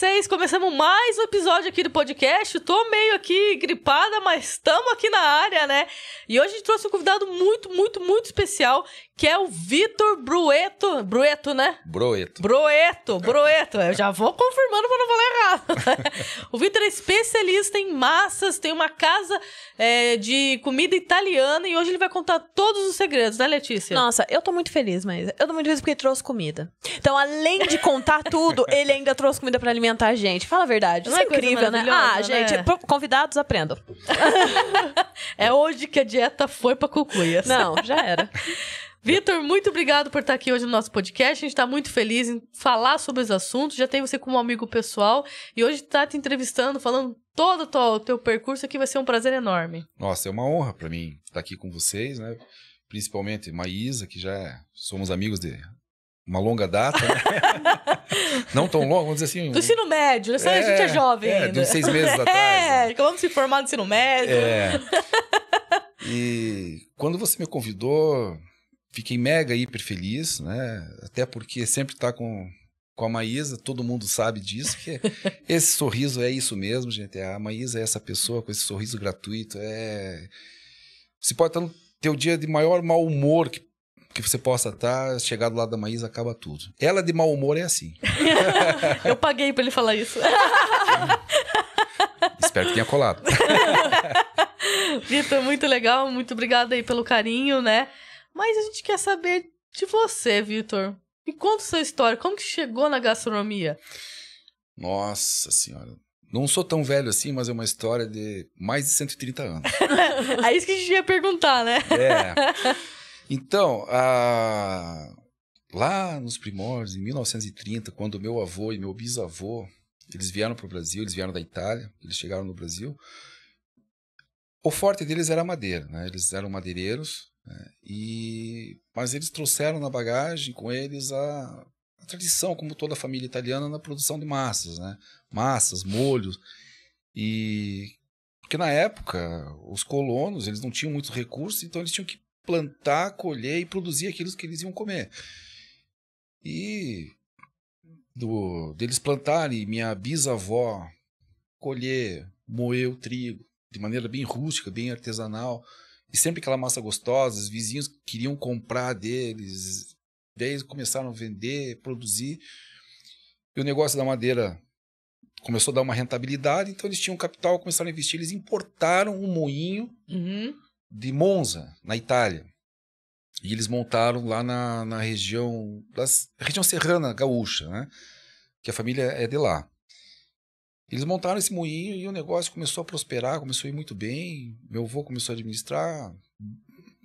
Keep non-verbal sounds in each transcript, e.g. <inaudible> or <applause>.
vocês! Começamos mais um episódio aqui do podcast. Tô meio aqui gripada, mas estamos aqui na área, né? E hoje a gente trouxe um convidado muito, muito, muito especial, que é o Vitor Brueto. Brueto, né? Brueto. Brueto, Brueto. Eu já vou confirmando para não falar errado. <laughs> o Vitor é especialista em massas, tem uma casa é, de comida italiana e hoje ele vai contar todos os segredos, né, Letícia? Nossa, eu tô muito feliz, mas eu tô muito feliz porque ele trouxe comida. Então, além de contar <laughs> tudo, ele ainda trouxe comida para alimentar a gente. Fala a verdade. Não Isso é, é incrível, né? Ah, né? gente, convidados aprendam. <laughs> é hoje que a é dieta dieta foi pra cucuias. Não, já era. <laughs> Vitor, muito obrigado por estar aqui hoje no nosso podcast. A gente está muito feliz em falar sobre os assuntos. Já tem você como amigo pessoal e hoje está te entrevistando, falando todo o teu percurso aqui. Vai ser um prazer enorme. Nossa, é uma honra para mim estar tá aqui com vocês, né? Principalmente Maísa, que já é, somos amigos de uma longa data, né? <laughs> não tão longa, vamos dizer assim. Do ensino médio, né? É, a gente é, é jovem. É, ainda. de uns seis meses <laughs> atrás. Né? É, né? acabamos de se formar no ensino médio. É. E quando você me convidou, fiquei mega, hiper feliz, né? Até porque sempre tá com, com a Maísa, todo mundo sabe disso, que <laughs> esse sorriso é isso mesmo, gente. É, a Maísa é essa pessoa com esse sorriso gratuito. É... Você pode estar no teu dia de maior mau humor que que você possa estar, tá, chegar do lado da Maísa, acaba tudo. Ela de mau humor é assim. <laughs> Eu paguei para ele falar isso. Espero que tenha colado. <laughs> <laughs> Vitor, muito legal, muito obrigada aí pelo carinho, né? Mas a gente quer saber de você, Vitor. Me conta sua história, como que chegou na gastronomia? Nossa senhora. Não sou tão velho assim, mas é uma história de mais de 130 anos. <laughs> é isso que a gente ia perguntar, né? É. Então, a... lá nos primórdios, em 1930, quando meu avô e meu bisavô, eles vieram para o Brasil, eles vieram da Itália, eles chegaram no Brasil, o forte deles era a madeira, né? Eles eram madeireiros, né? e mas eles trouxeram na bagagem com eles a, a, tradição, como toda a família italiana, na produção de massas, né? Massas, molhos e porque na época os colonos eles não tinham muitos recursos, então eles tinham que plantar, colher e produzir aquilo que eles iam comer. E do deles plantarem, minha bisavó colher, moer o trigo de maneira bem rústica, bem artesanal. E sempre aquela massa gostosa, os vizinhos queriam comprar deles. Daí começaram a vender, produzir. E o negócio da madeira começou a dar uma rentabilidade, então eles tinham capital, começaram a investir. Eles importaram um moinho uhum. de Monza, na Itália. E eles montaram lá na, na região, das, região serrana gaúcha, né? Que a família é de lá. Eles montaram esse moinho e o negócio começou a prosperar, começou a ir muito bem. Meu avô começou a administrar,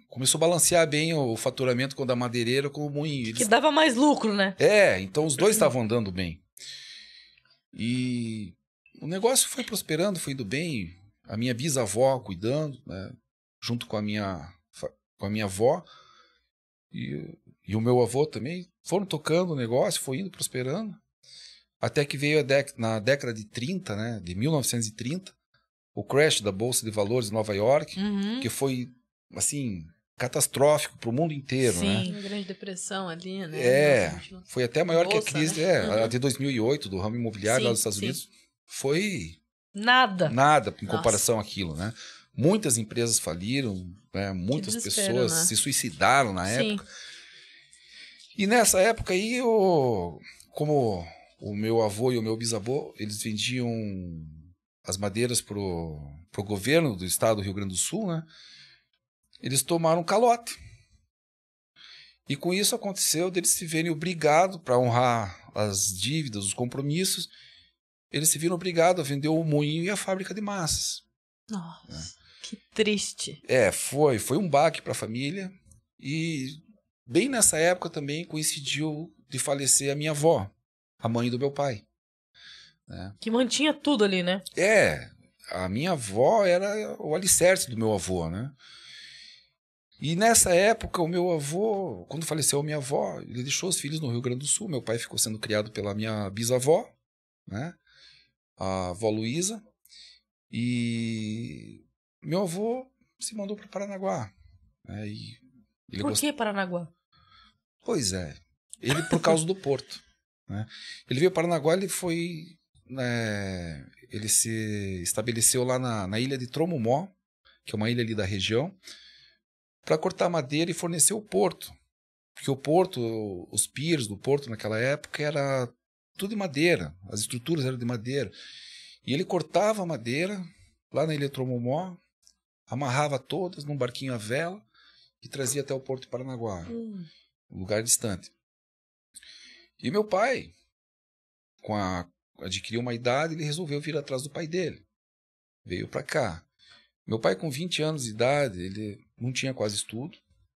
começou a balancear bem o faturamento com a madeireira com o moinho. Eles... Que dava mais lucro, né? É, então os dois estavam andando bem. E o negócio foi prosperando, foi indo bem. A minha bisavó cuidando, né? junto com a minha com a minha avó e, e o meu avô também foram tocando o negócio, foi indo prosperando. Até que veio na década de 30, né, de 1930, o crash da Bolsa de Valores de Nova York, uhum. que foi, assim, catastrófico para o mundo inteiro, né? Sim. né? grande depressão ali, né? É, Nossa, foi até maior Bolsa, que a né? crise, né? é, uhum. a de 2008 do ramo imobiliário sim, lá dos Estados sim. Unidos. Foi nada. Nada em Nossa. comparação àquilo, né? Muitas empresas faliram, né? muitas pessoas né? se suicidaram na época. E nessa época aí, eu, como o meu avô e o meu bisavô, eles vendiam as madeiras pro, pro governo do estado do Rio Grande do Sul, né? Eles tomaram calote. E com isso aconteceu deles se verem obrigados para honrar as dívidas, os compromissos, eles se viram obrigados a vender o moinho e a fábrica de massas. Nossa, né? que triste. É, foi, foi um baque para a família e bem nessa época também coincidiu de falecer a minha avó a mãe do meu pai. Né? Que mantinha tudo ali, né? É, a minha avó era o alicerce do meu avô, né? E nessa época, o meu avô, quando faleceu a minha avó, ele deixou os filhos no Rio Grande do Sul. Meu pai ficou sendo criado pela minha bisavó, né? A avó Luísa. E meu avô se mandou para Paranaguá. Né? E ele Por gost... que Paranaguá? Pois é, ele por causa do porto. Né? Ele veio para Paranaguá, ele foi. É, ele se estabeleceu lá na, na ilha de Tromumó, que é uma ilha ali da região, para cortar madeira e fornecer o porto. Porque o porto, os piers do porto naquela época era tudo de madeira, as estruturas eram de madeira. E ele cortava a madeira lá na ilha Tromomó, amarrava todas num barquinho à vela e trazia até o porto de Paranaguá, hum. um lugar distante. E meu pai, com a, adquiriu uma idade, ele resolveu vir atrás do pai dele. Veio para cá. Meu pai, com 20 anos de idade, ele não tinha quase estudo,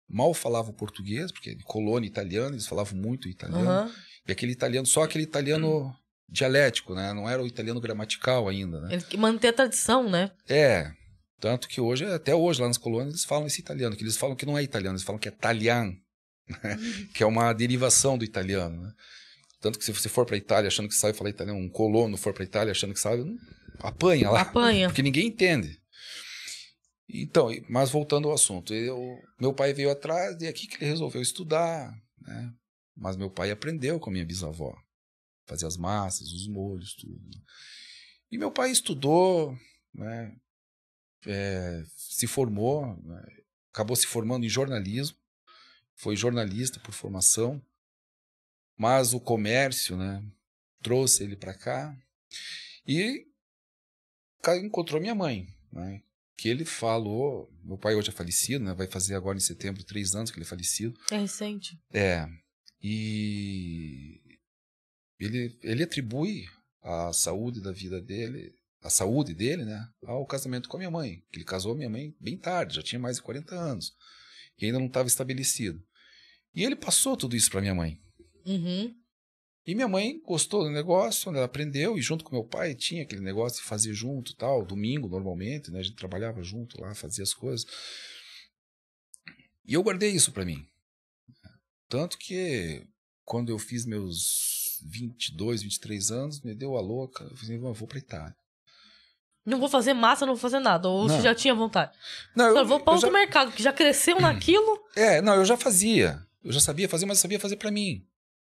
mal falava português, porque é colônia italiana, eles falavam muito italiano. Uhum. E aquele italiano, só aquele italiano dialético, né? Não era o italiano gramatical ainda, né? Ele que manter a tradição, né? É. Tanto que hoje, até hoje, lá nas colônias, eles falam esse italiano, que eles falam que não é italiano, eles falam que é italiano né? que é uma derivação do italiano. Né? Tanto que se você for para a Itália achando que sabe falar italiano, um colono for para a Itália achando que sabe, apanha lá, apanha. porque ninguém entende. Então, mas voltando ao assunto, eu, meu pai veio atrás e é aqui que ele resolveu estudar, né? Mas meu pai aprendeu com a minha bisavó, fazer as massas, os molhos, tudo. Né? E meu pai estudou, né? É, se formou, né? acabou se formando em jornalismo foi jornalista por formação, mas o comércio, né, trouxe ele para cá e encontrou minha mãe, né, que ele falou, meu pai hoje é falecido, né, vai fazer agora em setembro três anos que ele é falecido. É recente. É, e ele, ele atribui a saúde da vida dele, a saúde dele, né, ao casamento com a minha mãe, que ele casou minha mãe bem tarde, já tinha mais de 40 anos que ainda não estava estabelecido. E ele passou tudo isso para minha mãe. Uhum. E minha mãe gostou do negócio, né, ela aprendeu e junto com meu pai tinha aquele negócio de fazer junto, tal, domingo normalmente, né? A gente trabalhava junto lá, fazia as coisas. E eu guardei isso para mim. Tanto que quando eu fiz meus 22, 23 anos, me deu a louca, eu falei, vou para Itália não vou fazer massa, não vou fazer nada. Ou não. você já tinha vontade? Não, eu, vou para outro já... mercado, que já cresceu <clears throat> naquilo. É, não, eu já fazia. Eu já sabia fazer, mas eu sabia fazer para mim.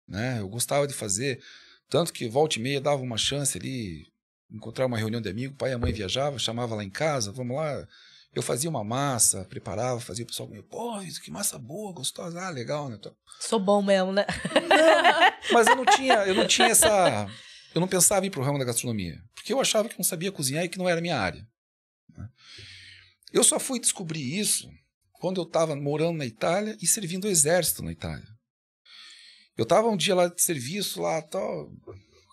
Né? Eu gostava de fazer. Tanto que volta e meia dava uma chance ali, encontrar uma reunião de amigo, pai e a mãe viajava, chamava lá em casa, vamos lá. Eu fazia uma massa, preparava, fazia o pessoal comigo, pô, isso que massa boa, gostosa, ah, legal, né? Sou bom mesmo, né? Não, mas eu não tinha, eu não tinha essa <laughs> eu não pensava em ir para o ramo da gastronomia, porque eu achava que não sabia cozinhar e que não era minha área. Né? Eu só fui descobrir isso quando eu estava morando na Itália e servindo o exército na Itália. Eu estava um dia lá de serviço, lá tal,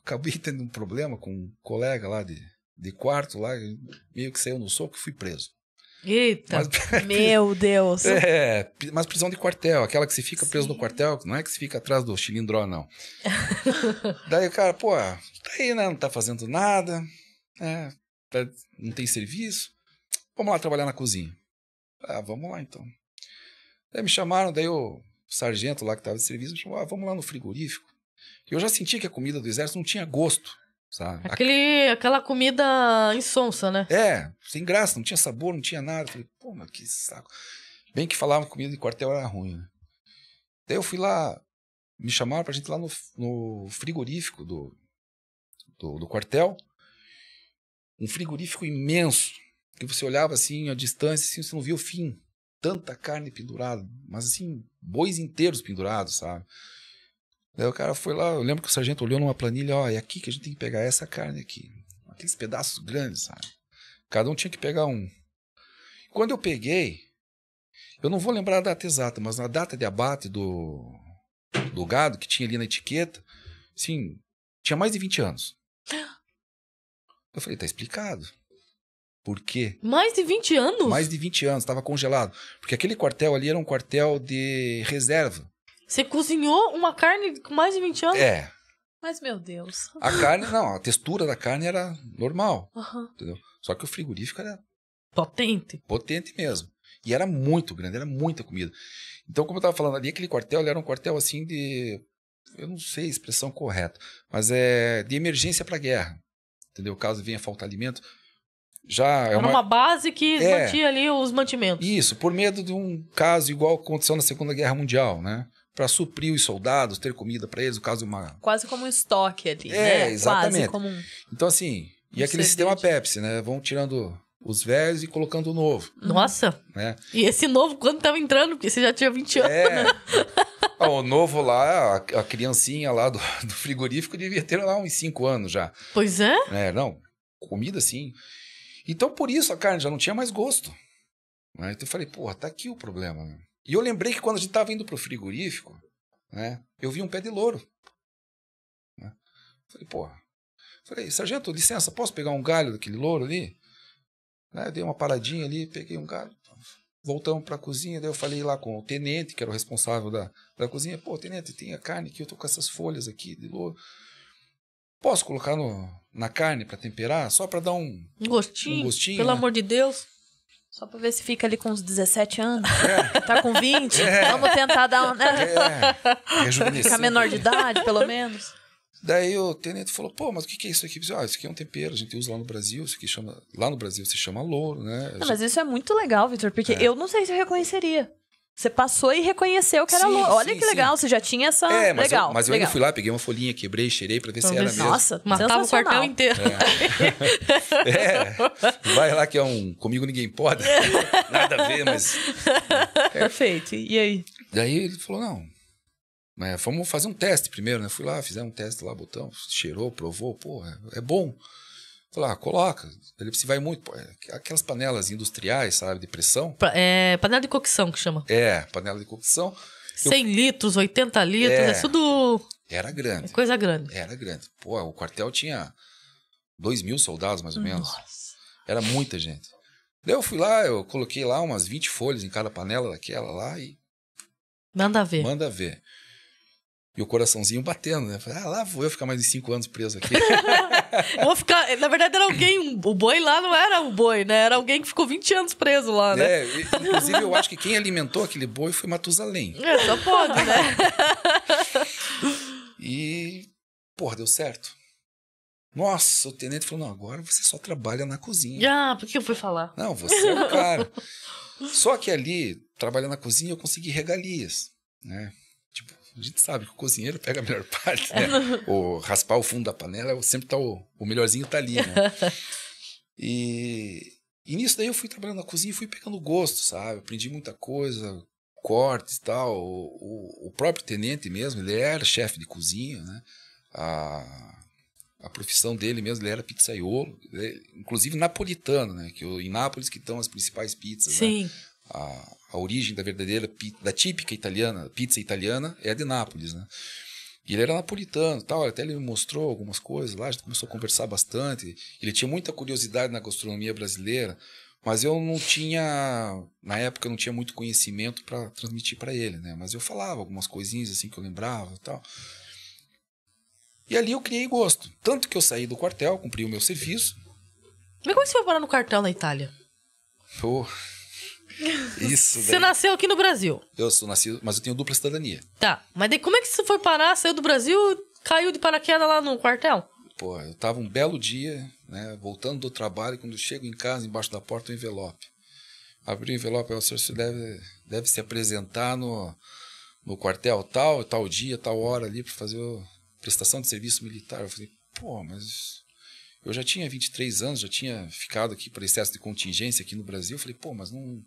acabei tendo um problema com um colega lá de, de quarto, lá, meio que saiu no soco e fui preso. Eita! Mas, <laughs> meu Deus! É, mas prisão de quartel, aquela que se fica Sim. preso no quartel, não é que se fica atrás do cilindró, não. <laughs> daí o cara, pô, tá aí, né? Não tá fazendo nada, né? Tá, não tem serviço. Vamos lá trabalhar na cozinha. Ah, vamos lá então. Daí me chamaram, daí o sargento lá que tava de serviço me chamou, ah, vamos lá no frigorífico. Eu já sentia que a comida do exército não tinha gosto sabe? Aquele, aquela comida insonsa, né? É, sem graça, não tinha sabor, não tinha nada. falei, pô, mas que saco. Bem que falavam que comida de quartel era ruim, né? Daí eu fui lá, me chamaram pra gente ir lá no, no frigorífico do, do, do quartel. Um frigorífico imenso, que você olhava assim, a distância, assim, você não via o fim. Tanta carne pendurada, mas assim, bois inteiros pendurados, sabe? Daí o cara foi lá, eu lembro que o sargento olhou numa planilha, ó, é aqui que a gente tem que pegar essa carne aqui. Aqueles pedaços grandes, sabe? Cada um tinha que pegar um. Quando eu peguei, eu não vou lembrar a data exata, mas na data de abate do, do gado, que tinha ali na etiqueta, sim, tinha mais de 20 anos. <gasps> Eu falei, tá explicado. Por quê? Mais de 20 anos? Mais de 20 anos, estava congelado. Porque aquele quartel ali era um quartel de reserva. Você cozinhou uma carne com mais de 20 anos? É. Mas, meu Deus. A carne, não, a textura da carne era normal. Uhum. Entendeu? Só que o frigorífico era. Potente. Potente mesmo. E era muito grande, era muita comida. Então, como eu estava falando ali, aquele quartel era um quartel assim de. Eu não sei a expressão correta, mas é de emergência para guerra. Entendeu? Caso venha faltar alimento. Já é era é uma... uma... base que é, mantinha ali os mantimentos. Isso, por medo de um caso igual aconteceu na Segunda Guerra Mundial, né? para suprir os soldados, ter comida para eles, no caso de uma. Quase como um estoque ali. É, né? exatamente. Um... Então, assim, e aquele sistema Pepsi, né? Vão tirando os velhos e colocando o novo. Nossa! Né? E esse novo, quando tava entrando? Porque você já tinha 20 é. anos. É. <laughs> o novo lá, a, a criancinha lá do, <laughs> do, frigorífico devia ter lá uns 5 anos já. Pois é? É, não. Comida sim. Então, por isso a carne já não tinha mais gosto. Né? Então, eu falei, porra, tá aqui o problema. Né? E eu lembrei que quando a gente estava indo para o frigorífico, né, eu vi um pé de louro. Né? Falei, porra. Falei, sargento, licença, posso pegar um galho daquele louro ali? Né, eu dei uma paradinha ali, peguei um galho. Voltamos para a cozinha, daí eu falei lá com o tenente, que era o responsável da, da cozinha. Pô, tenente, tem a carne aqui, eu tô com essas folhas aqui de louro. Posso colocar no, na carne para temperar? Só para dar um, um gostinho. Um gostinho pelo né? amor de Deus. Só pra ver se fica ali com uns 17 anos. É. Tá com 20? É. Vamos tentar dar um. Né? É. Ficar menor de idade, pelo menos. Daí o tenente falou, pô, mas o que é isso aqui? Ah, isso aqui é um tempero, a gente usa lá no Brasil, isso aqui chama. Lá no Brasil se chama louro, né? Não, gente... mas isso é muito legal, Vitor, porque é. eu não sei se eu reconheceria. Você passou e reconheceu que era sim, louco. Olha sim, que legal, sim. você já tinha essa. É, mas legal. Eu, mas eu legal. ainda fui lá, peguei uma folhinha, quebrei, cheirei pra ver se era mesmo. Nossa, matava o quartel inteiro. É. é. Vai lá que é um. Comigo ninguém pode. <laughs> Nada a ver, mas. Perfeito. E aí? Daí ele falou: não. Mas né, vamos fazer um teste primeiro, né? Fui lá, fizemos um teste lá, botão, cheirou, provou, pô, é, é bom. Falei, ah, coloca. Ele se vai muito. É aquelas panelas industriais, sabe, de pressão. é, panela de cocção que chama. É, panela de cocção. 100 eu... litros, 80 litros, é, é tudo. Era grande. Coisa grande. Era grande. Pô, o quartel tinha 2 mil soldados, mais ou menos. Nossa. Era muita gente. Daí eu fui lá, eu coloquei lá umas 20 folhas em cada panela daquela lá e. Manda ver. Manda ver. E o coraçãozinho batendo, né? Falei, ah, lá vou eu ficar mais de 5 anos preso aqui. <laughs> Vou ficar. Na verdade, era alguém. O boi lá não era o boi, né? Era alguém que ficou 20 anos preso lá, né? É, inclusive, eu acho que quem alimentou aquele boi foi Matusalém. É, só pode, né? e. Porra, deu certo. Nossa, o tenente falou: não, agora você só trabalha na cozinha. Ah, por que eu fui falar? Não, você é o cara. só que ali, trabalhando na cozinha, eu consegui regalias, né? A gente sabe que o cozinheiro pega a melhor <laughs> parte, né? É. o raspar o fundo da panela, sempre tá o, o melhorzinho tá ali, né? <laughs> e, e nisso daí eu fui trabalhando na cozinha e fui pegando gosto, sabe? Aprendi muita coisa, cortes e tal. O, o, o, próprio tenente mesmo, ele era chefe de cozinha, né? A, a profissão dele mesmo, ele era pizzaiolo, ele, inclusive napolitano, né? Que em Nápoles que estão as principais pizzas, né? Sim. Né? a origem da verdadeira, da típica italiana, pizza italiana, é a de Nápoles, né? E ele era napolitano, tal, até ele me mostrou algumas coisas lá, a gente começou a conversar bastante. Ele tinha muita curiosidade na gastronomia brasileira, mas eu não tinha, na época não tinha muito conhecimento para transmitir para ele, né? Mas eu falava algumas coisinhas assim que eu lembrava, tal. E ali eu criei gosto, tanto que eu saí do quartel, cumpri o meu serviço. Mas como é você foi parar no quartel na Itália? Pô, oh. <laughs> Isso. Daí. Você nasceu aqui no Brasil? Eu sou nascido, mas eu tenho dupla cidadania. Tá. Mas daí como é que você foi parar, saiu do Brasil, caiu de paraquedas lá no quartel? Pô, eu tava um belo dia, né, voltando do trabalho, e quando chego em casa, embaixo da porta, um envelope. Abri o envelope, o senhor se deve, deve se apresentar no, no quartel tal, tal dia, tal hora ali, para fazer prestação de serviço militar. Eu falei, pô, mas eu já tinha 23 anos, já tinha ficado aqui por excesso de contingência aqui no Brasil. Eu falei, pô, mas não,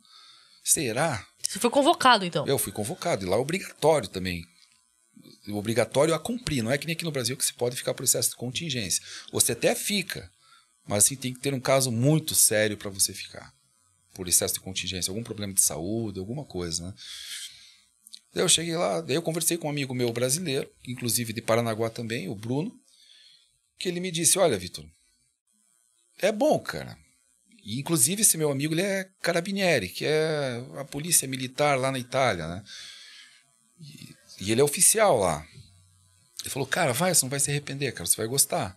Será? Você foi convocado, então? Eu fui convocado, e lá é obrigatório também. Obrigatório a cumprir, não é que nem aqui no Brasil que você pode ficar por excesso de contingência. Você até fica, mas assim tem que ter um caso muito sério para você ficar por excesso de contingência, algum problema de saúde, alguma coisa, né? Daí eu cheguei lá, daí eu conversei com um amigo meu brasileiro, inclusive de Paranaguá também, o Bruno, que ele me disse: Olha, Vitor, é bom, cara, inclusive, esse meu amigo ele é carabinieri, que é a polícia militar lá na Itália, né? E, e ele é oficial lá. Ele falou, cara, vai, você não vai se arrepender, cara, você vai gostar.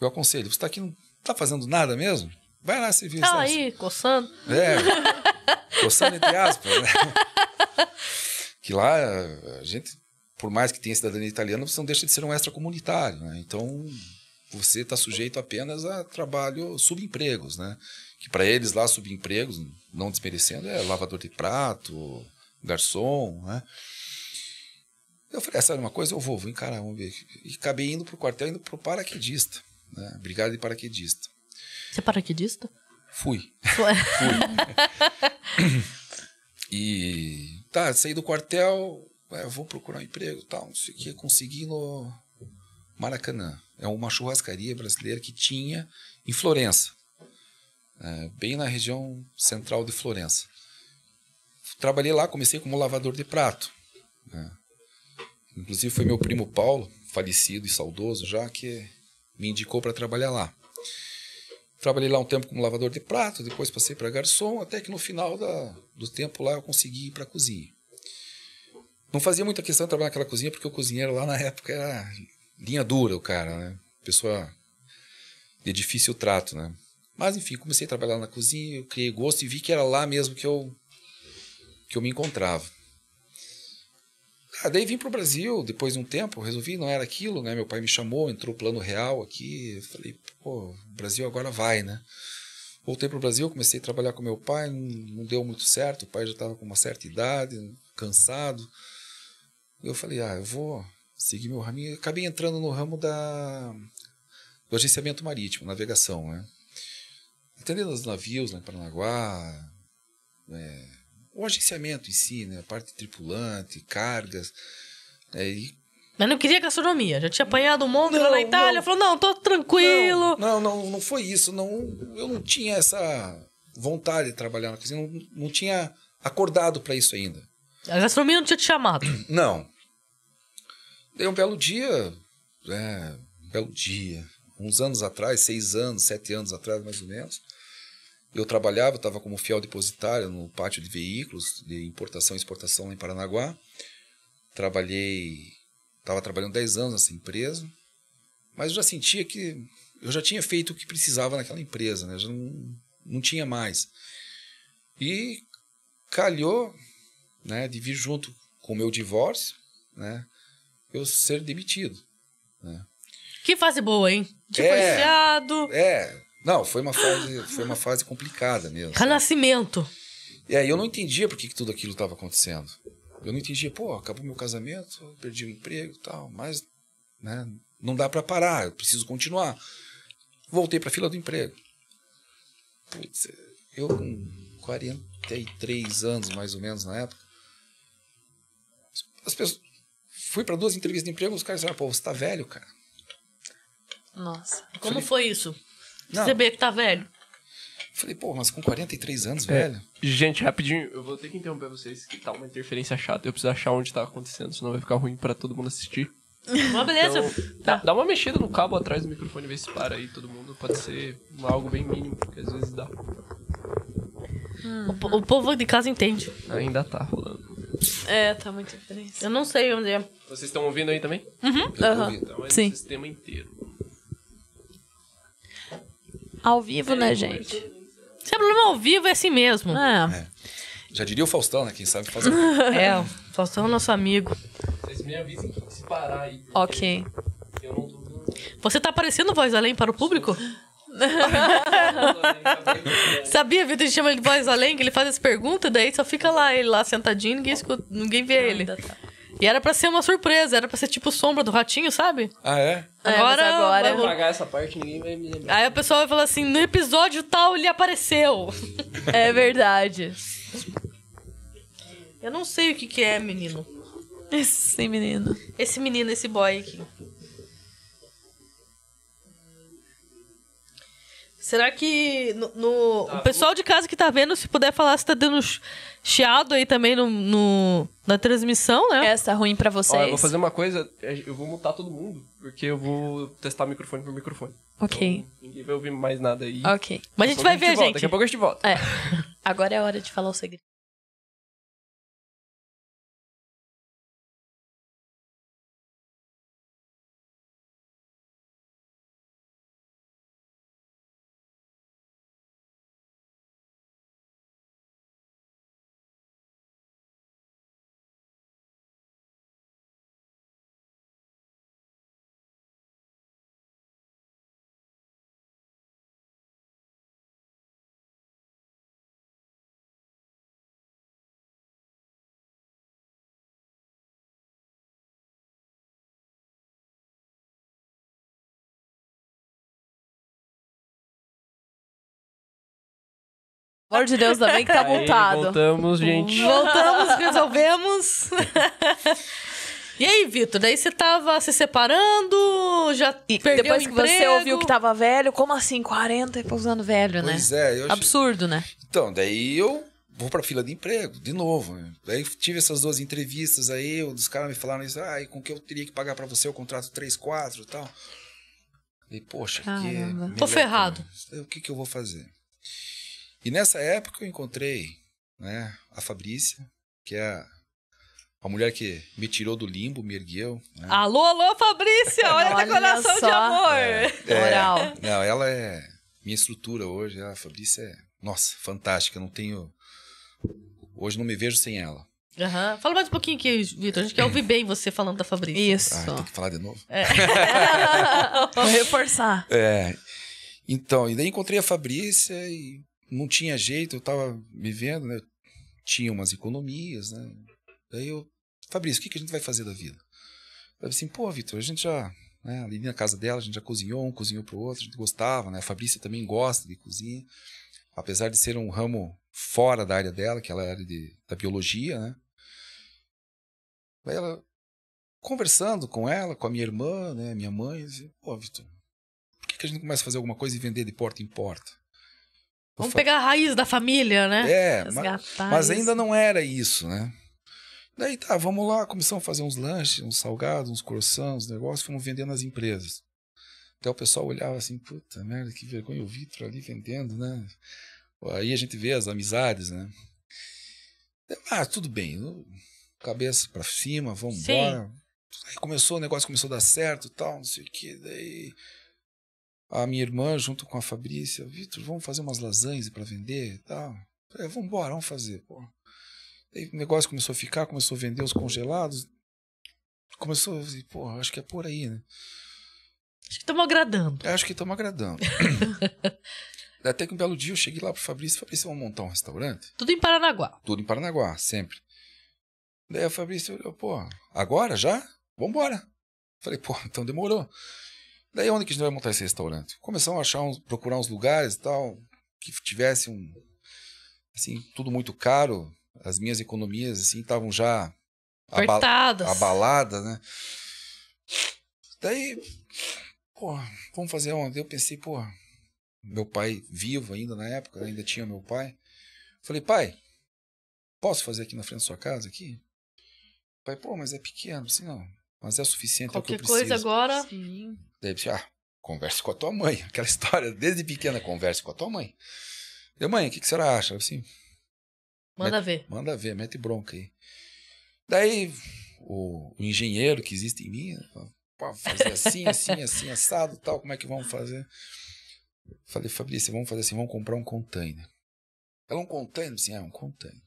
Eu aconselho, você está aqui, não está fazendo nada mesmo? Vai lá servir vir. Tá aí, coçando. É, coçando entre aspas, né? <laughs> Que lá a gente, por mais que tenha cidadania italiana, você não deixa de ser um extra né? Então, você está sujeito apenas a trabalho subempregos, né? Que para eles lá subempregos, não desmerecendo, é lavador de prato, garçom, né? Eu falei, ah, sabe uma coisa? Eu vou, vou encarar, vamos ver. E acabei indo para o quartel, indo para o paraquedista, né? Brigada de paraquedista. Você é paraquedista? Fui. Fui. <laughs> e tá, saí do quartel, é, vou procurar um emprego tal, não sei o que, consegui no Maracanã. É uma churrascaria brasileira que tinha em Florença, é, bem na região central de Florença. Trabalhei lá, comecei como lavador de prato. Né? Inclusive foi meu primo Paulo, falecido e saudoso já, que me indicou para trabalhar lá. Trabalhei lá um tempo como lavador de prato, depois passei para garçom, até que no final da, do tempo lá eu consegui ir para a cozinha. Não fazia muita questão de trabalhar naquela cozinha, porque o cozinheiro lá na época era linha dura o cara, né? Pessoa de difícil trato, né? Mas enfim, comecei a trabalhar na cozinha, eu criei gosto e vi que era lá mesmo que eu que eu me encontrava. Ah, daí vim para o Brasil, depois de um tempo, resolvi, não era aquilo, né? Meu pai me chamou, entrou plano real aqui, falei, pô, o Brasil agora vai, né? Voltei para o Brasil, comecei a trabalhar com meu pai, não deu muito certo, o pai já estava com uma certa idade, cansado. Eu falei, ah, eu vou segui meu raminho. Acabei entrando no ramo da, do agenciamento marítimo, navegação, né? Atendendo os navios lá em Paranaguá, é, o agenciamento em si, né? A parte tripulante, cargas. é e... Mas não queria gastronomia, já tinha apanhado um monte não, lá na Itália, não, falou, não, tô tranquilo. Não, não, não, não foi isso. Não, eu não tinha essa vontade de trabalhar na cozinha, não, não tinha acordado para isso ainda. A gastronomia não tinha te chamado? Não, Dei um belo dia, é, um belo dia, uns anos atrás, seis anos, sete anos atrás mais ou menos, eu trabalhava, estava como fiel depositário no pátio de veículos de importação e exportação em Paranaguá. Trabalhei, estava trabalhando dez anos nessa empresa, mas eu já sentia que eu já tinha feito o que precisava naquela empresa, né? Já não, não tinha mais. E calhou, né, de vir junto com o meu divórcio, né? eu ser demitido. Né? Que fase boa, hein? Divorciado. É, é, não, foi uma fase, foi uma fase complicada mesmo. Renascimento. e aí eu não entendia por que, que tudo aquilo estava acontecendo. Eu não entendia, pô, acabou meu casamento, perdi o emprego e tal, mas né, não dá para parar, eu preciso continuar. Voltei para a fila do emprego. Putz, eu com 43 anos mais ou menos na época, as pessoas, fui para duas entrevistas de emprego, os caras falaram: ah, pô, você tá velho, cara. Nossa. Como falei, foi isso? Não. que tá velho. Falei, pô, mas com 43 anos, é. velho. Gente, rapidinho, eu vou ter que interromper vocês, que tá uma interferência chata. Eu preciso achar onde tá acontecendo, senão vai ficar ruim para todo mundo assistir. Uma beleza. Então, tá. dá, dá, uma mexida no cabo atrás do microfone, ver se para aí todo mundo. Pode ser algo bem mínimo, porque às vezes dá. Hum. O, o povo de casa entende. Ainda tá rolando. É, tá muito diferente. Eu não sei onde é. Vocês estão ouvindo aí também? Uhum. uhum. Então é Sim. o sistema inteiro. Ao vivo, né, é, né, gente? Se é problema ao vivo, é assim mesmo. É. é. Já diria o Faustão, né? Quem sabe fazer. <laughs> é, o Faustão é nosso amigo. Vocês me avisem que se parar aí. Ok. Eu não tô... Você tá aparecendo voz além para o público? <laughs> Sabia, Vitor? A gente chama ele de voz além, que ele faz essa pergunta, daí só fica lá, ele lá sentadinho, ninguém, escuta, ninguém vê ele. Tá. E era pra ser uma surpresa, era pra ser tipo sombra do ratinho, sabe? Ah, é? é agora. É, agora eu vou pagar essa parte, ninguém vai me lembrar. Aí o pessoal vai falar assim: no episódio tal ele apareceu. é verdade. Eu não sei o que, que é, menino. Esse menino. Esse menino, esse boy aqui. Será que no, no tá, o pessoal de casa que tá vendo, se puder falar se tá dando chiado aí também no, no na transmissão, né? Essa é, tá ruim para vocês. Ó, eu vou fazer uma coisa, é, eu vou mutar todo mundo, porque eu vou testar microfone por microfone. Ok. Então, ninguém vai ouvir mais nada aí. Ok. Mas a gente vai a gente ver, volta. gente. Daqui a pouco a gente volta. É. Agora é a hora de falar o segredo. amor de Deus, também que tá voltado. Voltamos, gente. Voltamos, resolvemos. <laughs> E aí, Vitor, daí você tava se separando, já e perdeu Depois que você ouviu que tava velho, como assim, 40 e poucos anos velho, né? Pois é. Eu Absurdo, né? Então, daí eu vou pra fila de emprego, de novo. Né? Daí tive essas duas entrevistas aí, os caras me falaram isso, ah, e com que eu teria que pagar para você o contrato 3, 4 e tal. E, poxa, Caramba. É que... Tô ferrado. Né? O que que eu vou fazer? E nessa época eu encontrei né, a Fabrícia, que é a, a mulher que me tirou do limbo, me ergueu. Né? Alô, alô, Fabrícia! Olha, olha decoração de amor! É, é, não, ela é minha estrutura hoje. A Fabrícia é, nossa, fantástica. Não tenho. Hoje não me vejo sem ela. Uhum. Fala mais um pouquinho aqui, Vitor. A gente quer ouvir bem você falando da Fabrícia. Isso. Ah, tem que falar de novo? É. <laughs> Vou reforçar. É. Então, e daí encontrei a Fabrícia e não tinha jeito, eu estava vivendo, né? Tinha umas economias, né? Daí eu, Fabrício, o que, que a gente vai fazer da vida? Eu assim, pô, Vitor, a gente já, né, ali na casa dela, a gente já cozinhou, um cozinhou o outro, a gente gostava, né? A Fabrícia também gosta de cozinha, apesar de ser um ramo fora da área dela, que ela é área de, da biologia, né? Aí ela, conversando com ela, com a minha irmã, né, minha mãe, eu disse, pô, Vitor, por que, que a gente começa a fazer alguma coisa e vender de porta em porta? Vamos fa... pegar a raiz da família, né? É, mas, mas, ainda não era isso, né? Daí tá, vamos lá, começamos a fazer uns lanches, uns salgados, uns croissants, uns negócios, fomos vendendo nas empresas. Até o pessoal olhava assim, puta merda, que vergonha o Vitor ali vendendo, né? Aí a gente vê as amizades, né? Ah, tudo bem, cabeça para cima, vamos embora. Aí começou, o negócio começou a dar certo tal, não sei o que, daí a minha irmã, junto com a Fabrícia, Vitor, vamos fazer umas lasanhas para vender e tal. Falei, é, vamos embora, vamos fazer. Pô. Aí o negócio começou a ficar, começou a vender os congelados. Começou a dizer, pô, acho que é por aí, né? Acho que estamos agradando. É, acho que estamos agradando. <laughs> Até que um belo dia eu cheguei lá pro Fabrício e Fabrício, vamos montar um restaurante? Tudo em Paranaguá. Tudo em Paranaguá, sempre. Daí a Fabrício olhou, pô, agora já? Vambora. Falei, pô, então demorou. Daí é onde que a gente vai montar esse restaurante? Começamos a achar uns, procurar uns lugares e tal, que tivesse um assim, tudo muito caro, as minhas economias assim estavam já abaladas abaladas, né? Daí, pô, vamos fazer onde? Eu pensei, pô, meu pai vivo ainda na época, ainda tinha meu pai. Falei, pai, posso fazer aqui na frente da sua casa aqui? Pai, pô, mas é pequeno, assim não. Mas é suficiente, Qualquer é o que eu preciso. coisa agora. Deve Daí, ah, converse com a tua mãe. <laughs> Aquela história, desde pequena, converse com a tua mãe. Eu, mãe, o que, que você acha? Assim, manda mete, ver. Manda ver, mete bronca aí. Daí, o, o engenheiro que existe em mim, pô, fazer assim, <laughs> assim, assim, assado tal, como é que vamos fazer? Falei, Fabrício, vamos fazer assim, vamos comprar um container. Ela, é um container? Sim, é um container.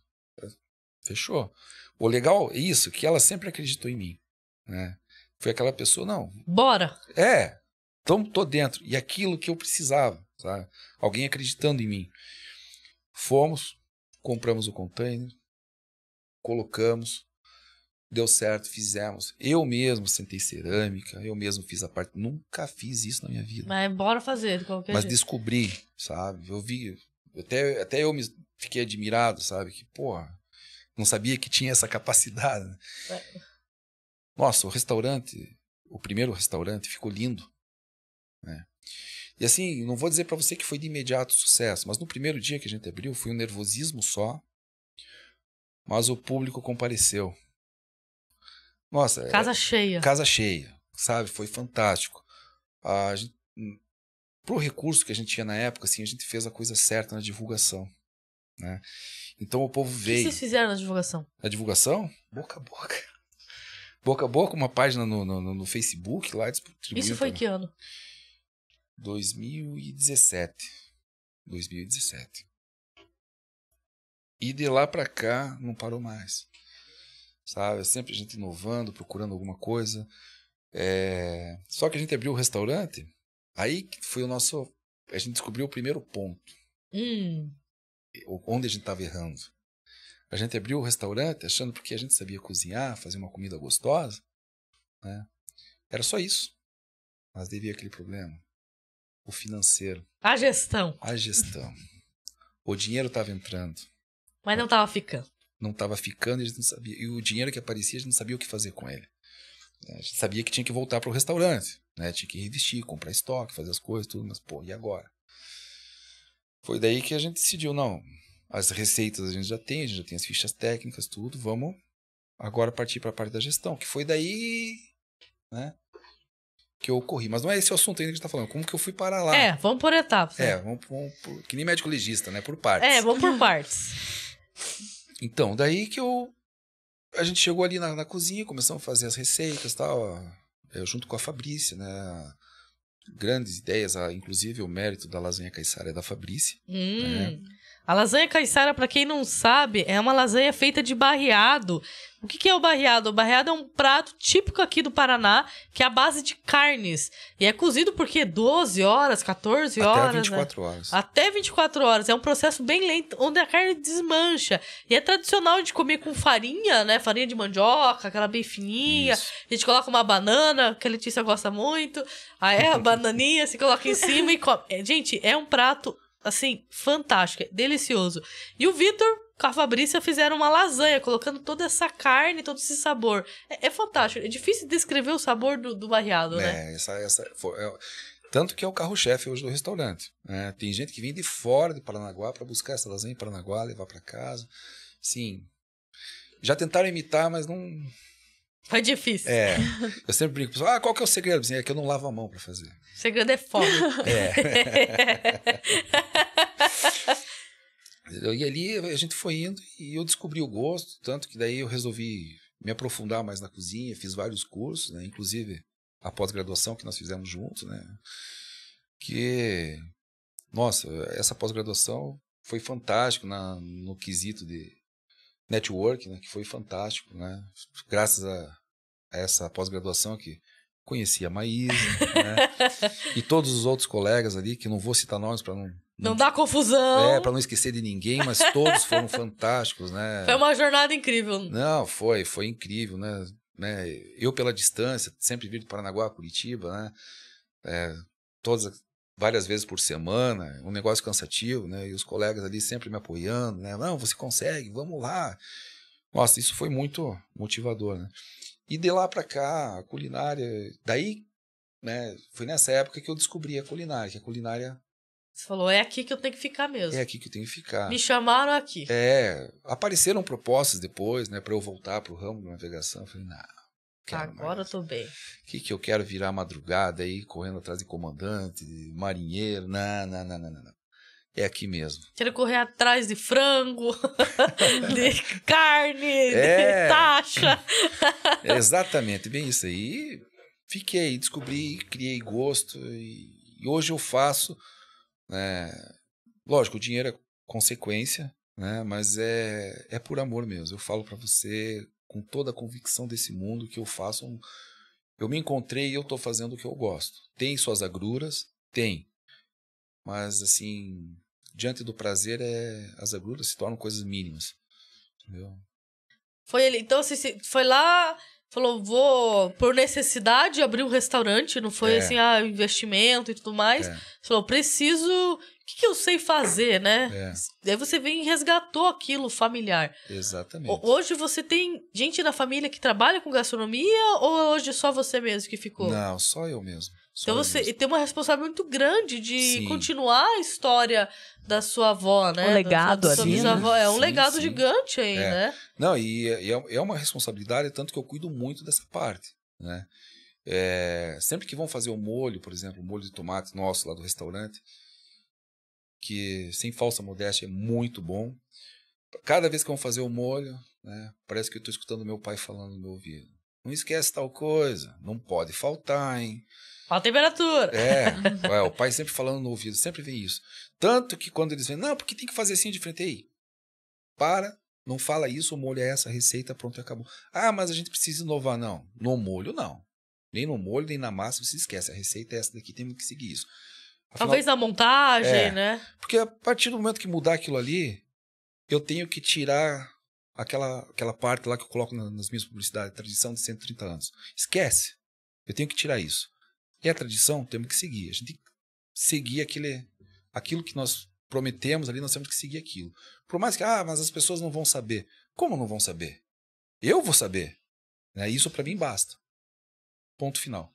Fechou. O legal é isso, que ela sempre acreditou em mim. Né? Foi aquela pessoa, não. Bora! É, então tô dentro. E aquilo que eu precisava, sabe? Alguém acreditando em mim. Fomos, compramos o container, colocamos, deu certo, fizemos. Eu mesmo sentei cerâmica, eu mesmo fiz a parte. Nunca fiz isso na minha vida. Mas bora fazer, de qualquer Mas jeito. descobri, sabe? Eu vi, até, até eu me fiquei admirado, sabe? Que, porra, não sabia que tinha essa capacidade. É. Nossa, o restaurante, o primeiro restaurante ficou lindo. Né? E assim, não vou dizer para você que foi de imediato sucesso, mas no primeiro dia que a gente abriu foi um nervosismo só, mas o público compareceu. Nossa, é casa cheia. Casa cheia, sabe? Foi fantástico. A gente, pro recurso que a gente tinha na época, assim, a gente fez a coisa certa na divulgação, né? Então o povo veio. O que vocês fizeram na divulgação? Na divulgação? Boca a boca. Boca a Boca, uma página no, no, no Facebook lá. Isso foi que ano? 2017. 2017. E de lá para cá não parou mais. Sabe? É sempre a gente inovando, procurando alguma coisa. É... Só que a gente abriu o um restaurante, aí foi o nosso. A gente descobriu o primeiro ponto. Hum. Onde a gente estava errando. A gente abriu o restaurante achando porque a gente sabia cozinhar, fazer uma comida gostosa. Né? Era só isso. Mas devia aquele problema. O financeiro. A gestão. A gestão. o dinheiro estava entrando. Mas não estava ficando. Não estava ficando e a gente não sabia. E o dinheiro que aparecia, a gente não sabia o que fazer com ele. A gente sabia que tinha que voltar para o restaurante. Né? Tinha que revestir, comprar estoque, fazer as coisas, tudo. Mas, pô, e agora? Foi daí que a gente decidiu, não, as receitas a gente já tem, a gente já tem as fichas técnicas, tudo. Vamos agora partir para a parte da gestão, que foi daí, né? Que eu ocorri. Mas não é esse o assunto ainda que a gente está falando. Como que eu fui parar lá? É, vamos por etapas. É, né? vamos, vamos por, que nem médico legista, né? Por partes. É, vamos por partes. Então, daí que eu. A gente chegou ali na, na cozinha, começamos a fazer as receitas tal. Eu, junto com a Fabrícia, né? Grandes ideias, inclusive o mérito da lasanha caissara é da Fabrícia. Hum. Né? A lasanha caiçara, para quem não sabe, é uma lasanha feita de barreado. O que, que é o barreado? O barreado é um prato típico aqui do Paraná, que é a base de carnes. E é cozido porque 12 horas, 14 né? horas. Até 24 né? horas. Até 24 horas. É um processo bem lento, onde a carne desmancha. E é tradicional de comer com farinha, né? Farinha de mandioca, aquela bem fininha. Isso. A gente coloca uma banana, que a Letícia gosta muito. Aí é a <laughs> bananinha se coloca em cima e come. É, gente, é um prato assim, fantástico é delicioso. E o Vitor com a Fabrícia fizeram uma lasanha, colocando toda essa carne, todo esse sabor. É, é fantástico. É difícil descrever o sabor do, do barreado, né? é, né? Essa, essa foi, é, tanto que é o carro-chefe hoje do restaurante. Né? Tem gente que vem de fora de Paranaguá para buscar essa lasanha em Paranaguá, levar para casa. Sim. Já tentaram imitar, mas não, foi difícil. É. Eu sempre brinco com o pessoal, ah, qual que é o segredo? Assim, é que eu não lavo a mão para fazer. O segredo é fome. É. <laughs> e ali a gente foi indo e eu descobri o gosto, tanto que daí eu resolvi me aprofundar mais na cozinha, fiz vários cursos, né? inclusive a pós-graduação que nós fizemos juntos, né? Que, nossa, essa pós-graduação foi fantástico na, no quesito de network, né, que foi fantástico, né? Graças a, essa pós-graduação aqui, conheci a Maísa, né? e todos os outros colegas ali, que não vou citar nomes para não não, não dá confusão. É, para não esquecer de ninguém, mas todos foram fantásticos, né? Foi uma jornada incrível. Não, foi, foi incrível, né? né? Eu pela distância, sempre vim de Paranaguá, Curitiba, né? É, todas várias vezes por semana, é um negócio cansativo, né? E os colegas ali sempre me apoiando, né? Não, você consegue, vamos lá. Nossa, isso foi muito motivador, né? E de lá para cá, a culinária, daí, né, foi nessa época que eu descobri a culinária, que a culinária você falou, é aqui que eu tenho que ficar mesmo. É aqui que eu tenho que ficar. Me chamaram aqui. É, apareceram propostas depois, né, para eu voltar para o ramo da navegação. Eu falei, não, Quero Agora mais. eu tô bem. O que, que eu quero virar madrugada aí, correndo atrás de comandante, de marinheiro? Não, não, não, não, não. É aqui mesmo. Quero correr atrás de frango, <laughs> de <laughs> carne, é. de taxa. <laughs> exatamente, bem isso aí. Fiquei, descobri, criei gosto e, e hoje eu faço. Né, lógico, o dinheiro é consequência, né, mas é, é por amor mesmo. Eu falo para você com toda a convicção desse mundo que eu faço um, eu me encontrei e eu estou fazendo o que eu gosto. Tem suas agruras? Tem. Mas, assim, diante do prazer, é, as agruras se tornam coisas mínimas. Entendeu? Foi ele, então, assim, foi lá, falou, vou, por necessidade, abrir um restaurante, não foi, é. assim, ah, investimento e tudo mais. É. Falou, preciso que, que eu sei fazer, né? É. Aí você vem e resgatou aquilo familiar. Exatamente. Hoje você tem gente na família que trabalha com gastronomia ou hoje é só você mesmo que ficou? Não, só eu mesmo. Só então você mesmo. tem uma responsabilidade muito grande de sim. continuar a história da sua avó, né? Um legado ali. né? É um sim, legado sim. gigante aí, é. né? Não, e, e é, é uma responsabilidade, tanto que eu cuido muito dessa parte, né? É, sempre que vão fazer o molho, por exemplo, o molho de tomate nosso lá do restaurante, que sem falsa modéstia é muito bom. Cada vez que vão fazer o molho, né, parece que eu estou escutando meu pai falando no meu ouvido. Não esquece tal coisa, não pode faltar, hein? Fala temperatura. É, <laughs> o pai sempre falando no ouvido, sempre vem isso. Tanto que quando eles vêm, não, porque tem que fazer assim de frente aí. Para, não fala isso, o molho é essa, a receita, pronto, acabou. Ah, mas a gente precisa inovar. Não, no molho não. Nem no molho, nem na massa, você esquece. A receita é essa daqui, temos que seguir isso. Afinal, Talvez na montagem, é, né? Porque a partir do momento que mudar aquilo ali, eu tenho que tirar aquela, aquela parte lá que eu coloco na, nas minhas publicidades, tradição de 130 anos. Esquece. Eu tenho que tirar isso. E a tradição temos que seguir. A gente tem que seguir aquele, aquilo que nós prometemos ali, nós temos que seguir aquilo. Por mais que, ah, mas as pessoas não vão saber. Como não vão saber? Eu vou saber. Né? Isso para mim basta. Ponto final.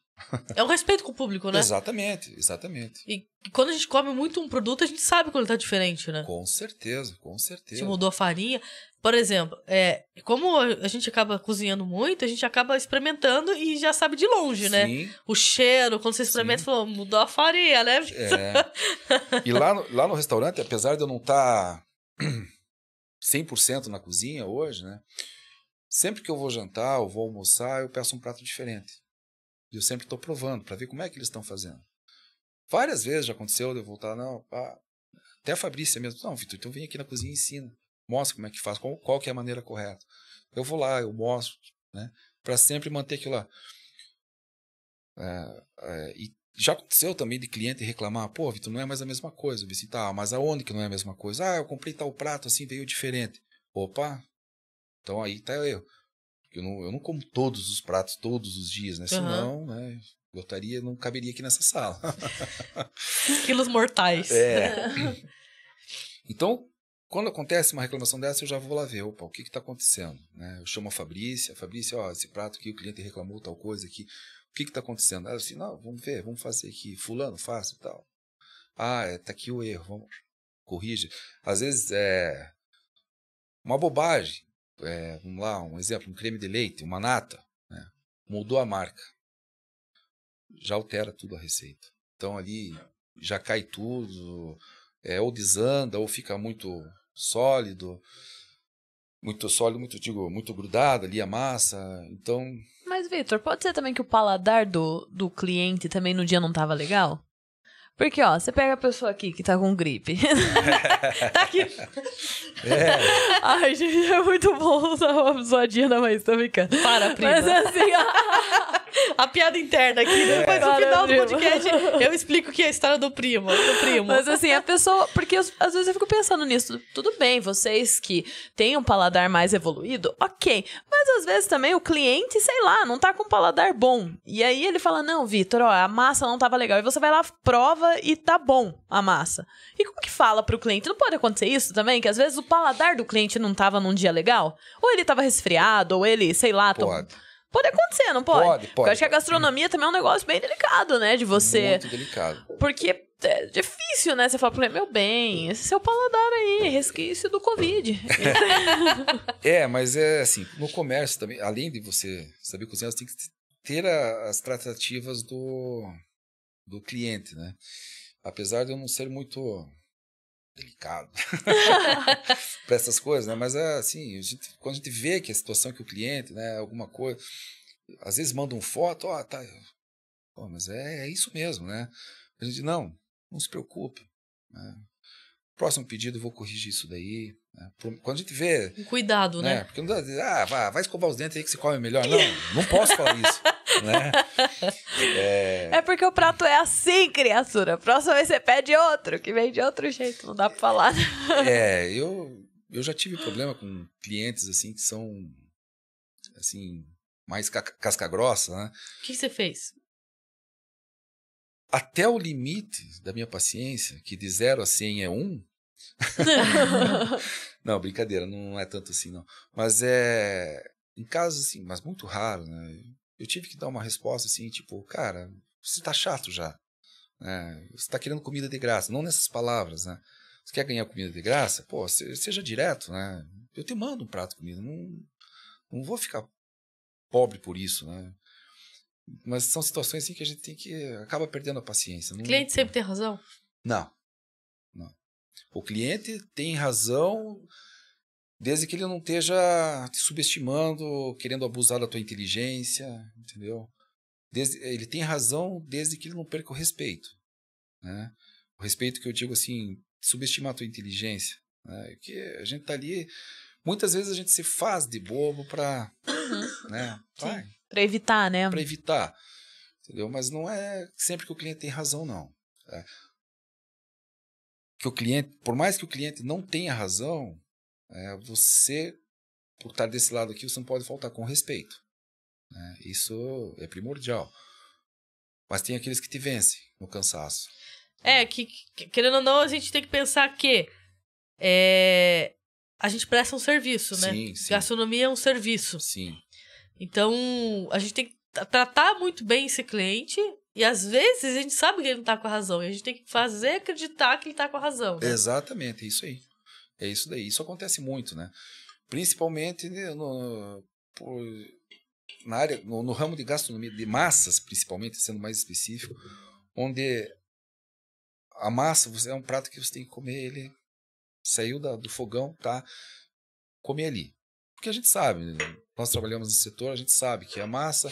É um respeito com o público, né? Exatamente, exatamente. E quando a gente come muito um produto, a gente sabe quando ele tá diferente, né? Com certeza, com certeza. Se mudou a farinha. Por exemplo, é, como a gente acaba cozinhando muito, a gente acaba experimentando e já sabe de longe, né? Sim. né? O cheiro, quando você experimenta, falou, mudou a farinha, né? É. e lá no, lá no restaurante, apesar de eu não estar tá 100% <clears throat> na cozinha hoje, né? Sempre que eu vou jantar ou vou almoçar, eu peço um prato diferente. E eu sempre estou provando para ver como é que eles estão fazendo. Várias vezes já aconteceu de eu voltar, não, pá, até a Fabrícia mesmo, não, Vitor, então vem aqui na cozinha e ensina. Mostra como é que faz, qual, qual que é a maneira correta. Eu vou lá, eu mostro, né? Para sempre manter aquilo lá. É, é, e já aconteceu também de cliente reclamar, pô, Vitor, não é mais a mesma coisa. Eu disse, tá, mas aonde que não é a mesma coisa? Ah, eu comprei tal prato assim, veio diferente. Opa, então aí tá eu. Eu não, eu não como todos os pratos todos os dias, né? Uhum. Senão, né? Gostaria, não caberia aqui nessa sala. <laughs> Quilos mortais. É. <laughs> então, quando acontece uma reclamação dessa, eu já vou lá ver, opa, o que está acontecendo? Né? Eu chamo a Fabrícia, Fabrícia, ó, esse prato aqui, o cliente reclamou tal coisa aqui, o que está acontecendo? Ela assim, não, vamos ver, vamos fazer aqui, fulano, faça e tal. Ah, está é, aqui o erro, vamos, corrige. Às vezes é uma bobagem, é, vamos lá, um exemplo, um creme de leite, uma nata, né? mudou a marca, já altera tudo a receita. Então ali já cai tudo, é, ou desanda, ou fica muito sólido, muito sólido, muito digo, muito grudado ali a massa. Então. Mas Victor, pode ser também que o paladar do, do cliente também no dia não estava legal. Porque, ó, você pega a pessoa aqui que tá com gripe. <laughs> tá aqui. É. Ai, gente, é muito bom usar uma zoadinha da mãe, tô brincando. Para, prima. Mas é assim, a, a piada interna aqui. É. Depois, no final do podcast, eu explico que é a história do primo, do primo. Mas assim, a pessoa... Porque eu, às vezes eu fico pensando nisso. Tudo bem, vocês que têm um paladar mais evoluído, ok. Mas às vezes também o cliente, sei lá, não tá com um paladar bom. E aí ele fala, não, Vitor, ó, a massa não tava legal. E você vai lá, prova e tá bom a massa. E como que fala pro cliente? Não pode acontecer isso também? Que às vezes o paladar do cliente não tava num dia legal? Ou ele tava resfriado, ou ele, sei lá... Pode. Pode acontecer, não pode? Pode, pode. Porque eu acho que a gastronomia também é um negócio bem delicado, né? De você... Muito delicado. Porque é difícil, né? Você fala pro cliente, meu bem, esse seu paladar aí, resquício do Covid. <laughs> é, mas é assim, no comércio também, além de você saber cozinhar, você tem que ter as tratativas do, do cliente, né? Apesar de eu não ser muito delicado <laughs> para essas coisas, né? Mas é assim, a gente, quando a gente vê que a situação que o cliente, né, alguma coisa, às vezes manda um foto, ó, oh, tá, Pô, mas é, é, isso mesmo, né? A gente não, não se preocupe. Né? Próximo pedido eu vou corrigir isso daí. Né? Quando a gente vê, cuidado, né? né? Porque não dá, ah, vai, vai escovar os dentes aí que se come melhor. Não, não posso falar isso né? <laughs> É... é... porque o prato é assim, criatura. Próxima vez você pede outro, que vem de outro jeito, não dá pra falar. <laughs> É, eu, eu já tive problema com clientes, assim, que são, assim, mais ca casca grossa, né? O que você fez? Até o limite da minha paciência, que de 0 a 100 é 1, um, <laughs> não, brincadeira, não é tanto assim, não. Mas é. Em casos assim, mas muito raro, né? eu tive que dar uma resposta assim, tipo, cara, você tá chato já. Né? Você tá querendo comida de graça. Não nessas palavras, né? Você quer ganhar comida de graça? Pô, seja direto, né? Eu te mando um prato de comida. Não, não vou ficar pobre por isso, né? Mas são situações assim que a gente tem que acaba perdendo a paciência. o cliente sempre tem razão? Não. não. O cliente tem razão Desde que ele não esteja te subestimando, querendo abusar da tua inteligência, entendeu? Desde, ele tem razão desde que ele não perca o respeito. Né? O respeito que eu digo assim, subestimar a tua inteligência. Né? Que a gente tá ali. Muitas vezes a gente se faz de bobo para. Uhum. Né? Para evitar, né? Para evitar. Entendeu? Mas não é sempre que o cliente tem razão, não. É. Que o cliente, por mais que o cliente não tenha razão, é, você, por estar desse lado aqui, você não pode faltar com respeito. Né? Isso é primordial. Mas tem aqueles que te vencem no cansaço. É, que, querendo ou não, a gente tem que pensar que é, a gente presta um serviço, né? Sim, sim. Gastronomia é um serviço. Sim. Então, a gente tem que tratar muito bem esse cliente. E às vezes a gente sabe que ele não tá com a razão. E a gente tem que fazer acreditar que ele tá com a razão. Né? Exatamente, é isso aí. É isso daí. Isso acontece muito, né? Principalmente né, no, por, na área, no, no, ramo de gastronomia de massas, principalmente, sendo mais específico, onde a massa você, é um prato que você tem que comer, ele saiu da, do fogão, tá? Comer ali. Porque a gente sabe, né, nós trabalhamos nesse setor, a gente sabe que a massa,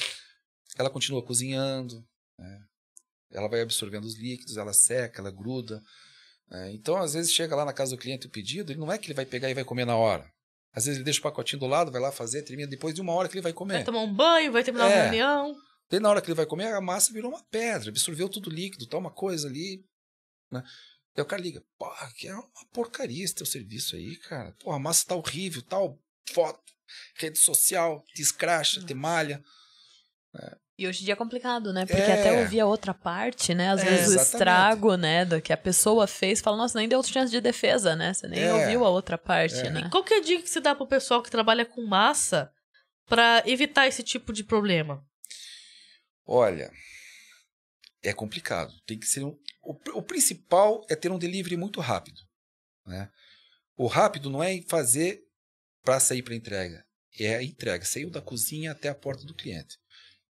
ela continua cozinhando, né? ela vai absorvendo os líquidos, ela seca, ela gruda, é, então, às vezes, chega lá na casa do cliente o pedido, ele não é que ele vai pegar e vai comer na hora. Às vezes ele deixa o pacotinho do lado, vai lá fazer, termina depois de uma hora que ele vai comer. Vai tomar um banho, vai terminar é. uma reunião. Daí na hora que ele vai comer, a massa virou uma pedra, absorveu tudo líquido, tá uma coisa ali. Né? Daí o cara liga, pô, que é uma porcaria esse teu serviço aí, cara. Pô, a massa tá horrível, tal, foto, rede social, te escracha, te malha. É. E hoje em dia é complicado, né? Porque é. até ouvir a outra parte, né? Às é, vezes exatamente. o estrago, né? Do que a pessoa fez, fala, nossa, nem deu chance de defesa, né? Você nem é. ouviu a outra parte, é. né? E qual que é a dica que você dá pro pessoal que trabalha com massa para evitar esse tipo de problema? Olha, é complicado. Tem que ser um... o, o principal é ter um delivery muito rápido, né? O rápido não é fazer para sair para entrega, é a entrega, saiu da cozinha até a porta do cliente.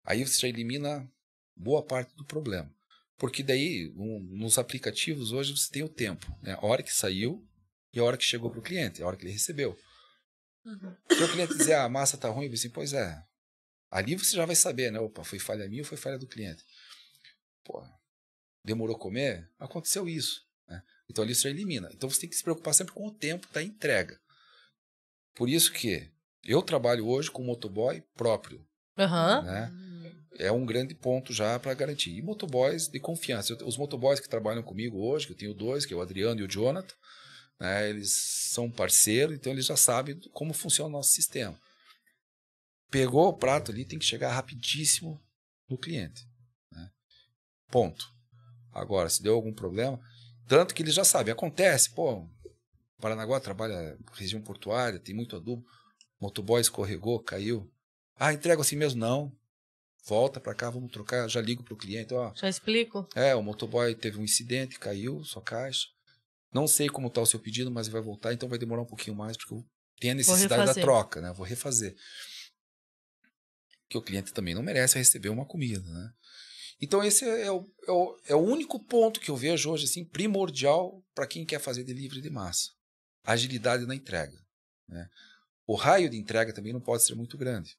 Aí você já elimina boa parte do problema. Porque daí, um, nos aplicativos hoje você tem o tempo, né? A hora que saiu e a hora que chegou para o cliente, a hora que ele recebeu. Uhum. Se o cliente dizer, ah, a massa tá ruim, você assim, pois é. Ali você já vai saber, né? Opa, foi falha minha ou foi falha do cliente? Pô, demorou comer? Aconteceu isso. Né? Então ali você já elimina. Então você tem que se preocupar sempre com o tempo da entrega. Por isso que eu trabalho hoje com motoboy próprio. Uhum. Né? é um grande ponto já para garantir. E motoboys de confiança. Eu, os motoboys que trabalham comigo hoje, que eu tenho dois, que é o Adriano e o Jonathan, né, eles são parceiros, então eles já sabem como funciona o nosso sistema. Pegou o prato ali, tem que chegar rapidíssimo no cliente. Né? Ponto. Agora, se deu algum problema, tanto que eles já sabem, acontece, pô, Paranaguá trabalha região portuária, tem muito adubo, motoboy escorregou, caiu. Ah, entrega assim mesmo? Não, volta para cá, vamos trocar, já ligo para o cliente, ó. Já explico. É, o motoboy teve um incidente, caiu sua caixa. Não sei como está o seu pedido, mas vai voltar, então vai demorar um pouquinho mais, porque tenho a necessidade da troca, né? Vou refazer. Que o cliente também não merece receber uma comida, né? Então esse é, é o, é o, é o único ponto que eu vejo hoje assim primordial para quem quer fazer delivery de massa. Agilidade na entrega, né? O raio de entrega também não pode ser muito grande.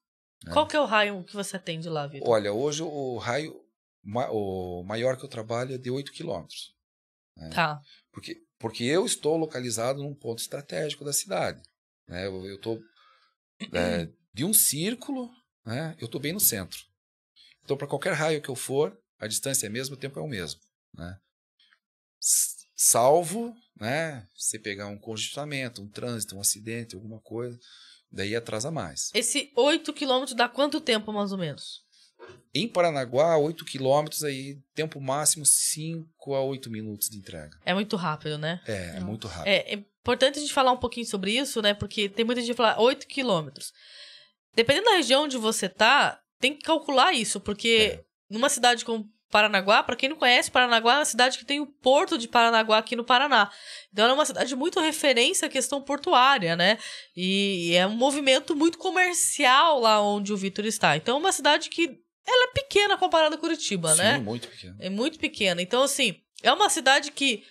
Né? Qual que é o raio que você atende lá, Vitor? Olha, hoje o raio o maior que eu trabalho é de 8 quilômetros. Né? Tá. Porque, porque eu estou localizado num ponto estratégico da cidade. Né? Eu estou é, de um círculo, né? eu estou bem no centro. Então, para qualquer raio que eu for, a distância é a mesma, o tempo é o mesmo. Né? Salvo né? você pegar um congestionamento, um trânsito, um acidente, alguma coisa. Daí atrasa mais. Esse 8 quilômetros dá quanto tempo, mais ou menos? Em Paranaguá, 8 quilômetros, aí tempo máximo 5 a 8 minutos de entrega. É muito rápido, né? É, é muito rápido. É, é, importante a gente falar um pouquinho sobre isso, né? Porque tem muita gente que fala 8 quilômetros. Dependendo da região onde você tá, tem que calcular isso, porque é. numa cidade como Paranaguá, para quem não conhece, Paranaguá é uma cidade que tem o porto de Paranaguá aqui no Paraná. Então ela é uma cidade muito referência à questão portuária, né? E, é um movimento muito comercial lá onde o Vitor está. Então é uma cidade que ela é pequena comparada a Curitiba, Sim, né? Sim, muito pequena. É muito pequena. Então assim, é uma cidade que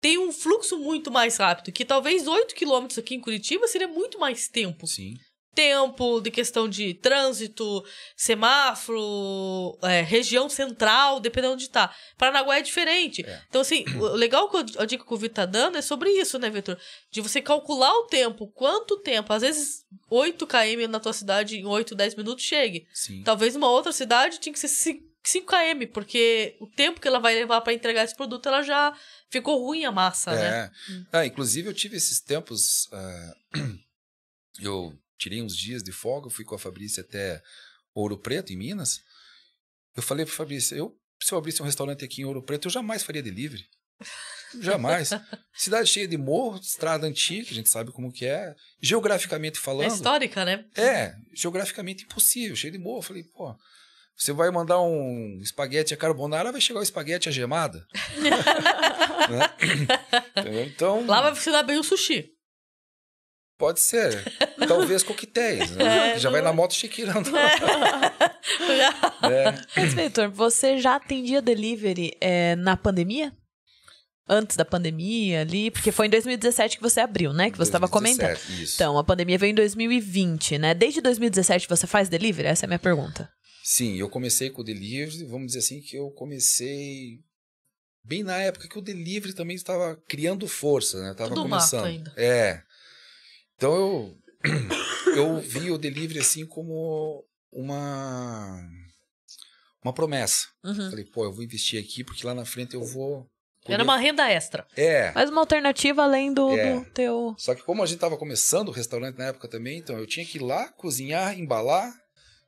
tem um fluxo muito mais rápido, que talvez 8 quilômetros aqui em Curitiba seria muito mais tempo. Sim tempo, de questão de trânsito, semáforo, é, região central, dependendo de onde tá. Paranaguá é diferente. É. Então, assim, o <clears throat> legal que a dica que o Vitor tá dando é sobre isso, né, Vitor? De você calcular o tempo, quanto tempo, às vezes 8 km na tua cidade em 8, 10 minutos chegue. Sim. Talvez uma outra cidade tinha que ser 5 km, porque o tempo que ela vai levar para entregar esse produto, ela já ficou ruim a massa, né? é. né? Ah, inclusive eu tive esses tempos, uh... <clears throat> eu tirei uns dias de folga, fui com a Fabrícia até Ouro Preto, em Minas. Eu falei para Fabrícia, eu, se eu abrisse um restaurante aqui em Ouro Preto, eu jamais faria delivery. Jamais. <laughs> Cidade cheia de morro, estrada antiga, a gente sabe como que é. Geograficamente falando. É histórica, né? É, geograficamente impossível, cheia de morro. Eu falei, pô, você vai mandar um espaguete a carbonara, vai chegar o espaguete a gemada. <laughs> né? <laughs> Então. Lá vai funcionar bem o sushi. Pode ser. <laughs> Talvez coquetéis. Né? É, já não... vai na moto chiquirando. É. <laughs> é. Mas, Vitor, você já atendia delivery é, na pandemia? Antes da pandemia ali? Porque foi em 2017 que você abriu, né? Que você estava comentando. Isso. Então, a pandemia veio em 2020, né? Desde 2017 você faz delivery? Essa é a minha pergunta. Sim, eu comecei com o delivery. Vamos dizer assim que eu comecei bem na época que o delivery também estava criando força, né? Tava começando. ainda. É. Então eu, <coughs> eu vi o delivery assim como uma uma promessa. Uhum. Falei, pô, eu vou investir aqui porque lá na frente eu vou. Comer... Era uma renda extra. É. Mas uma alternativa além do, é. do teu. Só que como a gente estava começando o restaurante na época também, então eu tinha que ir lá, cozinhar, embalar,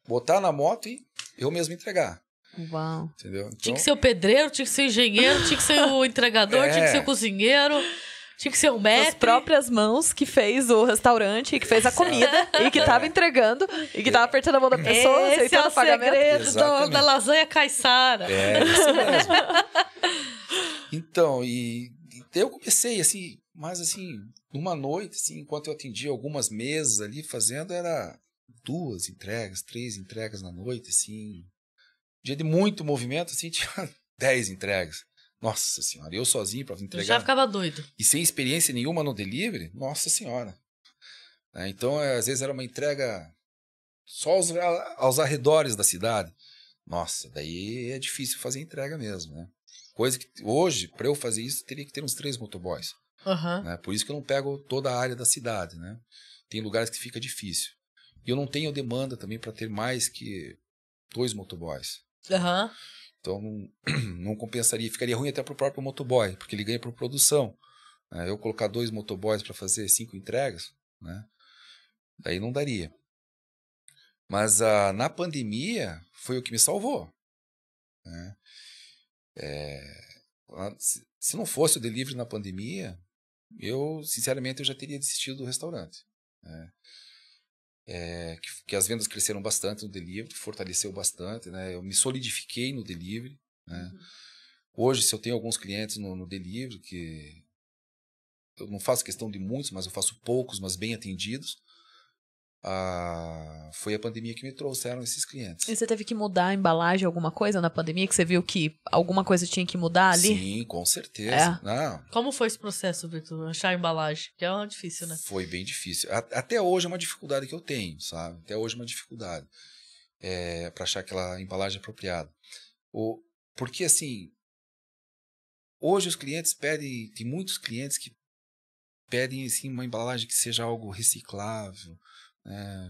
botar na moto e eu mesmo entregar. Uau. Entendeu? Então... Tinha que então ser o pedreiro, tinha que ser o engenheiro, tinha que ser o <laughs> entregador, é. tinha que é. ser o cozinheiro. Tinha que ser um mestre. As próprias mãos que fez o restaurante, que fez a comida, e que estava entregando, e que estava apertando a mão da pessoa, Esse é aceitando é o pagamento. segredo do, da lasanha caissara. É, <laughs> isso mesmo. então, e, e eu comecei, assim, mas assim, numa noite, assim, enquanto eu atendia algumas mesas ali fazendo, era duas entregas, três entregas na noite, assim. Dia de muito movimento, assim, <laughs> tinha dez entregas. Nossa senhora, eu sozinho para então, entregar. Eu já ficava doido. E sem experiência nenhuma no delivery, nossa senhora. É, então, é, às vezes era uma entrega só aos, aos arredores da cidade. Nossa, daí é difícil fazer entrega mesmo, né? Coisa que hoje, para eu fazer isso, teria que ter uns três motoboys. Uhum. Né? Por isso que eu não pego toda a área da cidade, né? Tem lugares que fica difícil. E eu não tenho demanda também para ter mais que dois motoboys. Uhum. Então <clears throat> não compensaria, ficaria ruim até para o próprio motoboy, porque ele ganha por produção. Né? Eu colocar dois motoboys para fazer cinco entregas, né? daí não daria. Mas na pandemia foi o que me salvou. Né? É, se não fosse o delivery na pandemia, eu sinceramente eu já teria desistido do restaurante. Né? é, que, que, as vendas cresceram bastante no delivery, fortaleceu bastante, né? Eu me solidifiquei no delivery, né? Uhum. Hoje, se eu tenho alguns clientes no, no delivery, que eu não faço questão de muitos, mas eu faço poucos, mas bem atendidos, foi a pandemia que me trouxeram esses clientes. E você teve que mudar a embalagem, alguma coisa na pandemia? Que você viu que alguma coisa tinha que mudar ali? Sim, com certeza. É. Não. Como foi esse processo, Victor? Achar a embalagem? Que é difícil, né? Foi bem difícil. Até hoje é uma dificuldade que eu tenho, sabe? Até hoje é uma dificuldade. É, para achar aquela embalagem apropriada. O, porque, assim, hoje os clientes pedem, tem muitos clientes que pedem, assim, uma embalagem que seja algo reciclável, é,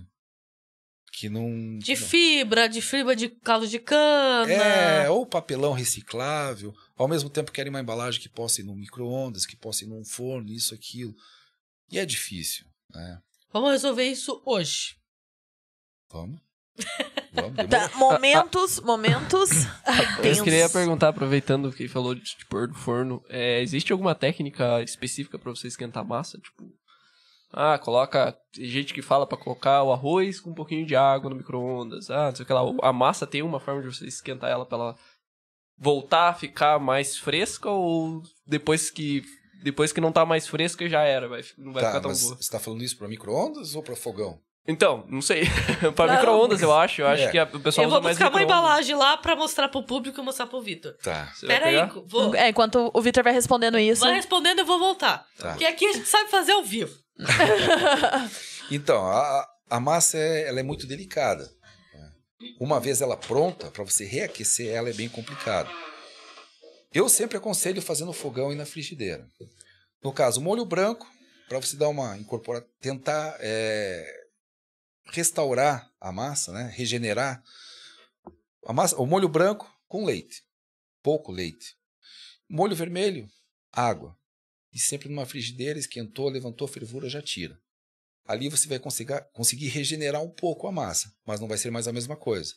que não. De não. fibra, de fibra de caldo de cana. É, ou papelão reciclável. Ao mesmo tempo querem uma embalagem que possa ir no micro-ondas, que possa ir num forno, isso, aquilo. E é difícil, né? Vamos resolver isso hoje. Vamos. <laughs> Vamos tá, momentos, momentos. <laughs> eu queria perguntar, aproveitando que falou de, pôr no forno, é, existe alguma técnica específica para você esquentar massa? Tipo, ah, coloca. Tem gente que fala para colocar o arroz com um pouquinho de água no micro-ondas. Ah, não sei o que lá. A massa tem uma forma de você esquentar ela pra ela voltar a ficar mais fresca ou depois que. Depois que não tá mais fresca já era, vai, não vai tá, ficar tão boa. Você tá falando isso pra micro-ondas ou pra fogão? Então, não sei. <laughs> pra micro-ondas, eu acho. Eu acho É. que o pessoal Eu usa vou mais buscar uma colocar uma embalagem lá pra mostrar pro público e mostrar pro Vitor. Tá. Pera aí, vou... É, enquanto o Vitor vai respondendo isso. vai respondendo eu vou voltar. Tá. Porque aqui a gente sabe fazer ao vivo. <laughs> Então, a, a massa é, ela é muito delicada. Uma vez ela pronta, para você reaquecer ela é bem complicado. Eu sempre aconselho fazer no fogão e na frigideira. No caso, molho branco, para você dar uma incorpora, tentar é, restaurar a massa, né? regenerar a massa, o molho branco com leite, pouco leite. Molho vermelho, água. E sempre numa frigideira, esquentou, levantou a fervura, já tira. Ali você vai conseguir, conseguir regenerar um pouco a massa, mas não vai ser mais a mesma coisa.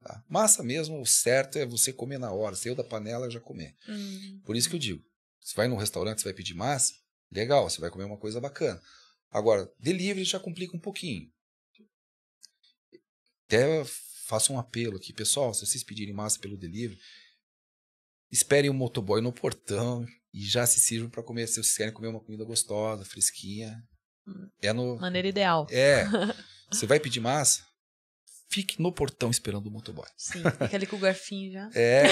Tá? Massa mesmo, o certo é você comer na hora. Saiu da panela, já comer. Hum. Por isso que eu digo, você vai num restaurante, você vai pedir massa, legal, você vai comer uma coisa bacana. Agora, delivery já complica um pouquinho. Até faço um apelo aqui, pessoal, se vocês pedirem massa pelo delivery, esperem o um motoboy no portão e já se sirvam para comer. Se vocês querem comer uma comida gostosa, fresquinha, hum. é no maneira ideal. É. <laughs> Você vai pedir massa? fique no portão esperando o motoboy. Sim, fica ali com o garfinho já. É,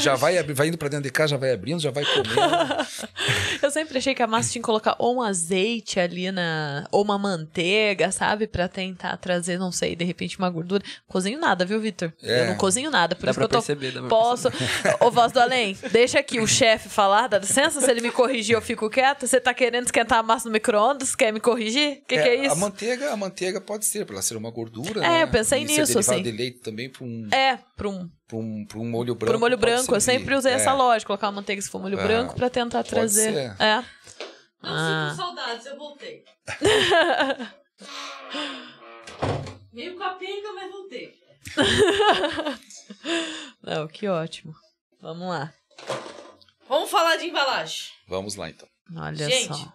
já vai, vai indo para dentro de casa, já vai abrindo, já vai comendo. <laughs> Eu sempre achei que a massa tinha que colocar ou um azeite ali na... ou uma manteiga, sabe? para tentar trazer, não sei, de repente uma gordura. Cozinho nada, viu, Vitor? É. Eu não cozinho nada, por dá isso que eu tô... posso... Ô, voz do além, deixa aqui o chefe falar, dá licença, se ele me corrigir eu fico quieto. Você tá querendo esquentar a massa no micro-ondas? Quer me corrigir? O que, é, que é isso? A manteiga, a manteiga pode ser, pra ela ser uma gordura, É, né? eu pensei nisso isso, assim. de leite também para um... É, para um... Para um, um molho branco. Para um molho branco. Eu sempre usei é. essa lógica, colocar uma manteiga se for molho é. branco para tentar trazer... Ser. É. Não ah. sinto saudades, eu voltei. <laughs> Meio capenga, mas voltei. <laughs> Não, que ótimo. Vamos lá. Vamos falar de embalagem. Vamos lá, então. Olha Gente, só.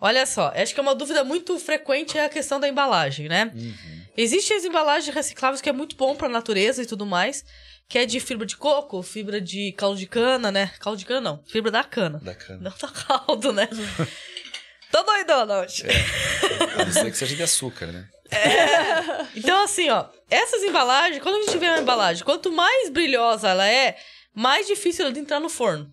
Olha só, acho que é uma dúvida muito frequente é a questão da embalagem, né? Uhum. Existem as embalagens recicláveis que é muito bom para a natureza e tudo mais, que é de fibra de coco, fibra de caldo de cana, né? Caldo de cana não, fibra da cana. Da cana. Não tá caldo, né? <laughs> Tô doidona hoje. É. A não ser que seja de açúcar, né? É. Então, assim, ó, essas embalagens, quando a gente vê uma embalagem, quanto mais brilhosa ela é, mais difícil ela de entrar no forno.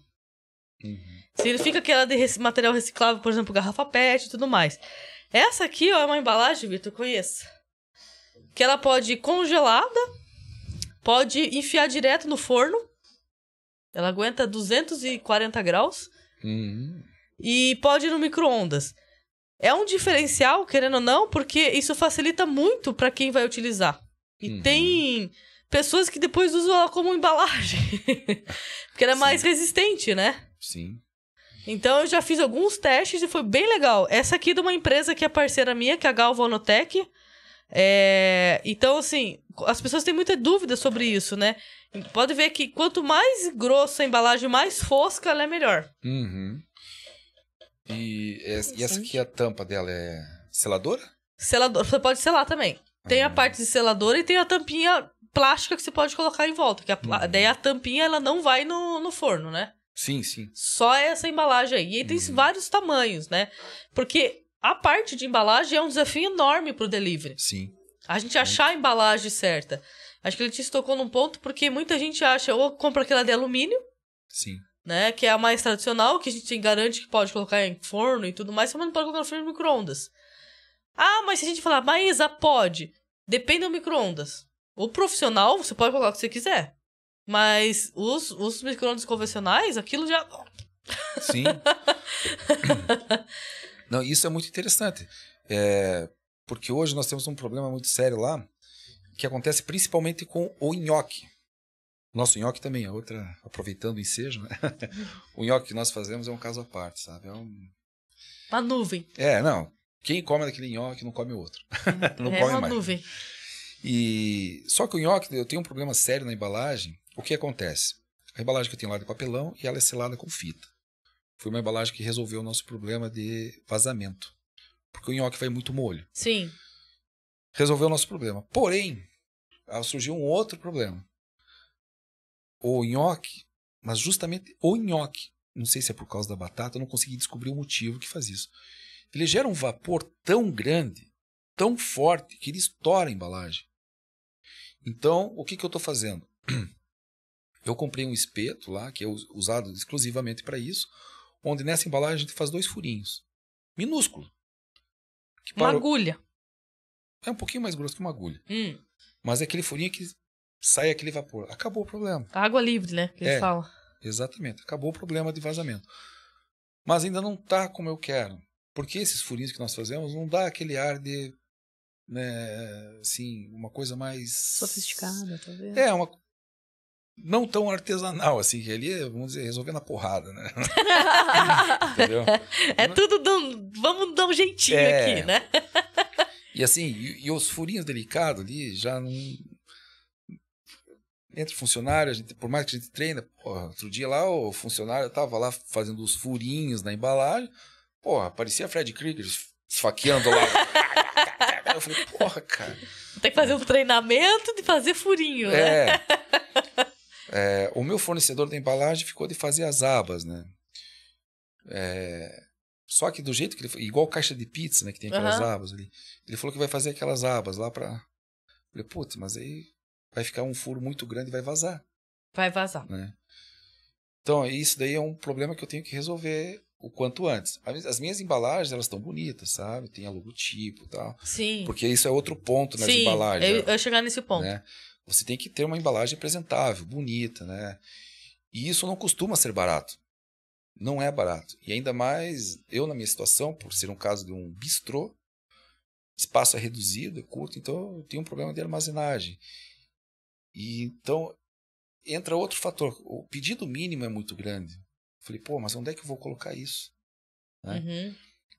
Uhum. Significa que ela é de material reciclável, por exemplo, garrafa PET e tudo mais. Essa aqui, ó, é uma embalagem, Vitor, conheça que ela pode ir congelada, pode enfiar direto no forno. Ela aguenta 240 graus. Uhum. E pode ir no micro-ondas. É um diferencial, querendo ou não, porque isso facilita muito para quem vai utilizar. E uhum. tem pessoas que depois usam ela como embalagem. <laughs> porque ela é Sim. mais resistente, né? Sim. Então eu já fiz alguns testes e foi bem legal. Essa aqui é de uma empresa que é parceira minha, que é a Galvanotec. É, então, assim, as pessoas têm muita dúvida sobre isso, né? Pode ver que quanto mais grossa a embalagem, mais fosca ela é melhor. Uhum. E, essa, e essa aqui, a tampa dela é seladora? Seladora, você pode selar também. Tem uhum. a ah. parte de seladora e tem a tampinha plástica que você pode colocar em volta. Que a, uhum. Daí a tampinha ela não vai no, no forno, né? Sim, sim. Só essa embalagem aí. E tem uhum. vários tamanhos, né? Porque a parte de embalagem é um desafio enorme para o delivery. Sim. A gente achar a embalagem certa. Acho que ele te tocou num ponto porque muita gente acha ou compra aquela de alumínio. Sim. Né, que é a mais tradicional, que a gente garante que pode colocar em forno e tudo mais, mas não pode colocar no forno de micro-ondas. Ah, mas se a gente falar, Maísa, pode. Depende do micro-ondas. O profissional, você pode colocar o que você quiser. Mas os, os micro-ondas convencionais, aquilo já. Sim. <laughs> <clears throat> Não, isso é muito interessante. É, porque hoje nós temos um problema muito sério lá, que acontece principalmente com o nhoque. Nosso nhoque também é outra, aproveitando o ensejo, né? <laughs> o nhoque que nós fazemos é um caso à parte, sabe? É Uma nuvem. É, não. Quem come daquele nhoque não come o outro. <laughs> não é come uma mais. nuvem. E só que o nhoque, eu tenho um problema sério na embalagem. O que acontece? A embalagem que eu tenho lá é de papelão e ela é selada com fita. Foi uma embalagem que resolveu o nosso problema de vazamento. Porque o nhoque vai muito molho. Sim. Resolveu o nosso problema. Porém, ah, surgiu um outro problema. O nhoque, mas justamente o nhoque, não sei se é por causa da batata, eu não consegui descobrir o motivo que faz isso. Ele gera um vapor tão grande, tão forte, que ele estoura a embalagem. Então, o que, que eu estou fazendo? <clears throat> Eu comprei um espeto lá, que é usado exclusivamente para isso, onde nessa embalagem a gente faz dois furinhos. Minúsculo. Uma agulha. É um pouquinho mais grosso que uma agulha. Hum. Mas é aquele furinho que sai aquele vapor. Acabou o problema. Água livre, né? Que é, eles falam. Exatamente. Acabou o problema de vazamento. Mas ainda não está como eu quero. Porque esses furinhos que nós fazemos não dá aquele ar de. Né, assim, uma coisa mais. Sofisticada, talvez. É, uma, não tão artesanal, assim, que ali é, vamos dizer, resolvendo a porrada, né? <laughs> Entendeu? É tudo, dão, vamos dar um jeitinho é... aqui, né? e assim, e, e, os furinhos delicados ali já não. Entre funcionários, por mais que a gente treina, porra, outro dia lá o funcionário tava lá fazendo os furinhos na embalagem, porra, parecia Fred Krieger esfaqueando lá. <laughs> eu falei, porra, cara. Tem que fazer um treinamento de fazer furinho, né? É. É, o meu fornecedor da embalagem ficou de fazer as abas, né? É, só que do jeito que ele igual caixa de pizza, né, que tem aquelas uhum. abas ali. Ele falou que vai fazer aquelas abas lá para Falei, putz, mas aí vai ficar um furo muito grande e vai vazar. Vai vazar. Né? Então, isso daí é um problema que eu tenho que resolver o quanto antes. As minhas embalagens, elas estão bonitas, sabe? Tem a logotipo e tal. Sim. Porque isso é outro ponto nas Sim, embalagens. Sim, eu, né? eu chegar nesse ponto. Né? Você tem que ter uma embalagem apresentável, bonita, né? E isso não costuma ser barato. Não é barato. E ainda mais eu na minha situação, por ser um caso de um bistrô, espaço é reduzido, é curto, então eu tenho um problema de armazenagem. E então entra outro fator, o pedido mínimo é muito grande. falei, pô, mas onde é que eu vou colocar isso? Né? Uhum.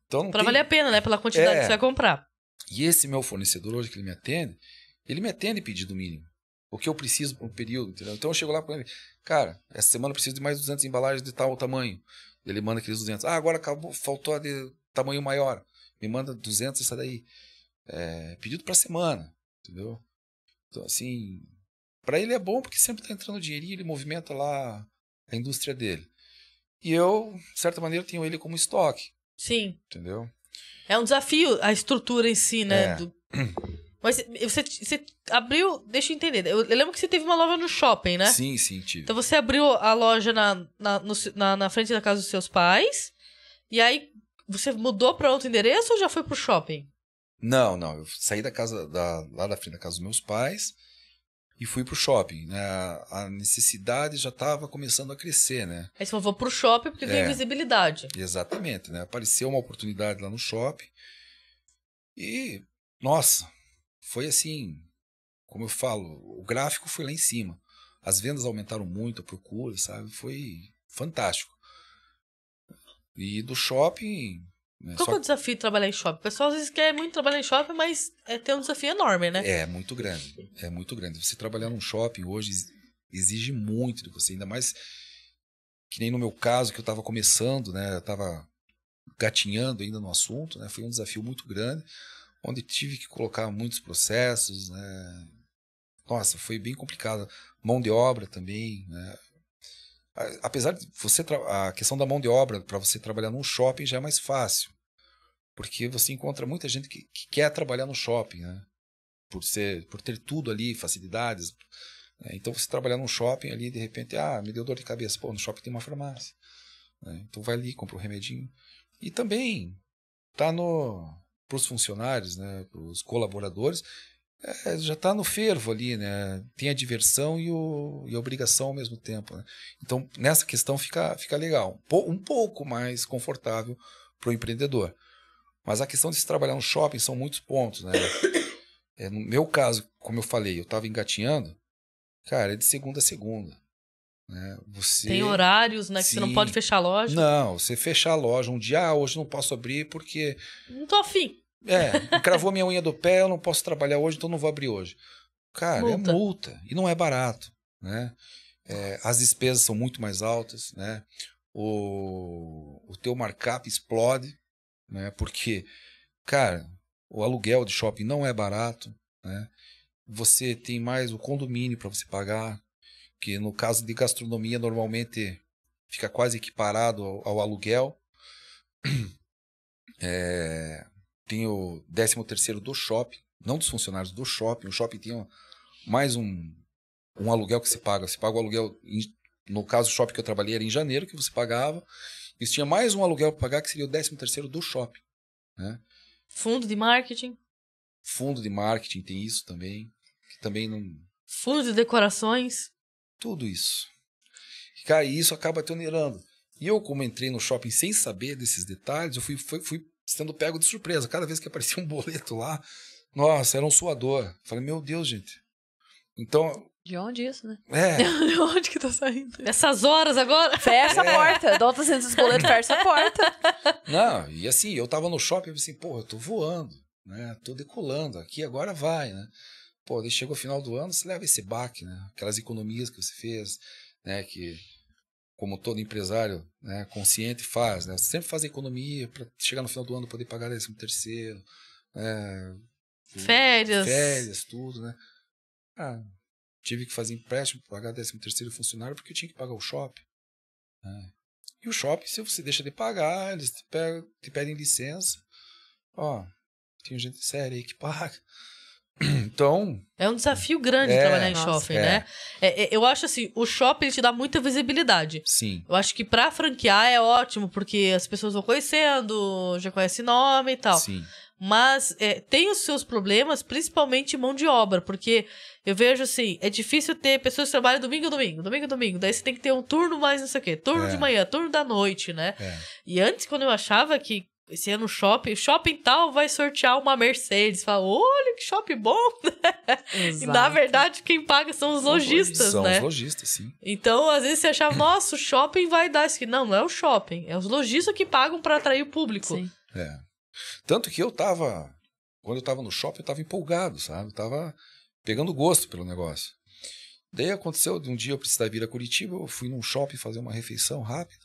Então, para tem... valer a pena, né? Pela quantidade é... que você vai comprar. E esse meu fornecedor hoje que ele me atende, ele me atende pedido mínimo o que eu preciso para um período, entendeu? Então eu chego lá para ele, cara, essa semana eu preciso de mais 200 embalagens de tal tamanho. Ele manda aqueles 200. Ah, agora acabou, faltou a de tamanho maior. Me manda 200 essa daí. É, pedido para semana, entendeu? Então assim, para ele é bom porque sempre está entrando dinheirinho, ele movimenta lá a indústria dele. E eu, de certa maneira, tenho ele como estoque. Sim. Entendeu? É um desafio a estrutura em si, né? É. Do... <clears throat> Mas você, você abriu. Deixa eu entender. Eu, lembro que você teve uma loja no shopping, né? Sim, sim, tive. Então você abriu a loja na, na, no, na, na frente da casa dos seus pais. E aí você mudou para outro endereço ou já foi pro shopping? Não, não. Eu saí da casa, da, lá da frente da casa dos meus pais e fui pro shopping. Né? A necessidade já estava começando a crescer, né? Aí você falou, vou pro shopping porque é, visibilidade. Exatamente, né? Apareceu uma oportunidade lá no shopping e, nossa, foi assim, como eu falo, o gráfico foi lá em cima. As vendas aumentaram muito, a procura, sabe? Foi fantástico. E do shopping. Né? Qual é o desafio de trabalhar em shopping? O pessoal às vezes quer muito trabalhar em shopping, mas é ter um desafio enorme, né? É, muito grande. É muito grande. Você trabalhar num shopping hoje exige muito de você, ainda mais que nem no meu caso, que eu estava começando, né? Eu estava gatinhando ainda no assunto, né? Foi um desafio muito grande onde tive que colocar muitos processos. Né? Nossa, foi bem complicado. Mão de obra também. Né? Apesar de você. A questão da mão de obra, para você trabalhar num shopping já é mais fácil. Porque você encontra muita gente que, que quer trabalhar no shopping, né? Por, ser, por ter tudo ali, facilidades. Né? Então, você trabalhar num shopping ali, de repente, ah, me deu dor de cabeça. Pô, no shopping tem uma farmácia. Né? Então, vai ali, compra o um remedinho. E também, tá no para os funcionários, né, para os colaboradores, é, já está no fervo ali, né? Tem a diversão e, o, e a obrigação ao mesmo tempo. Né? Então, nessa questão fica, fica legal, um pouco mais confortável para o empreendedor. Mas a questão de se trabalhar no shopping são muitos pontos, né? <coughs> É, no meu caso, como eu falei, eu estava engatinhando, cara, é de segunda a segunda. Né? Você... Tem horários, né? Que você não pode fechar a loja. Não, você fechar a loja um dia, ah, hoje não posso abrir porque. Não tô afim. É, cravou minha unha do pé, eu não posso trabalhar hoje, então não vou abrir hoje. Cara, é multa. é multa. E não é barato. Né? É, as despesas são muito mais altas, né? O, o teu markup explode, né? Porque, cara, o aluguel de shopping não é barato, né? Você tem mais o condomínio para você pagar, que no caso de gastronomia normalmente fica quase equiparado ao, ao aluguel. <clears throat> É, tem o 13 terceiro do shopping, não dos funcionários, do shopping. O shopping tem mais um, um aluguel que se paga. Se paga o aluguel, em, no caso do shopping que eu trabalhei era em janeiro que você pagava. E tinha mais um aluguel para pagar que seria o 13 terceiro do shopping. Né? Fundo de marketing. Fundo de marketing tem isso também. Que também não... Fundo de decorações. Tudo isso. E, isso acaba te onerando. E eu, como entrei no shopping sem saber desses detalhes, eu fui, fui, fui sendo pego de surpresa. Cada vez que aparecia um <laughs> boleto lá, nossa, era um suador. Falei, meu Deus, gente. Então. De onde isso, né? É. <laughs> De onde que tá saindo? Nessas horas agora? Fecha é. a porta. Dá 800 boletos, fecha a porta. Não, e assim, eu tava no shopping e assim, pô, eu tô voando, né? Tô decolando. Aqui agora vai, né? pô, chega o final do ano, você leva esse baque, né? Aquelas economias que você fez, né? Que como todo empresário né, consciente faz, né? Você sempre faz economia para chegar no final do ano poder pagar décimo terceiro, né? férias, férias, tudo, né? Ah, tive que fazer empréstimo para pagar décimo terceiro funcionário porque eu tinha que pagar o shopping. Né? E o shopping, se você deixa de pagar, eles te, pegam, te pedem licença. Ó, tem gente séria aí que <laughs> paga. <clears throat> Então. É um desafio grande é, trabalhar em shopping, é. né? É, é, eu acho assim, o shopping te dá muita visibilidade. Sim. Eu acho que pra franquear é ótimo, porque as pessoas vão conhecendo, já conhecem nome e tal. Sim. Mas é, tem os seus problemas, principalmente mão de obra, porque eu vejo assim, é difícil ter pessoas que trabalham domingo, domingo, domingo, domingo. Daí você tem que ter um turno mais não sei o quê, turno de é. manhã, turno da noite, né? E antes, quando eu achava que esse ano o shopping, shopping tal vai sortear uma Mercedes. Fala, olha que shopping bom, Exato. <laughs> Né? E na verdade, quem paga são os lojistas, são né? São os lojistas, sim. Então, às vezes você acha, nossa, o shopping vai dar isso aqui. Não, não é o shopping. É os lojistas que pagam para atrair o público. Sim. É. Tanto que eu tava, quando eu tava no shopping, eu tava empolgado, sabe? Eu tava pegando gosto pelo negócio. Daí aconteceu, de um dia eu precisava vir a Curitiba, eu fui num shopping fazer uma refeição rápida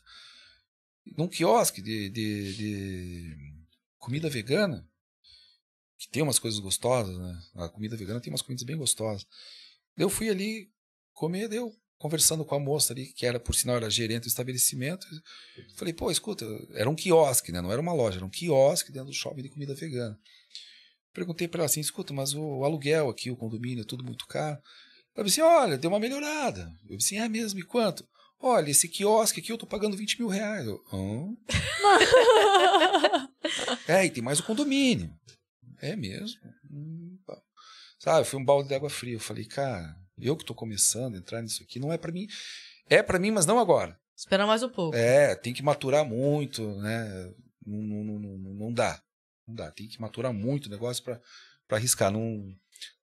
num quiosque de, de, de, comida vegana, que tem umas coisas gostosas, né? A comida vegana tem umas comidas bem gostosas. Eu fui ali comer, eu conversando com a moça ali, que era, por sinal, era gerente do estabelecimento. Falei, pô, escuta, era um quiosque, né? Não era uma loja, era um quiosque dentro do shopping de comida vegana. Perguntei para ela assim, escuta, mas o aluguel aqui, o condomínio, é tudo muito caro. Ela disse, olha, deu uma melhorada. Eu disse, é mesmo, e quanto? Olha, esse quiosque aqui eu tô pagando 20 mil reais. Eu, <laughs> é, e tem mais o condomínio. É mesmo? Hum, Sabe, foi um balde de água fria. Eu falei, cara, eu que tô começando a entrar nisso aqui, não é para mim. É para mim, mas não agora. Esperar mais um pouco. É, tem que maturar muito, né? Não, não, não, não dá. Não dá. Tem que maturar muito o negócio para arriscar. Não,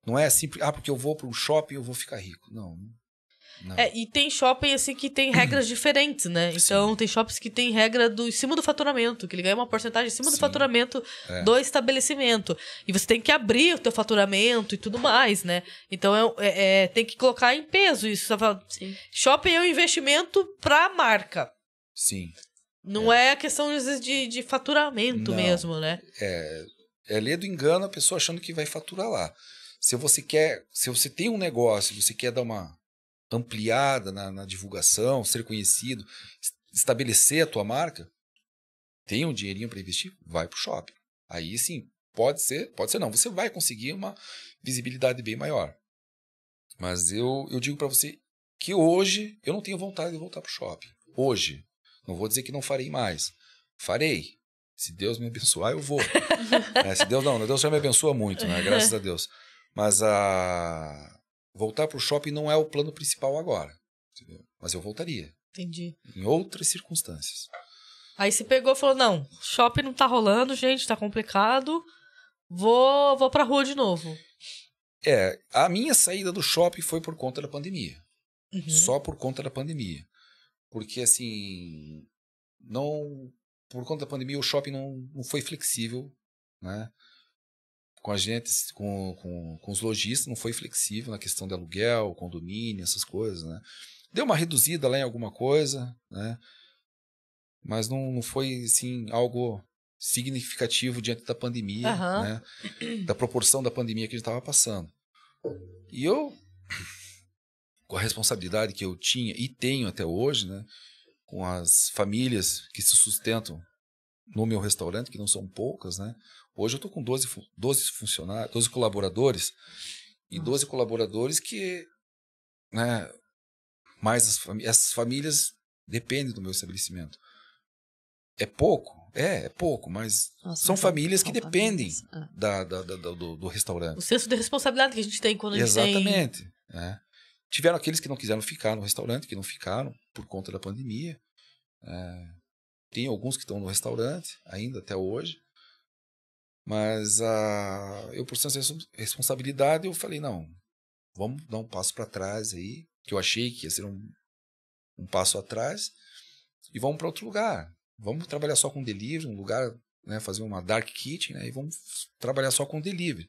não é assim, ah, porque eu vou para um shopping eu vou ficar rico. Não, é, e tem shopping, assim, que tem regras <clears throat> diferentes, né? Então, tem shoppings que tem regra do em cima do faturamento, que ele ganha uma porcentagem em cima Sim. do faturamento é. do estabelecimento. E você tem que abrir o teu faturamento e tudo mais, né? Então, é, é, é tem que colocar em peso isso. Shopping é um investimento pra marca. Sim. Não é. é, a questão, às vezes, de, de faturamento Não. mesmo, né? É, é ler do engano a pessoa achando que vai faturar lá. Se você quer, se você tem um negócio, você quer dar uma ampliada na, na divulgação, ser conhecido, estabelecer a tua marca, tem um dinheirinho para investir, vai para o shopping. Aí sim, pode ser, pode ser não, você vai conseguir uma visibilidade bem maior. Mas eu, eu digo para você que hoje eu não tenho vontade de voltar para o shopping. Hoje. Não vou dizer que não farei mais. Farei. Se Deus me abençoar, eu vou. <laughs> é, se Deus não, Deus já me abençoa muito, né? Graças a Deus. Mas a voltar para o shopping não é o plano principal agora. Entendeu? Mas eu voltaria. Entendi. Em outras circunstâncias. Aí você pegou e falou: não, shopping não tá rolando, gente, tá complicado. Vou, vou pra rua de novo. É, a minha saída do shopping foi por conta da pandemia. Uhum. Só por conta da pandemia. Porque, assim, não. Por conta da pandemia, o shopping não, não foi flexível, né? com a gente, com, com, com os lojistas, não foi flexível na questão de aluguel, condomínio, essas coisas, né? Deu uma reduzida lá em alguma coisa, né? Mas não, não foi, assim, algo significativo diante da pandemia, uhum. né? Da proporção da pandemia que a gente estava passando. E eu, com a responsabilidade que eu tinha e tenho até hoje, né? Com as famílias que se sustentam no meu restaurante, que não são poucas, né? Hoje eu estou com 12, 12 funcionários, 12 colaboradores, e 12 uhum. colaboradores que, né, mais as essas famílias dependem do meu estabelecimento. É pouco? É, é pouco, mas Nossa, são famílias que dependem ah. da, da, da, do, do, restaurante. O senso de responsabilidade que a gente tem quando a gente Exatamente. Tem... É. Né? Tiveram aqueles que não quiseram ficar no restaurante, que não ficaram por conta da pandemia. É. Tem alguns que estão no restaurante ainda até hoje. Mas a, ah, eu, por senso de responsabilidade, eu falei, não, vamos dar um passo para trás aí, que eu achei que ia ser um, um passo atrás, e vamos para outro lugar. Vamos trabalhar só com delivery, um lugar, né, fazer uma dark kitchen, né, e vamos trabalhar só com delivery.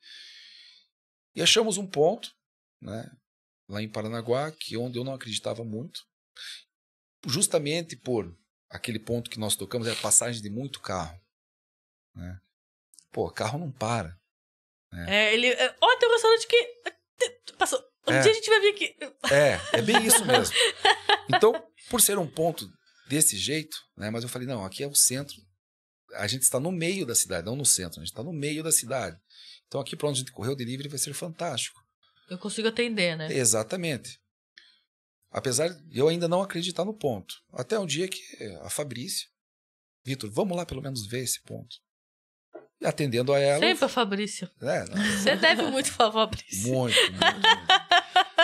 E achamos um ponto, né, lá em Paranaguá, que é onde eu não acreditava muito, justamente por aquele ponto que nós tocamos é a passagem de muito carro. Né? Pô, carro não para. Né? É, ele. É, ó, oh, tem um restaurante que. É, passou. Um é, dia a gente vai vir aqui. É, é bem isso mesmo. Então, por ser um ponto desse jeito, né? Mas eu falei, não, aqui é o centro. A gente está no meio da cidade, não no centro, a gente está no meio da cidade. Então, aqui para onde a gente correu, o delivery vai ser fantástico. Eu consigo atender, né? Exatamente. Apesar de eu ainda não acreditar no ponto. Até um dia que eh, a Fabrícia, Vitor, vamos lá pelo menos ver esse ponto. E atendendo a ela. Sempre a Fabrícia. É, Você deve muito pra Fabrícia. Muito, muito. muito.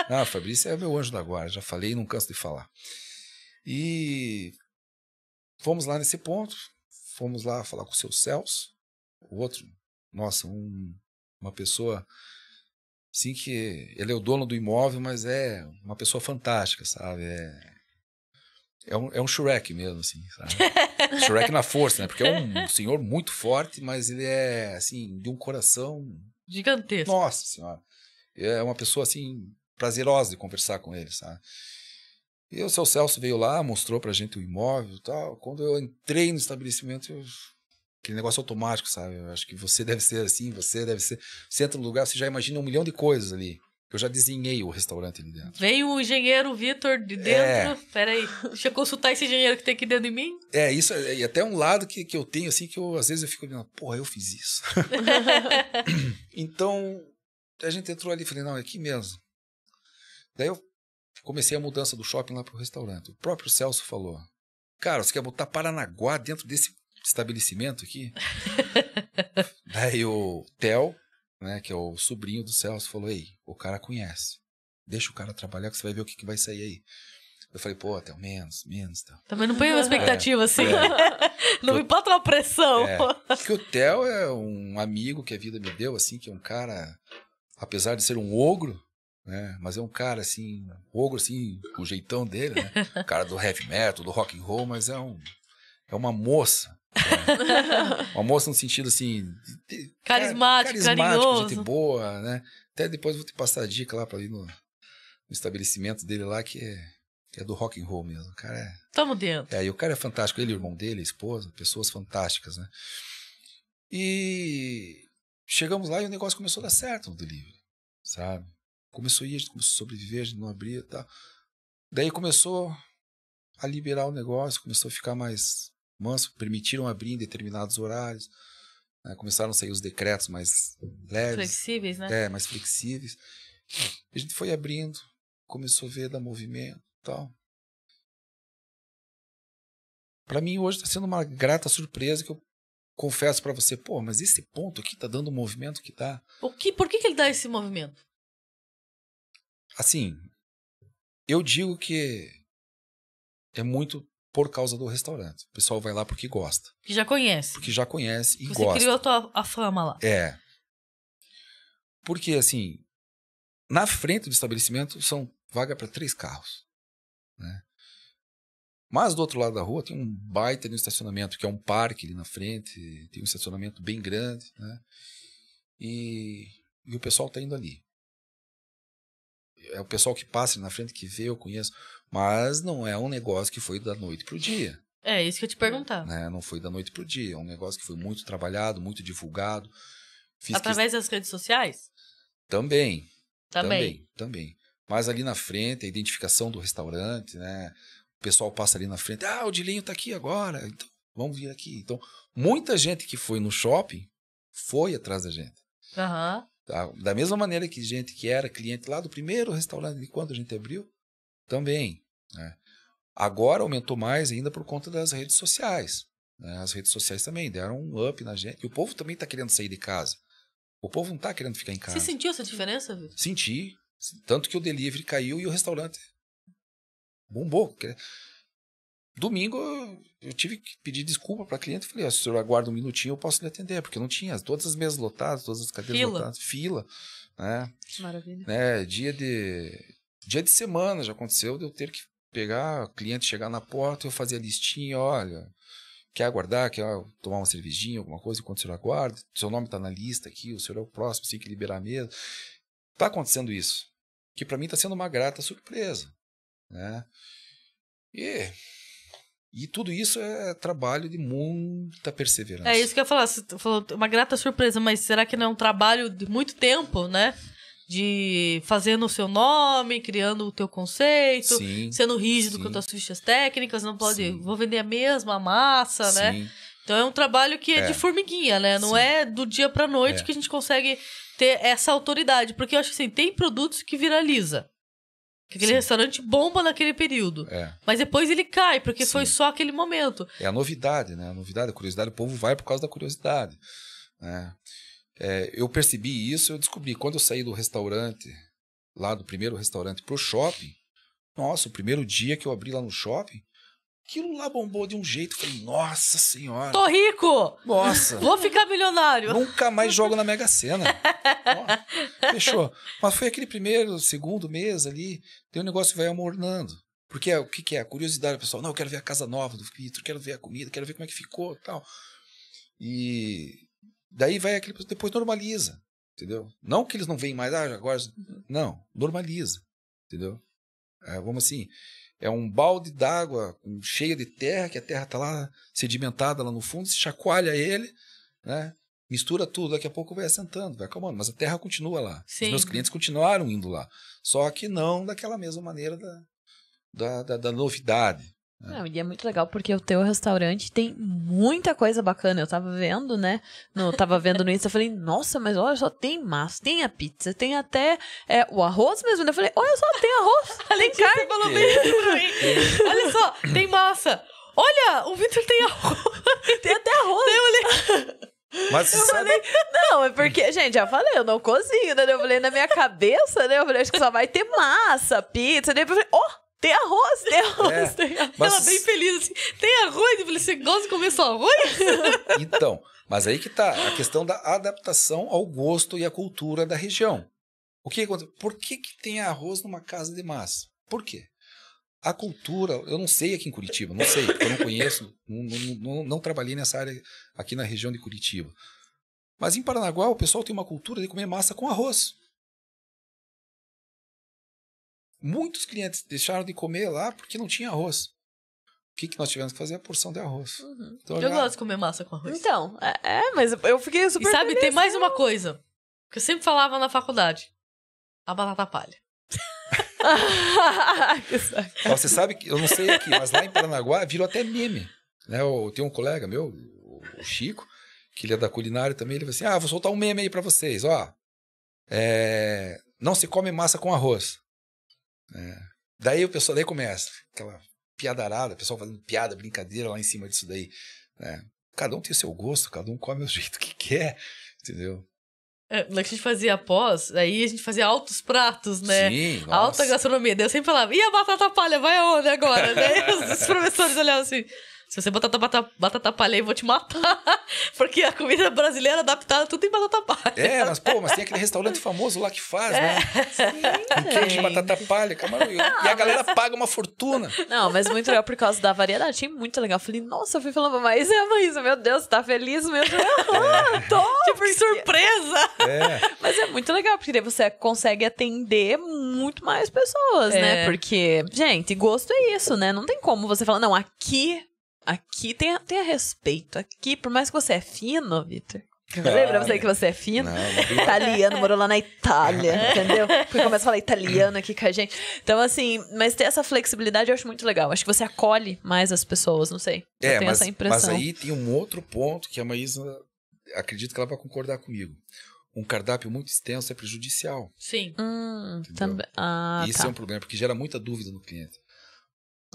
Ah, a Fabrícia é meu anjo da guarda, já falei e não canso de falar. E fomos lá nesse ponto, fomos lá falar com o seu Celso, o outro, nossa, um, uma pessoa sim que ele é o dono do imóvel, mas é uma pessoa fantástica, sabe? É, é, um, é um Shrek mesmo, assim, sabe? <laughs> Shrek na força, né? Porque é um senhor muito forte, mas ele é, assim, de um coração... Gigantesco. Nossa Senhora. É uma pessoa, assim, prazerosa de conversar com ele, sabe? E o seu Celso veio lá, mostrou pra gente o imóvel e tal. Quando eu entrei no estabelecimento, eu aquele negócio automático, sabe? Eu acho que você deve ser assim, você deve ser. Você entra no lugar, você já imagina um milhão de coisas ali. Eu já desenhei o restaurante ali dentro. Veio o engenheiro Vitor de dentro. É. Peraí, deixa eu consultar esse engenheiro que tem aqui dentro de mim. É, isso. É, e é, até um lado que, que eu tenho, assim, que eu às vezes eu fico olhando, porra, eu fiz isso. <laughs> então, a gente entrou ali e falei, não, é aqui mesmo. Daí eu comecei a mudança do shopping lá pro restaurante. O próprio Celso falou, cara, você quer botar Paranaguá dentro desse estabelecimento aqui. <laughs> Daí o Theo, né, que é o sobrinho do Celso, falou: Ei, o cara conhece. Deixa o cara trabalhar que você vai ver o que, que vai sair aí. Eu falei, pô, até menos, menos. tá Também não põe uma expectativa é, assim. É. <laughs> não me bota uma pressão. É. Que o Theo é um amigo que a vida me deu, assim, que é um cara, apesar de ser um ogro, né? Mas é um cara assim, um ogro assim, o jeitão dele, né? O cara do heavy metal, do rock and roll, mas é um é uma moça é. uma <laughs> moça no sentido assim. Carismático, carismático gente boa, né? Até depois vou te passar a dica lá pra ir no, no estabelecimento dele lá, que é, que é do rock and roll mesmo. O cara é. Tamo dentro. É, e o cara é fantástico, ele, irmão dele, esposa, pessoas fantásticas, né? E chegamos lá e o negócio começou a dar certo no delivery, sabe? Começou a ir, a gente começou a sobreviver, a gente não abria e tá? tal. Daí começou a liberar o negócio, começou a ficar mais Manso permitiram abrir em determinados horários. Né? Começaram a sair os decretos mais leves. Flexíveis, né? É, mais flexíveis. A gente foi abrindo, começou a ver da movimento tal. Para mim hoje está sendo uma grata surpresa que eu confesso para você, pô, mas esse ponto aqui tá dando o um movimento que tá. Por que, por que, que ele dá esse movimento? Assim, eu digo que é muito por causa do restaurante. O pessoal vai lá porque gosta. Que já conhece. Porque já conhece e Você gosta. Você criou a, tua, a fama lá. É. Porque, assim, na frente do estabelecimento são vaga para três carros. Né? Mas do outro lado da rua tem um baita de um estacionamento, que é um parque ali na frente, tem um estacionamento bem grande, né? E, e o pessoal está indo ali é o pessoal que passa na frente que vê, eu conheço. Mas não é um negócio que foi da noite pro dia. É, isso que eu te perguntava. Né? Não foi da noite pro dia. É um negócio que foi muito trabalhado, muito divulgado. Fiz Através que... das redes sociais? Também, também. Também. Também. Mas ali na frente, a identificação do restaurante, né? O pessoal passa ali na frente. Ah, o Dilinho tá aqui agora. Então, vamos vir aqui. Então, muita gente que foi no shopping foi atrás da gente. Aham. Uhum. Tá? Da mesma maneira que gente que era cliente lá do primeiro restaurante de quando a gente abriu, também. Né? Agora aumentou mais ainda por conta das redes sociais. Né? As redes sociais também deram um up na gente. E o povo também está querendo sair de casa. O povo não está querendo ficar em casa. Você sentiu essa diferença, Vitor? Senti. Tanto que o delivery caiu e o restaurante bombou. Domingo eu tive que pedir desculpa para cliente. Falei, ah, se o senhor aguarda um minutinho, eu posso lhe atender, porque não tinha todas as mesas lotadas, todas as cadeiras fila. lotadas, fila. Né? Maravilha. Né? Dia, de, dia de semana já aconteceu de eu ter que pegar o cliente, chegar na porta, eu fazer a listinha, olha, quer aguardar, quer tomar uma cervejinha, alguma coisa, enquanto o senhor aguarda, seu nome está na lista aqui, o senhor é o próximo, tem assim que liberar mesmo. Tá acontecendo isso, que para mim está sendo uma grata surpresa. Né? E e tudo isso é trabalho de muita perseverança. É isso que eu ia falar. Você tá falou uma grata surpresa, mas será que não é um trabalho de muito tempo, né? De fazendo o seu nome, criando o teu conceito, sim, sendo rígido com quanto às fichas técnicas, não pode, sim. vou vender a mesma massa, né? sim. né? Então é um trabalho que é, é de formiguinha, né? Não é do dia para noite é. que a gente consegue ter essa autoridade, porque eu acho assim, tem produtos que viraliza. Aquele Sim. restaurante bomba naquele período. É. Mas depois ele cai, porque Sim. foi só aquele momento. É a novidade, né? A novidade, a curiosidade. O povo vai por causa da curiosidade. Né? É, eu percebi isso, eu descobri. Quando eu saí do restaurante, lá do primeiro restaurante, pro shopping, nossa, o primeiro dia que eu abri lá no shopping, aquilo lá bombou de um jeito. Falei, nossa senhora. Tô rico! Nossa. Vou ficar milionário. Nunca mais <laughs> jogo na Mega Sena. fechou. Mas foi aquele primeiro, segundo mês ali, tem um negócio que vai amornando. Porque é, o que, que é? A curiosidade, pessoal. Não, eu quero ver a casa nova do Vitor, quero ver a comida, quero ver como é que ficou tal. E daí vai aquele. Depois normaliza. Entendeu? Não que eles não veem mais, ah, agora. Uhum. Não, normaliza. Entendeu? É, vamos assim. É um balde d'água cheio de terra, que a terra está lá sedimentada lá no fundo, se chacoalha ele, né? mistura tudo, daqui a pouco vai assentando, vai acalmando, mas a terra continua lá. Sim. Os meus clientes continuaram indo lá, só que não daquela mesma maneira da, da, da, da novidade. É. Não, e é muito legal porque o teu restaurante tem muita coisa bacana. Eu tava vendo, né? No, tava vendo no Insta, eu falei, nossa, mas olha só, tem massa, tem a pizza, tem até é, o arroz mesmo. Eu falei, olha só, tem arroz, <laughs> tem carne. Falou mesmo <laughs> Olha só, tem massa. Olha, o Victor tem arroz. tem até arroz. Eu olhei... <laughs> Mas eu sabe... falei, não, é porque, gente, já falei, eu não cozinho, né? Eu falei, na minha cabeça, né? Eu falei, acho que só vai ter massa, pizza. Daí eu falei, oh, tem arroz, né? é, tem arroz, é, tem arroz. Mas... Ela bem feliz assim, tem arroz? Eu falei, você gosta de comer só arroz? <laughs> Então, mas aí que tá a questão da adaptação ao gosto e à cultura da região. O que acontece? Por que, que tem arroz numa casa de massa? Por quê? A cultura, eu não sei aqui em Curitiba, não sei, eu não conheço, não, não, não, não trabalhei nessa área aqui na região de Curitiba. Mas em Paranaguá o pessoal tem uma cultura de comer massa com arroz. Muitos clientes deixaram de comer lá porque não tinha arroz. O que, que nós tivemos que fazer? A porção de arroz. Uhum. Então, eu já... gosto de comer massa com arroz. Então, é, é mas eu fiquei super. E sabe, feliz, tem mais não. uma coisa que eu sempre falava na faculdade: a batata palha. <laughs> você sabe que, eu não sei aqui, mas lá em Paranaguá virou até meme. Né? Eu, tem um colega meu, o Chico, que ele é da culinária também, ele falou assim: ah, vou soltar um meme aí pra vocês, ó. É, não se come massa com arroz. É. Daí o pessoal, daí começa aquela piadarada, o pessoal fazendo piada, brincadeira lá em cima disso daí. Né? Cada um tem o seu gosto, cada um come o jeito que quer, entendeu? É, a gente fazia pós, aí a gente fazia altos pratos, né? Sim, nossa. Alta gastronomia. Daí eu sempre falava, e a batata palha, vai aonde agora? né <laughs> os professores olhavam assim, se você botar batata, batata palha, eu vou te matar. <laughs> Porque a comida brasileira adaptada tudo em batata palha. É, mas pô, mas tem aquele restaurante famoso lá que faz, né? é. né? Sim, um queijo batata palha, camarão. E a galera paga uma fortuna. Não, mas muito legal por causa da variedade. Achei muito legal. Falei, nossa, eu fui falando, mas é, Maísa, meu Deus, você tá feliz mesmo? <laughs> É. Ah, tô, tipo, porque... surpresa. É. <laughs> Mas é muito legal, porque daí você consegue atender muito mais pessoas, né? é. né? Porque, gente, gosto é isso, né? Não tem como você falar, não, aqui Aqui tem, tem a respeito. Aqui, por mais que você é fino, Vitor, ah, lembra pra você é. que você é fino. Não, não. <laughs> Italiano, morou lá na Itália, <laughs> entendeu? Porque começa a falar italiano aqui com a gente. Então, assim, mas ter essa flexibilidade eu acho muito legal. Acho que você acolhe mais as pessoas, não sei. Eu é, tenho mas, essa impressão. Mas aí tem um outro ponto que a Maísa, acredito que ela vai concordar comigo. Um cardápio muito extenso é prejudicial. Sim. Hum, também. Ah, Isso tá. é um problema, porque gera muita dúvida no cliente.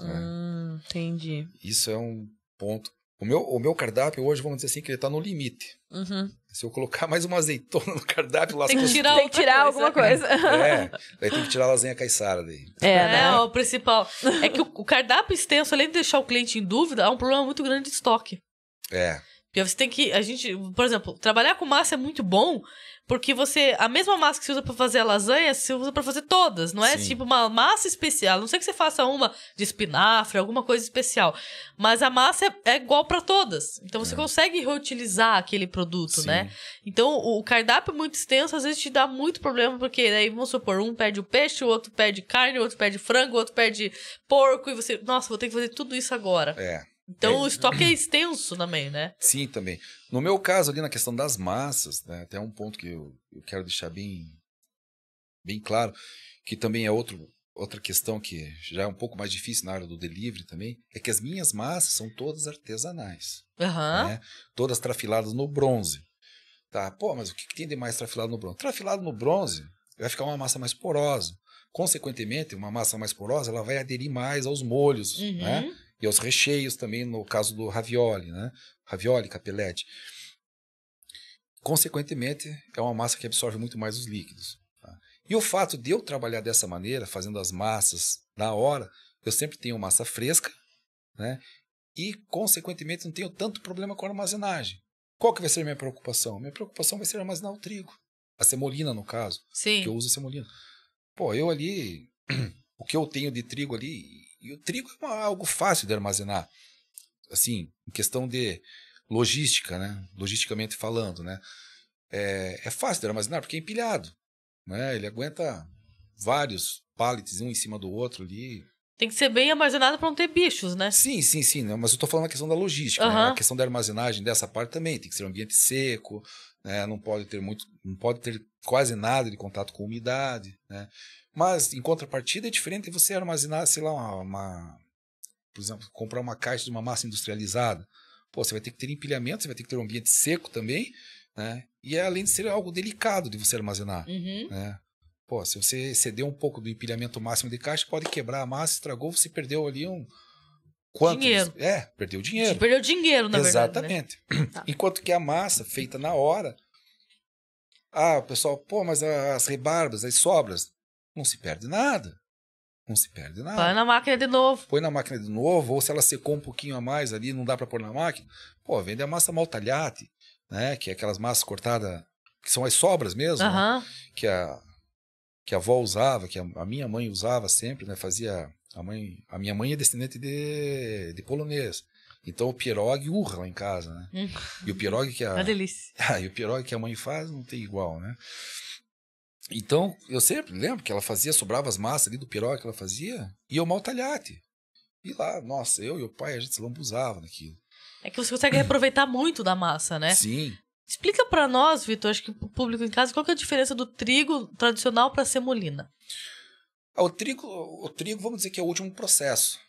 É. Hum, né? Entendi. Isso é um ponto. O meu, o meu cardápio hoje, vamos dizer assim, que ele está no limite. Uhum. Se eu colocar mais uma azeitona no cardápio, lá tem que tirar, tem que tirar coisa. alguma coisa. <laughs> É, daí tem que tirar a lasanha caissara daí. É, é né? o principal. É que o, o cardápio extenso, além de deixar o cliente em dúvida, há um problema muito grande de estoque. É. Porque você tem que. A gente, por exemplo, trabalhar com massa é muito bom, porque você. A mesma massa que você usa para fazer a lasanha, você usa para fazer todas. Não é Sim. tipo uma massa especial. A não sei que você faça uma de espinafre, alguma coisa especial. Mas a massa é, é igual para todas. Então você é. consegue reutilizar aquele produto, né? Sim. né? Então o cardápio é muito extenso às vezes te dá muito problema, porque daí, né, vamos supor, um pede o peixe, o outro pede carne, o outro pede frango, o outro pede porco, e você. Nossa, vou ter que fazer tudo isso agora. É. Então é. o estoque é extenso também, né? Sim, também. No meu caso, ali na questão das massas, né, até um ponto que eu, eu quero deixar bem, bem claro, que também é outro, outra questão que já é um pouco mais difícil na área do delivery também, é que as minhas massas são todas artesanais. Uhum. Né? Todas trafiladas no bronze. Tá, pô, mas o que, tem de mais trafilado no bronze? Trafilado no bronze vai ficar uma massa mais porosa. Consequentemente, uma massa mais porosa ela vai aderir mais aos molhos, né? uhum. né? E aos recheios também, no caso do ravioli, né? Ravioli, capelete. Consequentemente, é uma massa que absorve muito mais os líquidos. Tá? E o fato de eu trabalhar dessa maneira, fazendo as massas na hora, eu sempre tenho massa fresca, né? E, consequentemente, não tenho tanto problema com a armazenagem. Qual que vai ser a minha preocupação? Minha preocupação vai ser armazenar o trigo. A semolina, no caso. Sim. Que eu uso a semolina. Pô, eu ali, <clears throat> o que eu tenho de trigo ali, e o trigo é uma, algo fácil de armazenar. Assim, em questão de logística, né? Logisticamente falando, né? É, é fácil de armazenar porque é empilhado, né? Ele aguenta vários pallets um em cima do outro ali, tem que ser bem armazenado para não ter bichos, né? Sim, sim, sim. Né? mas eu estou falando a questão da logística, uhum. né? a questão da armazenagem dessa parte também. Tem que ser um ambiente seco, né? não pode ter muito, não pode ter quase nada de contato com umidade, né? Mas em contrapartida é diferente você armazenar, sei lá, uma, uma, por exemplo, comprar uma caixa de uma massa industrializada. Pô, você vai ter que ter empilhamento, você vai ter que ter um ambiente seco também, né? E é, além de ser algo delicado de você armazenar, uhum. né? Pô, se você exceder um pouco do empilhamento máximo de caixa, pode quebrar a massa, estragou, você perdeu ali um. Quanto? Dinheiro. É, perdeu dinheiro. Você perdeu dinheiro, na né? Exatamente. verdade. Exatamente. Né? Enquanto que a massa, feita na hora. Ah, o pessoal, pô, mas as rebarbas, as sobras, não se perde nada. Não se perde nada. Põe na máquina de novo. Põe na máquina de novo, ou se ela secou um pouquinho a mais ali, não dá para pôr na máquina. Pô, vende a massa maltalhate, né? Que é aquelas massas cortadas, que são as sobras mesmo, uh -huh. né? que a, que a avó usava, que a, minha mãe usava sempre, né? Fazia a mãe, a minha mãe é descendente de, de polonês. Então o pierogi urra lá em casa, né? Hum. E o pierogi que a <laughs> Uma delícia. <laughs> e o pierogi que a mãe faz não tem igual, né? Então, eu sempre lembro que ela fazia, sobrava as massas ali do pierogi que ela fazia, e eu mal talhate. E lá, nossa, eu e o pai, a gente se lambuzava naquilo. É que você consegue reaproveitar muito da massa, né? Sim. Explica para nós, Vitor, acho que o público em casa, qual é a diferença do trigo tradicional para a semolina? Ah, o trigo, o trigo, vamos dizer que é o último processo.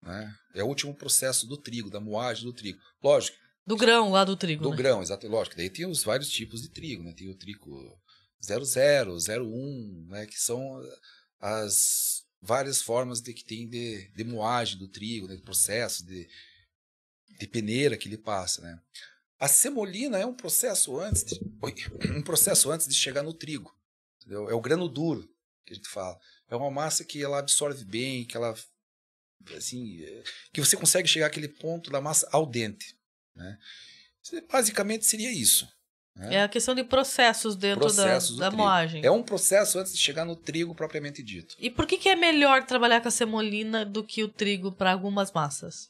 Né? É o último processo do trigo, da moagem do trigo. Lógico. Do grão lá do trigo. Do né? grão, exato. Lógico. Daí tem os vários tipos de trigo. Né? Tem o trigo 00, 01, né? que são ah, as várias formas de que tem de, de moagem do trigo, né? de processo, de, de peneira que ele passa. Né? A semolina é um processo antes de, <clears throat> um processo antes de chegar no trigo. Entendeu? É o grano duro que a gente fala. É uma massa que ela absorve bem, que ela assim, é, que você consegue chegar aquele ponto da massa al dente, né? Basicamente seria isso. Né? É a questão de processos dentro processos da, da moagem. É um processo antes de chegar no trigo propriamente dito. E por que, que é melhor trabalhar com a semolina do que o trigo para algumas massas?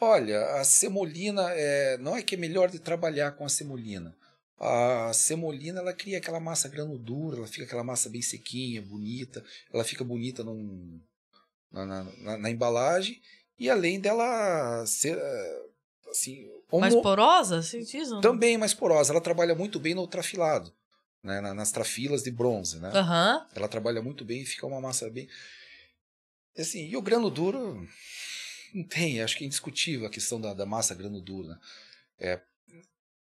Olha, a semolina é, não é que é melhor de trabalhar com a semolina. A semolina ela cria aquela massa granudura, ela fica aquela massa bem sequinha, bonita, ela fica bonita num, na, na, na, embalagem e além dela ser é, assim homo... mais porosa, se diz, também mais porosa. Ela trabalha muito bem no trafilado, né? nas trafilas de bronze, né? Uhum. Ela trabalha muito bem e fica uma massa bem assim. E o grano duro não tem, acho que é indiscutível a questão da, da massa granulura. Né? É,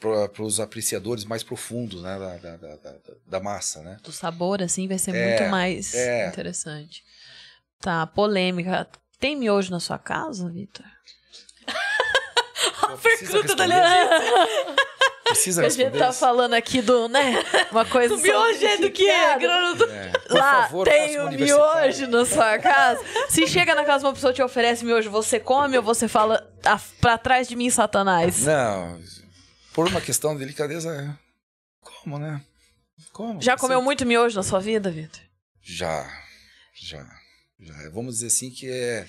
para os apreciadores mais profundos né, da, da, da, da, massa, né? Do sabor, assim, vai ser é, muito mais é. interessante. Tá, polêmica. Tem miojo na sua casa, Vitor? <laughs> a pergunta da <laughs> precisa responder. a gente tá isso. falando aqui do, né? Uma coisa. O miojo é do que é, grano. É. <laughs> Por Lá favor, tem o miojo na sua casa. Se chega na casa de uma pessoa te oferece miojo, você come ou você fala ah, pra trás de mim, Satanás? Não. Por uma questão de delicadeza, é. como, né? Como? Já você... comeu muito miojo na sua vida, Vitor? Já. Já. Já. Vamos dizer assim que é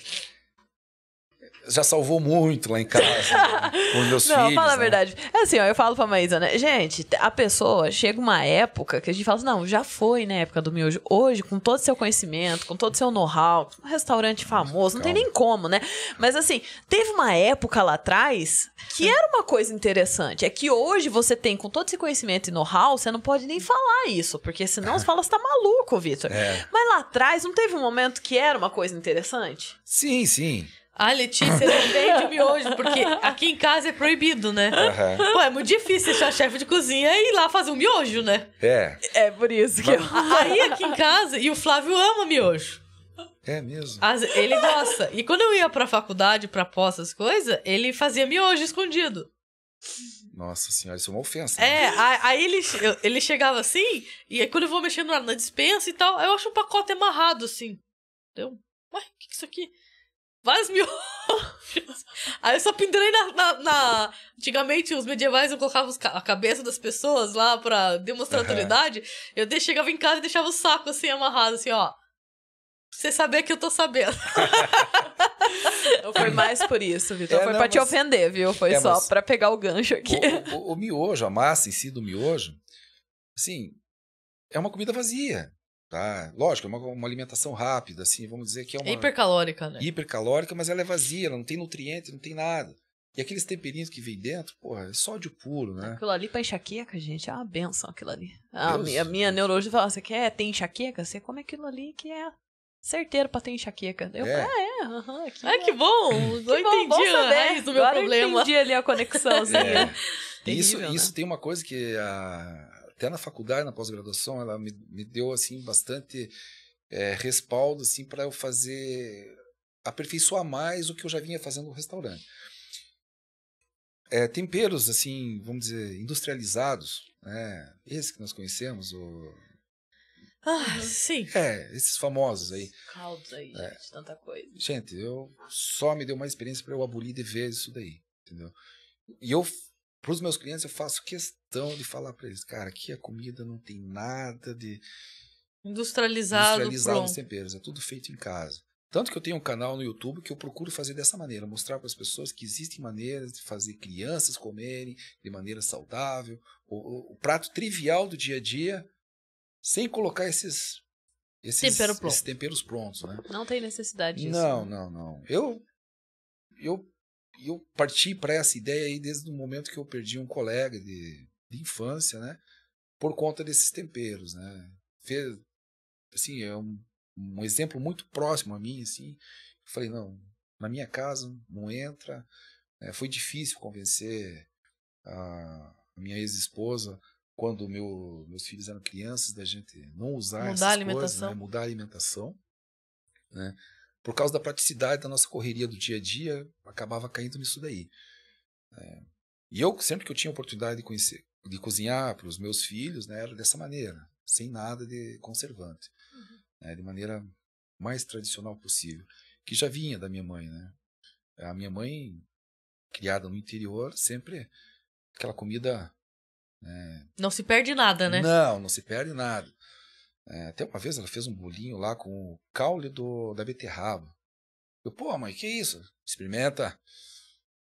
já salvou muito lá em casa, né? <laughs> com os meus não, filhos. Não, fala né? a verdade. É assim, ó, eu falo pra Maísa, né? Gente, a pessoa chega uma época que a gente fala assim, não, já foi na né, época do miojo. Hoje, com todo o seu conhecimento, com todo o seu know-how, um restaurante famoso, não Calma. tem nem como, né? Mas assim, teve uma época lá atrás que era uma coisa interessante. É que hoje você tem, com todo esse conhecimento e know-how, você não pode nem falar isso, porque senão <laughs> você fala, você tá maluco, Vitor. É. Mas lá atrás, não teve um momento que era uma coisa interessante? Sim, sim. Ah, Letícia, não de miojo, porque aqui em casa é proibido, né? Uhum. Pô, é muito difícil achar chefe de cozinha e ir lá fazer um miojo, né? É. É por isso que Mas... eu... Aí aqui em casa, e o Flávio ama miojo. É mesmo? As, ele gosta. E quando eu ia pra faculdade, pra pós, as coisas, ele fazia miojo escondido. Nossa senhora, isso é uma ofensa. É, né? aí ele, ele chegava assim, e aí quando eu vou mexendo na, dispensa e tal, eu acho um pacote amarrado assim. Deu, ué, o que, que é isso aqui? vários miojos. Aí eu só pendurei na, na, na... Antigamente, os medievais eu colocava ca... a cabeça das pessoas lá pra demonstrar uhum. autoridade. Eu de... chegava em casa e deixava o saco assim, amarrado, assim, ó. Pra você saber que eu tô sabendo. <laughs> Não foi mais por isso, Vitor. É, foi não, pra mas... te ofender, viu? Foi é, só mas... pra pegar o gancho aqui. O, o, o miojo, a massa em si do miojo, assim, é uma comida vazia. Tá? Lógico, é uma, uma, alimentação rápida, assim, vamos dizer que é uma. hipercalórica, né? Hipercalórica, mas ela é vazia, ela não tem nutriente, não tem nada. E aqueles temperinhos que vem dentro, porra, é sódio puro, né? Aquilo ali pra enxaqueca, gente, é uma benção aquilo ali. A minha, a minha, neurologista fala, você quer ter enxaqueca? Você come aquilo ali que é certeiro pra ter enxaqueca. Eu é. ah, é, ah, que é. bom! <laughs> eu não entendi bom saber. do meu Agora problema. Eu entendi ali a conexãozinha <laughs> é. Isso, isso né? tem uma coisa que a até na faculdade, na pós-graduação, ela me, me, deu assim bastante é, respaldo assim para eu fazer aperfeiçoar mais o que eu já vinha fazendo no restaurante. É, temperos assim, vamos dizer, industrializados, né? Esse que nós conhecemos, o ah, sim. É, esses famosos aí. Caldos aí, é. tanta coisa. Gente, eu só me deu uma experiência para eu abolir de vez isso daí, entendeu? E eu, para os meus clientes, eu faço questão questão de falar para eles, cara, aqui a comida não tem nada de industrializado, industrializado nos temperos, é tudo feito em casa. Tanto que eu tenho um canal no YouTube que eu procuro fazer dessa maneira, mostrar para as pessoas que existem maneiras de fazer crianças comerem de maneira saudável, o, o prato trivial do dia a dia, sem colocar esses esses, Tempero pronto. esses temperos prontos, né? Não tem necessidade disso. Não, né? não, não. Eu eu eu parti para essa ideia aí desde o momento que eu perdi um colega de de infância, né? Por conta desses temperos, né? Fez, assim, é um, um exemplo muito próximo a mim, assim. falei, não, na minha casa não entra. É, foi difícil convencer a minha ex-esposa quando meu, meus filhos eram crianças da gente não usar mudar essas a alimentação. coisas, né? mudar a alimentação, né? Por causa da praticidade da nossa correria do dia a dia, acabava caindo nisso daí. É, e eu sempre que eu tinha oportunidade de conhecer de cozinhar para os meus filhos né, era dessa maneira, sem nada de conservante, uhum. né, de maneira mais tradicional possível, que já vinha da minha mãe. Né? A minha mãe, criada no interior, sempre aquela comida. Né, não se perde nada, né? Não, não se perde nada. É, até uma vez ela fez um bolinho lá com o caule do, da beterraba. Eu, pô, mãe, que isso? Experimenta.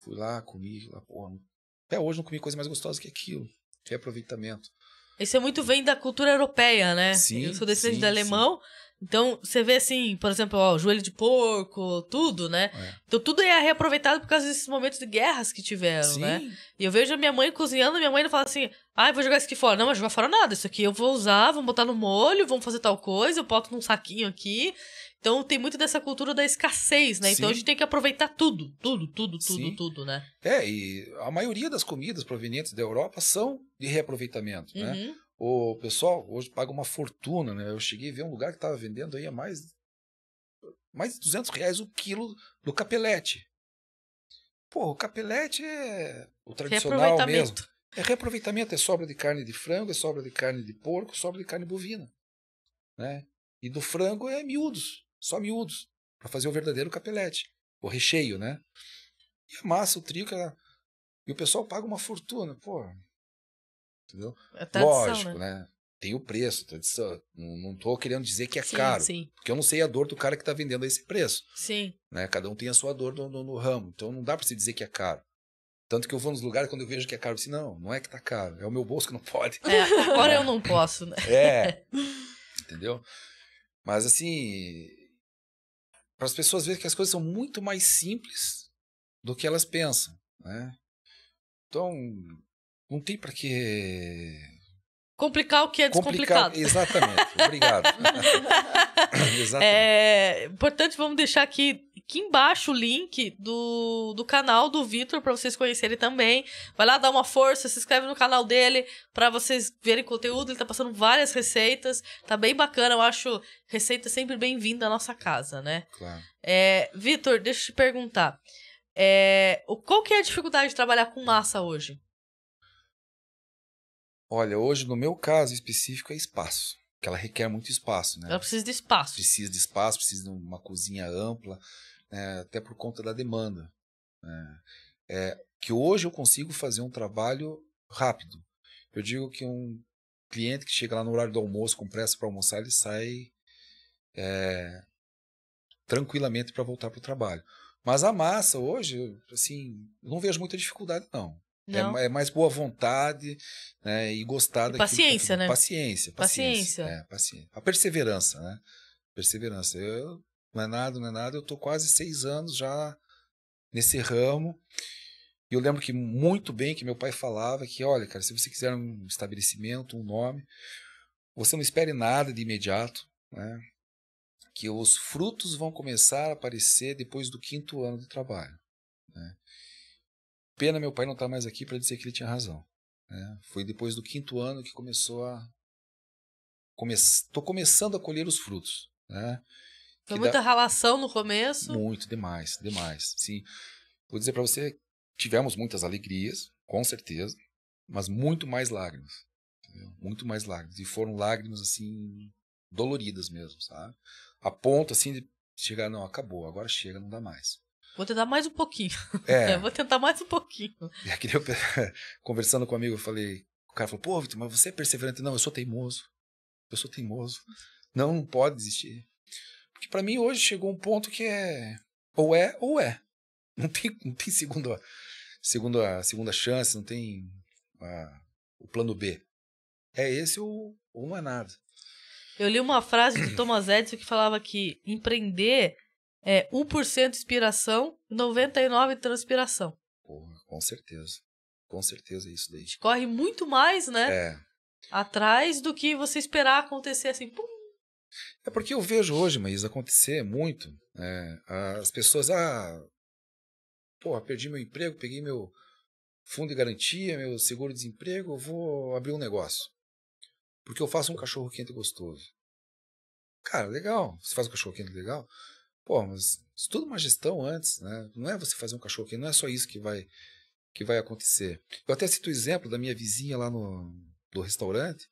Fui lá, comi. Lá, pô, até hoje não comi coisa mais gostosa que aquilo reaproveitamento. Isso é muito vem da cultura europeia, né? Sim, eu sou descendente de alemão, sim. então você vê assim, por exemplo, ó, joelho de porco, tudo, né? É. Então tudo é reaproveitado por causa desses momentos de guerras que tiveram, né? sim. né? E eu vejo a minha mãe cozinhando, minha mãe não fala assim, ah, vou jogar isso aqui fora. Não, mas jogar fora nada, isso aqui eu vou usar, vou botar no molho, vamos fazer tal coisa, eu boto num saquinho aqui então tem muito dessa cultura da escassez, né? Sim. Então a gente tem que aproveitar tudo, tudo, tudo, tudo, tudo, né? É, e a maioria das comidas provenientes da Europa são de reaproveitamento, né? uhum. né? O pessoal hoje paga uma fortuna, né? Eu cheguei a ver um lugar que estava vendendo aí a mais, mais de 200 reais o quilo do capelete. Pô, o capelete é o tradicional mesmo. É reaproveitamento, é sobra de carne de frango, é sobra de carne de porco, é sobra de carne bovina, né? E do frango é miúdos. Só miúdos, para fazer o verdadeiro capelete, o recheio, né? E a massa o trigo, ela... e o pessoal paga uma fortuna, pô. Entendeu? É tradição, Lógico, né? né? Tem o preço, tradição. Não, estou querendo dizer que é sim, caro, sim. porque eu não sei a dor do cara que está vendendo a esse preço. Sim. Né? Cada um tem a sua dor no, no, no ramo, então não dá para se dizer que é caro. Tanto que eu vou nos lugares quando eu vejo que é caro, eu disse, assim, não, não é que tá caro, é o meu bolso que não pode. É, agora eu não posso, né? <laughs> É. <laughs> Entendeu? Mas assim, para as pessoas verem que as coisas são muito mais simples do que elas pensam, né? Então, não tem para que complicar o que é descomplicado. Complicar, exatamente. Obrigado. <laughs> <laughs> exatamente. É importante vamos deixar aqui aqui embaixo o link do, do canal do Vitor para vocês conhecerem também. Vai lá dar uma força, se inscreve no canal dele para vocês verem conteúdo. Ele tá passando várias receitas, tá bem bacana. Eu acho receita sempre bem-vinda à nossa casa, né? Claro. É, Vitor, deixa eu te perguntar. É, qual que é a dificuldade de trabalhar com massa hoje? Olha, hoje no meu caso específico é espaço que ela requer muito espaço, né? Ela precisa de espaço. Precisa de espaço, precisa de uma cozinha ampla né, até por conta da demanda. Né, é, que hoje eu consigo fazer um trabalho rápido. Eu digo que um cliente que chega lá no horário do almoço com pressa para almoçar, ele sai é, tranquilamente para voltar para o trabalho. Mas a massa hoje, assim, não vejo muita dificuldade, não. É não. É, é, mais boa vontade né, e gostar e Paciência, que, né? Paciência, paciência. Paciência. É, paciência. A perseverança, né? Perseverança. Eu, não é nada, não é nada. Eu estou quase seis anos já nesse ramo. E eu lembro que muito bem que meu pai falava que, olha, cara, se você quiser um estabelecimento, um nome, você não espere nada de imediato, né? Que os frutos vão começar a aparecer depois do quinto ano de trabalho. Né? Pena meu pai não estar tá mais aqui para dizer que ele tinha razão. Né? Foi depois do quinto ano que começou a estou Come... começando a colher os frutos, né? Foi muita dá... no começo? Muito, demais, demais. Sim. Vou dizer para você, tivemos muitas alegrias, com certeza, mas muito mais lágrimas. Entendeu? Muito mais lágrimas. E foram lágrimas, assim, doloridas mesmo, sabe? A ponto, assim, de chegar, não, acabou, agora chega, não dá mais. Vou tentar mais um pouquinho. É. <laughs> vou tentar mais um pouquinho. É que eu, <laughs> conversando com um amigo, eu falei, o cara falou, pô, Vitor, mas você é perseverante. Não, eu sou teimoso. Eu sou teimoso. Não, não pode desistir. Que para mim hoje chegou um ponto que é ou é ou é. <laughs> Não tem, não tem segunda, segunda, segunda chance, não tem a, ah, o plano B. É esse ou, ou não é nada. Eu li uma frase do Thomas Edison que falava que empreender é 1% inspiração, 99% transpiração. Porra, com certeza. Com certeza é isso daí. Corre muito mais, né? É. Atrás do que você esperar acontecer assim, pum, é porque eu vejo hoje, Maís, acontecer muito. Né, as pessoas, ah, porra, perdi meu emprego, peguei meu fundo de garantia, meu seguro-desemprego, vou abrir um negócio. Porque eu faço um cachorro quente gostoso. Cara, legal, você faz um cachorro quente legal. Pô, mas estuda uma gestão antes, né? Não é você fazer um cachorro quente, não é só isso que vai que vai acontecer. Eu até cito o exemplo da minha vizinha lá no do restaurante.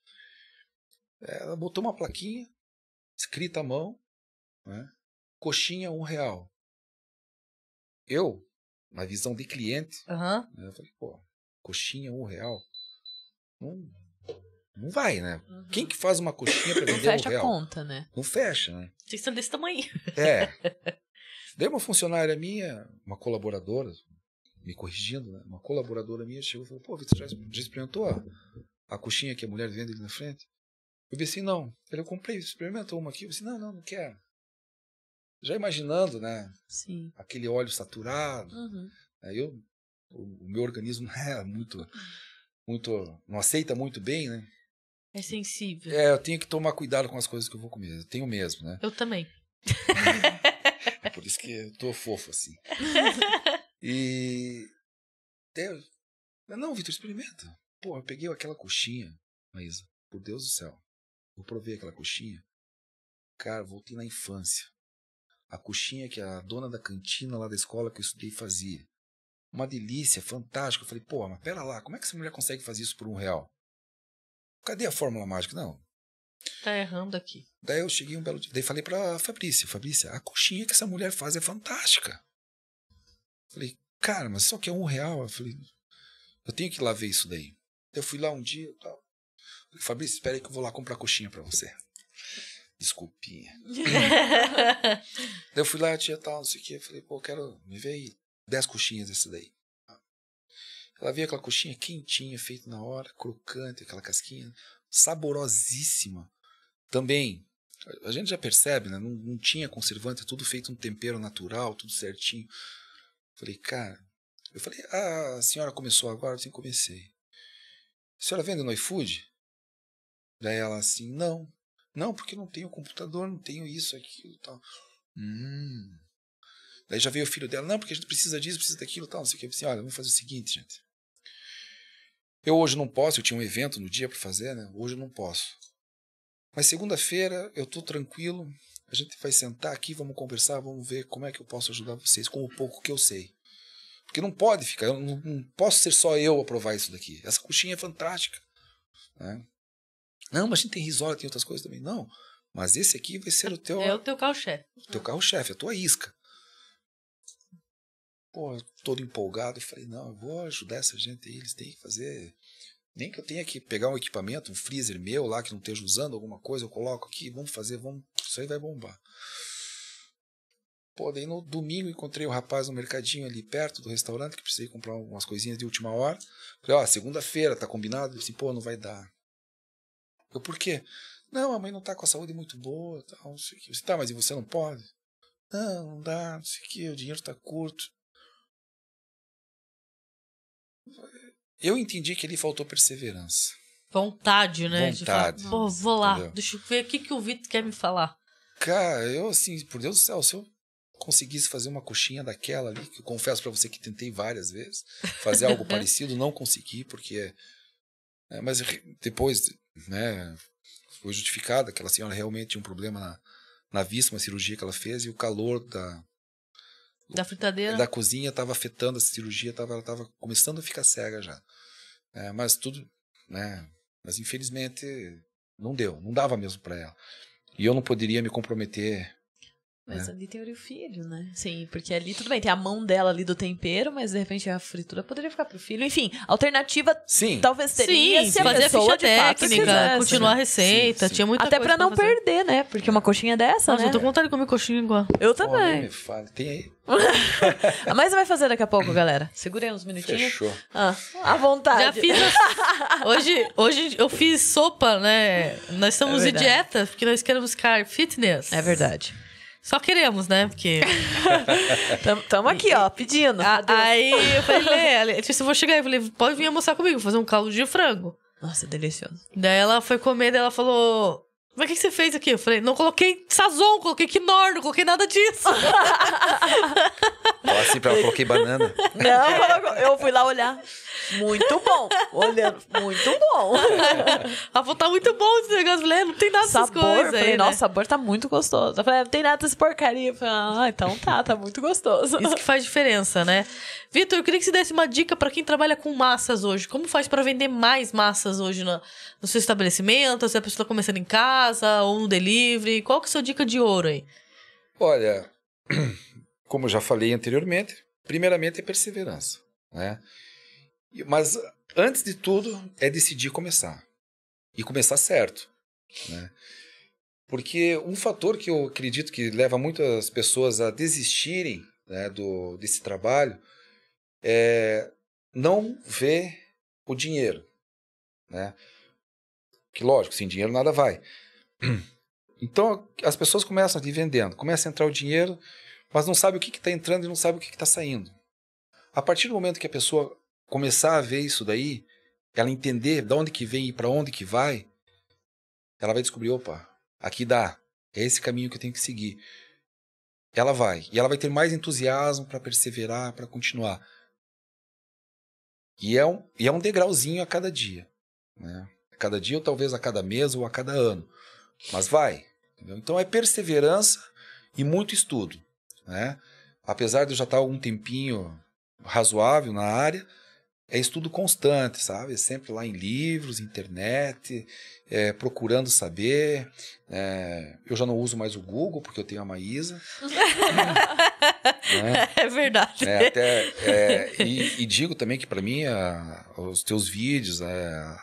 Ela botou uma plaquinha escrita à mão, né? coxinha um real. Eu, na visão de cliente, uhum. né, eu falei, pô, coxinha um real, não, não vai, né? Uhum. Quem que faz uma coxinha para vender um real? Não fecha a conta, né? Não fecha, né? Vocês são desse tamanho. É. <laughs> Daí uma funcionária minha, uma colaboradora, me corrigindo, né? Uma colaboradora minha chegou e falou, pô, Vitor, já experimentou a, a coxinha que a mulher vende ali na frente? Eu disse assim, não. Ele, eu comprei, experimentou uma aqui. Eu disse, assim, não, não, não quero. Já imaginando, né? Sim. Aquele óleo saturado. Uhum. Aí né, eu, o, o meu organismo <laughs> é muito, uhum. muito, não aceita muito bem, né? É sensível. É, eu tenho que tomar cuidado com as coisas que eu vou comer. Eu tenho mesmo, né? Eu também. <laughs> é por isso que eu tô fofo assim. <laughs> E. Deus, não, Vitor, experimenta. Pô, eu peguei aquela coxinha, Maísa, por Deus do céu vou prover aquela coxinha. Cara, voltei na infância. A coxinha que a dona da cantina lá da escola que eu estudei fazia. Uma delícia, fantástico. Eu falei, pô, mas pera lá, como é que essa mulher consegue fazer isso por um real? Cadê a fórmula mágica? Não. Tá errando aqui. Daí eu cheguei um belo dia. Daí falei pra Fabrícia, Fabrícia, a coxinha que essa mulher faz é fantástica. falei, cara, mas só que é um real. Eu falei, eu tenho que ir lá ver isso daí. Eu fui lá um dia e tal. Fabrício, espere que eu vou lá comprar coxinha pra você. Desculpinha. <laughs> eu fui lá, a tia tal, não sei o que. Eu falei, pô, quero me ver aí. Dez coxinhas dessa daí. Ela veio aquela coxinha quentinha, feita na hora, crocante, aquela casquinha, saborosíssima. Também, a gente já percebe, né? Não, não tinha conservante, é tudo feito um tempero natural, tudo certinho. Falei, cara. Eu falei, ah, a senhora começou agora? eu Sim, comecei. A senhora vende no iFood? Daí ela assim, não, não, porque não tenho computador, não tenho isso, aquilo tal. Hum. Daí já veio o filho dela, não, porque a gente precisa disso, precisa daquilo tal, não sei o que. Assim, olha, vamos fazer o seguinte, gente. Eu hoje não posso, eu tinha um evento no dia para fazer, né? Hoje eu não posso. Mas segunda-feira eu tô tranquilo, a gente vai sentar aqui, vamos conversar, vamos ver como é que eu posso ajudar vocês com o pouco que eu sei. Porque não pode ficar, eu não, não posso ser só eu a provar isso daqui. Essa coxinha é fantástica. Né? Não, mas a gente tem risola, tem outras coisas também. Não. Mas esse aqui vai ser o teu. É o teu carro-chefe. O teu carro-chefe, a tua isca. Pô, todo empolgado. falei, não, eu vou ajudar essa gente aí. Eles têm que fazer. Nem que eu tenha que pegar um equipamento, um freezer meu lá que não esteja usando alguma coisa, eu coloco aqui, vamos fazer, vamos. Isso aí vai bombar. Pô, daí no domingo encontrei o um rapaz no mercadinho ali perto do restaurante, que precisei comprar umas coisinhas de última hora. Falei, ó, segunda-feira, tá combinado? Ele disse, pô, não vai dar. Eu, por quê? Não, a mãe não tá com a saúde muito boa, tal, não sei o que. Você tá, mas e você não pode? Não, não dá, não sei o que, o dinheiro tá curto. Eu entendi que ele faltou perseverança. Vontade, né? Vontade. Falar, Pô, vou lá, entendeu? deixa eu ver o que, que o Vitor quer me falar. Cara, eu assim, por Deus do céu, se eu conseguisse fazer uma coxinha daquela ali, que eu confesso para você que tentei várias vezes, fazer algo <laughs> parecido, não consegui, porque é, mas depois né, foi justificada, aquela senhora assim, realmente tinha um problema na, na vista, uma cirurgia que ela fez, e o calor da, da fritadeira. Da cozinha estava afetando a cirurgia, tava, ela estava começando a ficar cega já. É, mas tudo, né? Mas infelizmente não deu, não dava mesmo para ela. E eu não poderia me comprometer mas é. ali tem o filho, né? Sim, porque ali tudo bem, tem a mão dela ali do tempero, mas de repente a fritura poderia ficar pro filho. Enfim, alternativa sim. talvez teria sim, se fazer a ficha técnica, continuar a receita, sim, sim. tinha muita Até coisa pra não perder, né? Porque uma coxinha dessa, Nossa, né? eu tô com vontade de comer coxinha igual. Eu também. Oh, me Tem aí. <laughs> mas vai fazer daqui a pouco, galera. Segurei uns minutinhos. Fechou. Ah, à vontade. Já fiz. hoje, hoje eu fiz sopa, né? Nós é estamos é em dieta, porque nós queremos ficar fitness. É verdade. Só queremos, né? Porque. Estamos <laughs> aqui, ó, pedindo. A, aí eu falei, Lê, se vou chegar, eu falei, pode vir almoçar comigo, fazer um caldo de frango. Nossa, delicioso. Daí ela foi comer, daí ela falou: mas o que, que, você fez aqui? Eu falei, não coloquei sazon, coloquei quinor, não coloquei nada disso. Nossa, assim, eu coloquei banana. Não, eu fui lá olhar. Muito bom. Olhando, muito bom. Ela tá muito bom esse negócio. Eu é, não tem nada sabor, dessas coisas. falei, aí, né? nossa, né? sabor tá muito gostoso. Eu falei, é, não tem nada dessa porcaria. Eu falei, ah, então tá, tá muito gostoso. Isso que faz diferença, né? Vitor, eu queria que você desse uma dica para quem trabalha com massas hoje. Como faz para vender mais massas hoje no, no seu estabelecimento? Se a pessoa tá começando em casa? casa ou no delivery? Qual que é a sua dica de ouro aí? Olha, <clears throat> como já falei anteriormente, primeiramente é perseverança, né? Mas antes de tudo é decidir começar e começar certo, né? Porque um fator que eu acredito que leva muitas pessoas a desistirem né, do, desse trabalho é não ver o dinheiro, né? Que lógico, sem dinheiro nada vai. Então as pessoas começam a ir vendendo, começa a entrar o dinheiro, mas não sabe o que está entrando e não sabe o que está saindo. A partir do momento que a pessoa começar a ver isso daí, ela entender de onde que vem e para onde que vai, ela vai descobrir, opa, aqui dá, é esse caminho que eu tenho que seguir. Ela vai, e ela vai ter mais entusiasmo para perseverar, para continuar. E é, um, e é um degrauzinho a cada dia. Né? A cada dia, ou talvez a cada mês ou a cada ano mas vai. Entendeu? Então é perseverança e muito estudo. Né? Apesar de eu já estar algum tempinho razoável na área, é estudo constante, sabe? É sempre lá em livros, internet, é, procurando saber. É, eu já não uso mais o Google, porque eu tenho a Maísa. <laughs> né? É verdade. É, até, é, e, e, digo também que para mim, a, os teus vídeos, a, é,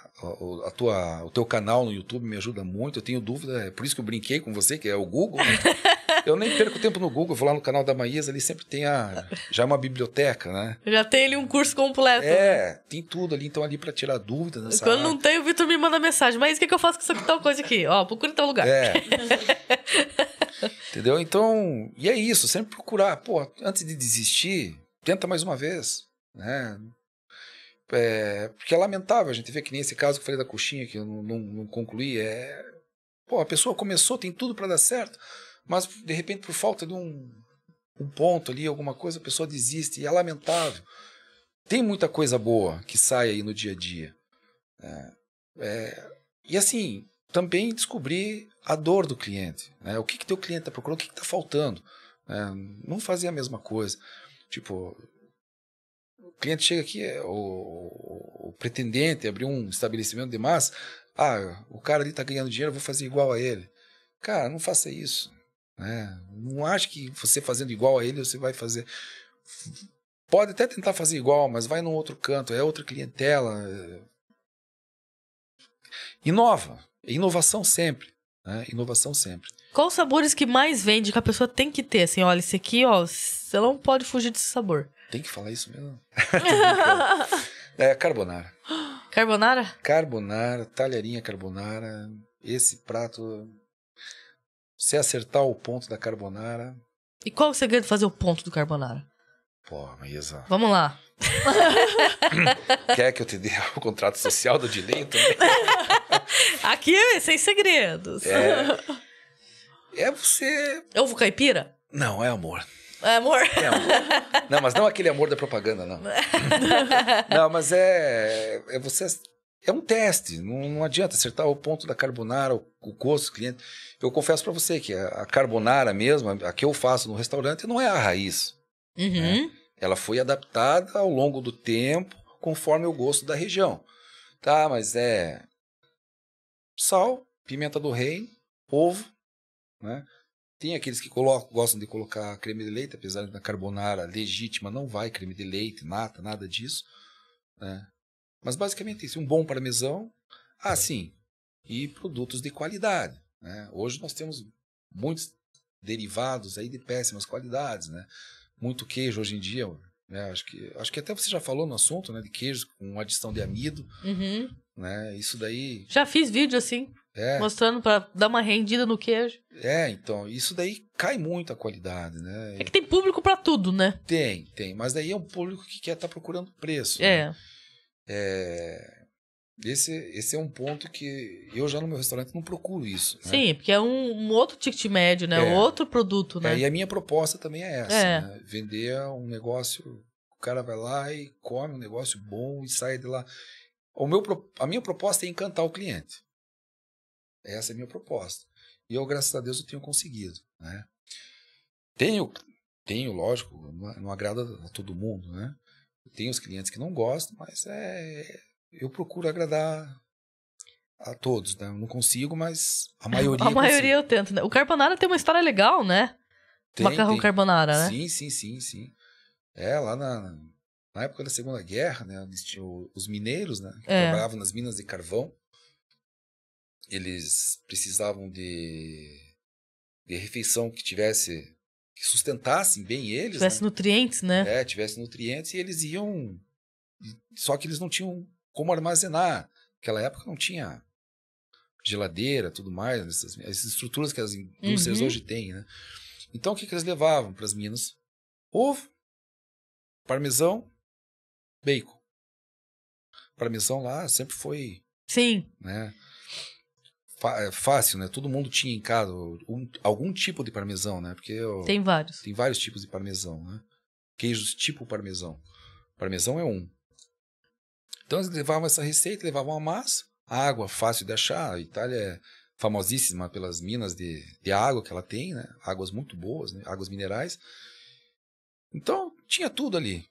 a tua, o teu canal no YouTube me ajuda muito. Eu tenho dúvida, é por isso que eu brinquei com você, que é o Google. Né? <laughs> eu nem perco tempo no Google, vou lá no canal da Maísa, ali sempre tem a já é uma biblioteca, né? Já tem ali um curso completo. É, tem tudo ali, então ali para tirar dúvidas. Nessa Quando área. não tem, o Vitor me manda mensagem, mas o que, que eu faço com essa tal coisa aqui? Ó, procura em tal lugar. É. <laughs> Entendeu? Então, e é isso, sempre procurar. Pô, antes de desistir, tenta mais uma vez, né? É, porque é lamentável, a gente vê que nem esse caso que eu falei da coxinha, que eu não, não, não concluí. É, pô, a pessoa começou, tem tudo para dar certo, mas de repente, por falta de um, um ponto ali, alguma coisa, a pessoa desiste. E é lamentável. Tem muita coisa boa que sai aí no dia a dia. É, é, e assim, também descobrir a dor do cliente. Né? O que, que teu cliente está procurando, o que está faltando. Né? Não fazer a mesma coisa. Tipo, o cliente chega aqui, é, o, o pretendente abrir um estabelecimento de massa, ah, o cara ali está ganhando dinheiro, eu vou fazer igual a ele. Cara, não faça isso. Né? Não acho que você fazendo igual a ele, você vai fazer. Pode até tentar fazer igual, mas vai num outro canto, é outra clientela. Inova. É inovação sempre. Né? Inovação sempre. Qual os sabores que mais vende que a pessoa tem que ter? Assim, olha, esse aqui, ó, você não pode fugir desse sabor. Tem que falar isso mesmo? <laughs> é carbonara. Carbonara? Carbonara, talherinha carbonara. Esse prato, se acertar o ponto da carbonara... E qual o segredo de fazer o ponto do carbonara? Pô, Maísa... Vamos lá. <laughs> Quer que eu te dê o contrato social do direito? <laughs> Aqui é sem segredos. É, é você... É ovo caipira? Não, é amor. É amor. É amor. Não, mas não aquele amor da propaganda, não. <laughs> não, mas é, é você é um teste, não, não, adianta acertar o ponto da carbonara, o, o gosto do cliente. Eu confesso para você que a, a, carbonara mesmo, a que eu faço no restaurante, não é a raiz. Uhum. Né? Ela foi adaptada ao longo do tempo, conforme o gosto da região. Tá, mas é sal, pimenta do reino, ovo, né? Tem aqueles que colocam, gostam de colocar creme de leite, apesar da carbonara legítima não vai creme de leite, nata, nada disso. Né? Mas basicamente isso, um bom parmesão, ah é. sim, e produtos de qualidade. Né? Hoje nós temos muitos derivados aí de péssimas qualidades, né? Muito queijo hoje em dia, né? Acho que, acho que até você já falou no assunto, né? De queijos com adição de amido. Uhum. Né? Isso daí. Já fiz vídeo assim. É. Mostrando para dar uma rendida no queijo. É, então, isso daí cai muito a qualidade, né? É que tem público para tudo, né? Tem, tem. Mas daí é um público que quer estar tá procurando preço. Né? É. Né? é. Esse, esse é um ponto que eu já no meu restaurante não procuro isso. Né? Sim, porque é um, um, outro ticket médio, né? É. Outro produto, né? É, e a minha proposta também é essa, é. Né? Vender um negócio, o cara vai lá e come um negócio bom e sai de lá o meu, a minha proposta é encantar o cliente. Essa é a minha proposta. E eu, graças a Deus, eu tenho conseguido. Né? Tenho, tenho, lógico, não, não agrada a todo mundo. Né? tenho os clientes que não gostam, mas é, eu procuro agradar a todos. Né? Eu não consigo, mas a maioria. <laughs> a maioria consigo. eu tento. Né? O Carbonara tem uma história legal, né? Tem, Macarrão tem. Carbonara, né? Sim, sim, sim, sim. É, lá na, na época da Segunda Guerra, né, eles tinham os mineiros, né, que é. trabalhavam nas minas de carvão. Eles precisavam de, de refeição que tivesse que sustentassem bem eles, tivesse né? nutrientes, né? É, tivesse nutrientes e eles iam só que eles não tinham como armazenar. Naquela época não tinha geladeira, tudo mais, essas, essas estruturas que as indústrias uhum. hoje têm, né? Então o que, que eles levavam para as minas? Ovo, parmesão bacon. Para missão lá sempre foi. Sim. Né? É, fácil, né? Todo mundo tinha em casa um, algum tipo de parmesão, né? Porque eu, tem vários. Tem vários tipos de parmesão, né? Queijos tipo parmesão. Parmesão é um. Então eles levavam essa receita, levavam a massa, água fácil de achar. A Itália é famosíssima pelas minas de, de água que ela tem, né? Águas muito boas, né? águas minerais. Então tinha tudo ali.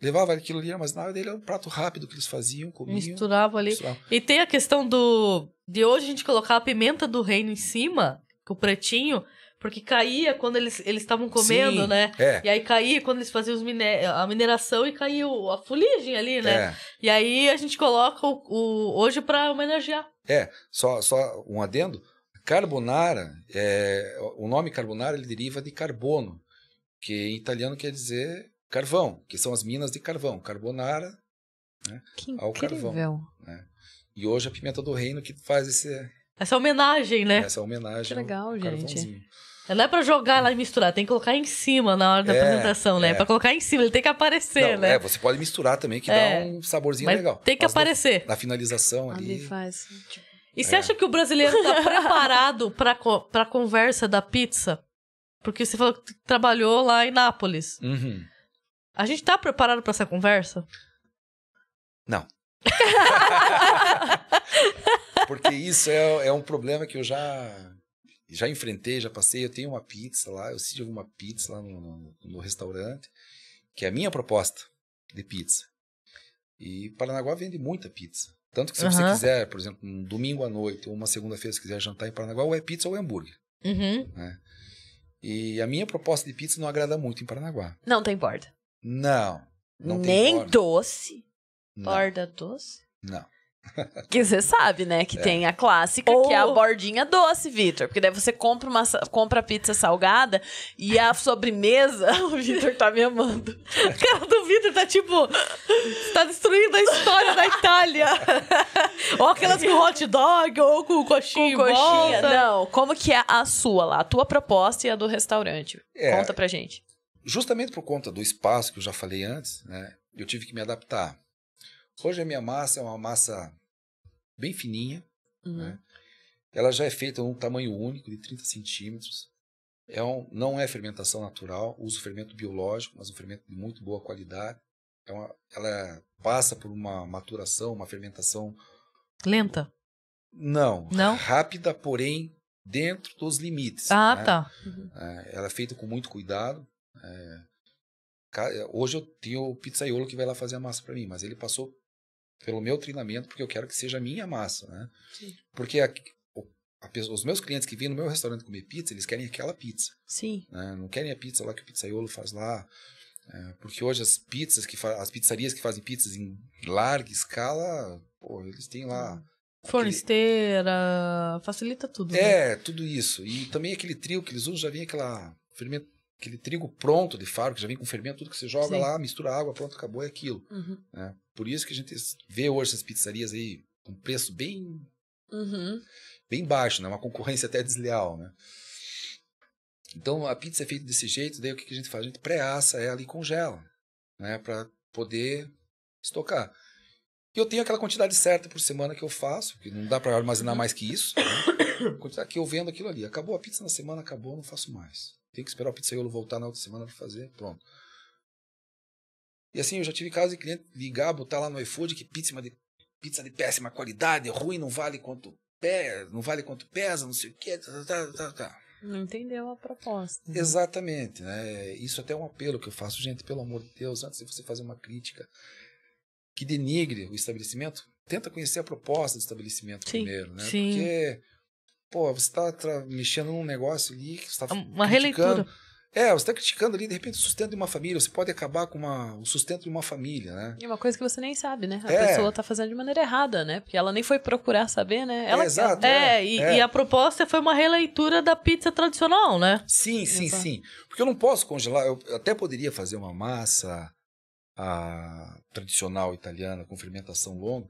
Levava aquilo ali, mas nada dele era um prato rápido que eles faziam, comiam. misturava ali. E tem a questão do. De hoje a gente colocar a pimenta do reino em cima, com o pretinho, porque caía quando eles estavam comendo, Sim, né? É. E aí caía quando eles faziam mine a mineração e caiu a fuligem ali, né? É. E aí a gente coloca o, o hoje para homenagear. É, só, só um adendo. Carbonara, é, o nome carbonara ele deriva de carbono, que em italiano quer dizer carvão, que são as minas de carvão, carbonara né, que ao carvão. Né? E hoje a Pimenta do Reino que faz esse, essa homenagem, né? Essa homenagem. Que legal, gente. É, não é pra jogar lá e misturar, tem que colocar em cima na hora da é, apresentação, né? É. Pra colocar em cima, ele tem que aparecer, não, né? É, você pode misturar também, que é. dá um saborzinho Mas legal. Tem que Mas aparecer. Na, na finalização ali. Ali faz. E é. você acha que o brasileiro tá preparado para pra conversa da pizza? Porque você falou que trabalhou lá em Nápoles. Uhum. A gente tá preparado para essa conversa? Não. <laughs> Porque isso é, é, um problema que eu já já enfrentei, já passei. Eu tenho uma pizza lá, eu sirvo uma pizza lá no, no, no restaurante, que é a minha proposta de pizza. E Paranaguá vende muita pizza. Tanto que se uhum. você quiser, por exemplo, um domingo à noite ou uma segunda-feira, se quiser jantar em Paranaguá, ou é pizza ou é hambúrguer. Uhum. Né? E a minha proposta de pizza não agrada muito em Paranaguá. Não tem importa. Não. não Nem doce. Não. Borda doce? Não. <laughs> Que você sabe, né? Que é. tem a clássica, Ou... que é a bordinha doce, Vitor. Porque daí você compra, uma, compra pizza salgada e a sobremesa. <laughs> o Vitor tá me amando. A <laughs> cara do Vitor tá tipo. Tá destruindo a história da Itália. ou aquelas com hot dog, ou com coxinha. Com coxinha. Não, como que é a sua lá? A tua proposta e a do restaurante. É. Conta pra gente justamente por conta do espaço que eu já falei antes, né, eu tive que me adaptar. Hoje a minha massa é uma massa bem fininha, uhum. né? ela já é feita num tamanho único de 30 centímetros. É um, não é fermentação natural, uso fermento biológico, mas um fermento de muito boa qualidade. É uma, ela passa por uma maturação, uma fermentação lenta. Não, não? rápida, porém dentro dos limites. Ah, né? tá. Uhum. ela é feita com muito cuidado. É. é, hoje eu tenho o pizzaiolo que vai lá fazer a massa para mim, mas ele passou pelo meu treinamento porque eu quero que seja a minha massa, né? Sim. Porque a, a, os meus clientes que vêm no meu restaurante comer pizza, eles querem aquela pizza. Sim. Né? Não querem a pizza lá que o pizzaiolo faz lá. É, porque hoje as pizzas que as pizzarias que fazem pizzas em larga escala, pô, eles têm lá. Fornesteira, aquele... facilita tudo. Né? É, né? tudo isso. E também aquele trio que eles usam já vem aquela fermento, aquele trigo pronto de faro, que já vem com fermento, tudo que você joga Sim. lá, mistura água, pronto, acabou, é aquilo. Uhum. Né? Por isso que a gente vê hoje essas pizzarias aí com preço bem, uhum. bem baixo, né? uma concorrência até desleal. Né? Então a pizza é feita desse jeito, daí o que a gente faz? A gente pré-assa ela e congela, né? para poder estocar. E eu tenho aquela quantidade certa por semana que eu faço, porque não dá para armazenar uhum. mais que isso. Né? <coughs> Quantidade que eu vendo aquilo ali. Acabou a pizza na semana, acabou, não faço mais. Tem que esperar o pizzaiolo voltar na outra semana para fazer, pronto. E assim, eu já tive casos de cliente ligar, botar lá no iFood que pizza de, pizza de péssima qualidade, ruim, não vale quanto pesa, não vale quanto pesa, não sei o quê, tá, tá, tá, tá. tá. Não entendeu a proposta. Né? Exatamente, né? Isso até é um apelo que eu faço, gente, pelo amor de Deus, antes de você fazer uma crítica que denigre o estabelecimento, tenta conhecer a proposta do estabelecimento sim, primeiro, né? Sim. Porque pô, você tá mexendo num negócio ali que você tá é Uma releitura. É, você está criticando ali, de repente, o sustento de uma família. Você pode acabar com uma, o sustento de uma família, né? E uma coisa que você nem sabe, né? A é. pessoa está fazendo de maneira errada, né? Porque ela nem foi procurar saber, né? Ela, é, exato. É, é, e, é, E, a proposta foi uma releitura da pizza tradicional, né? Sim, sim, exato. sim. Porque eu não posso congelar. Eu até poderia fazer uma massa a, ah, tradicional italiana com fermentação longa,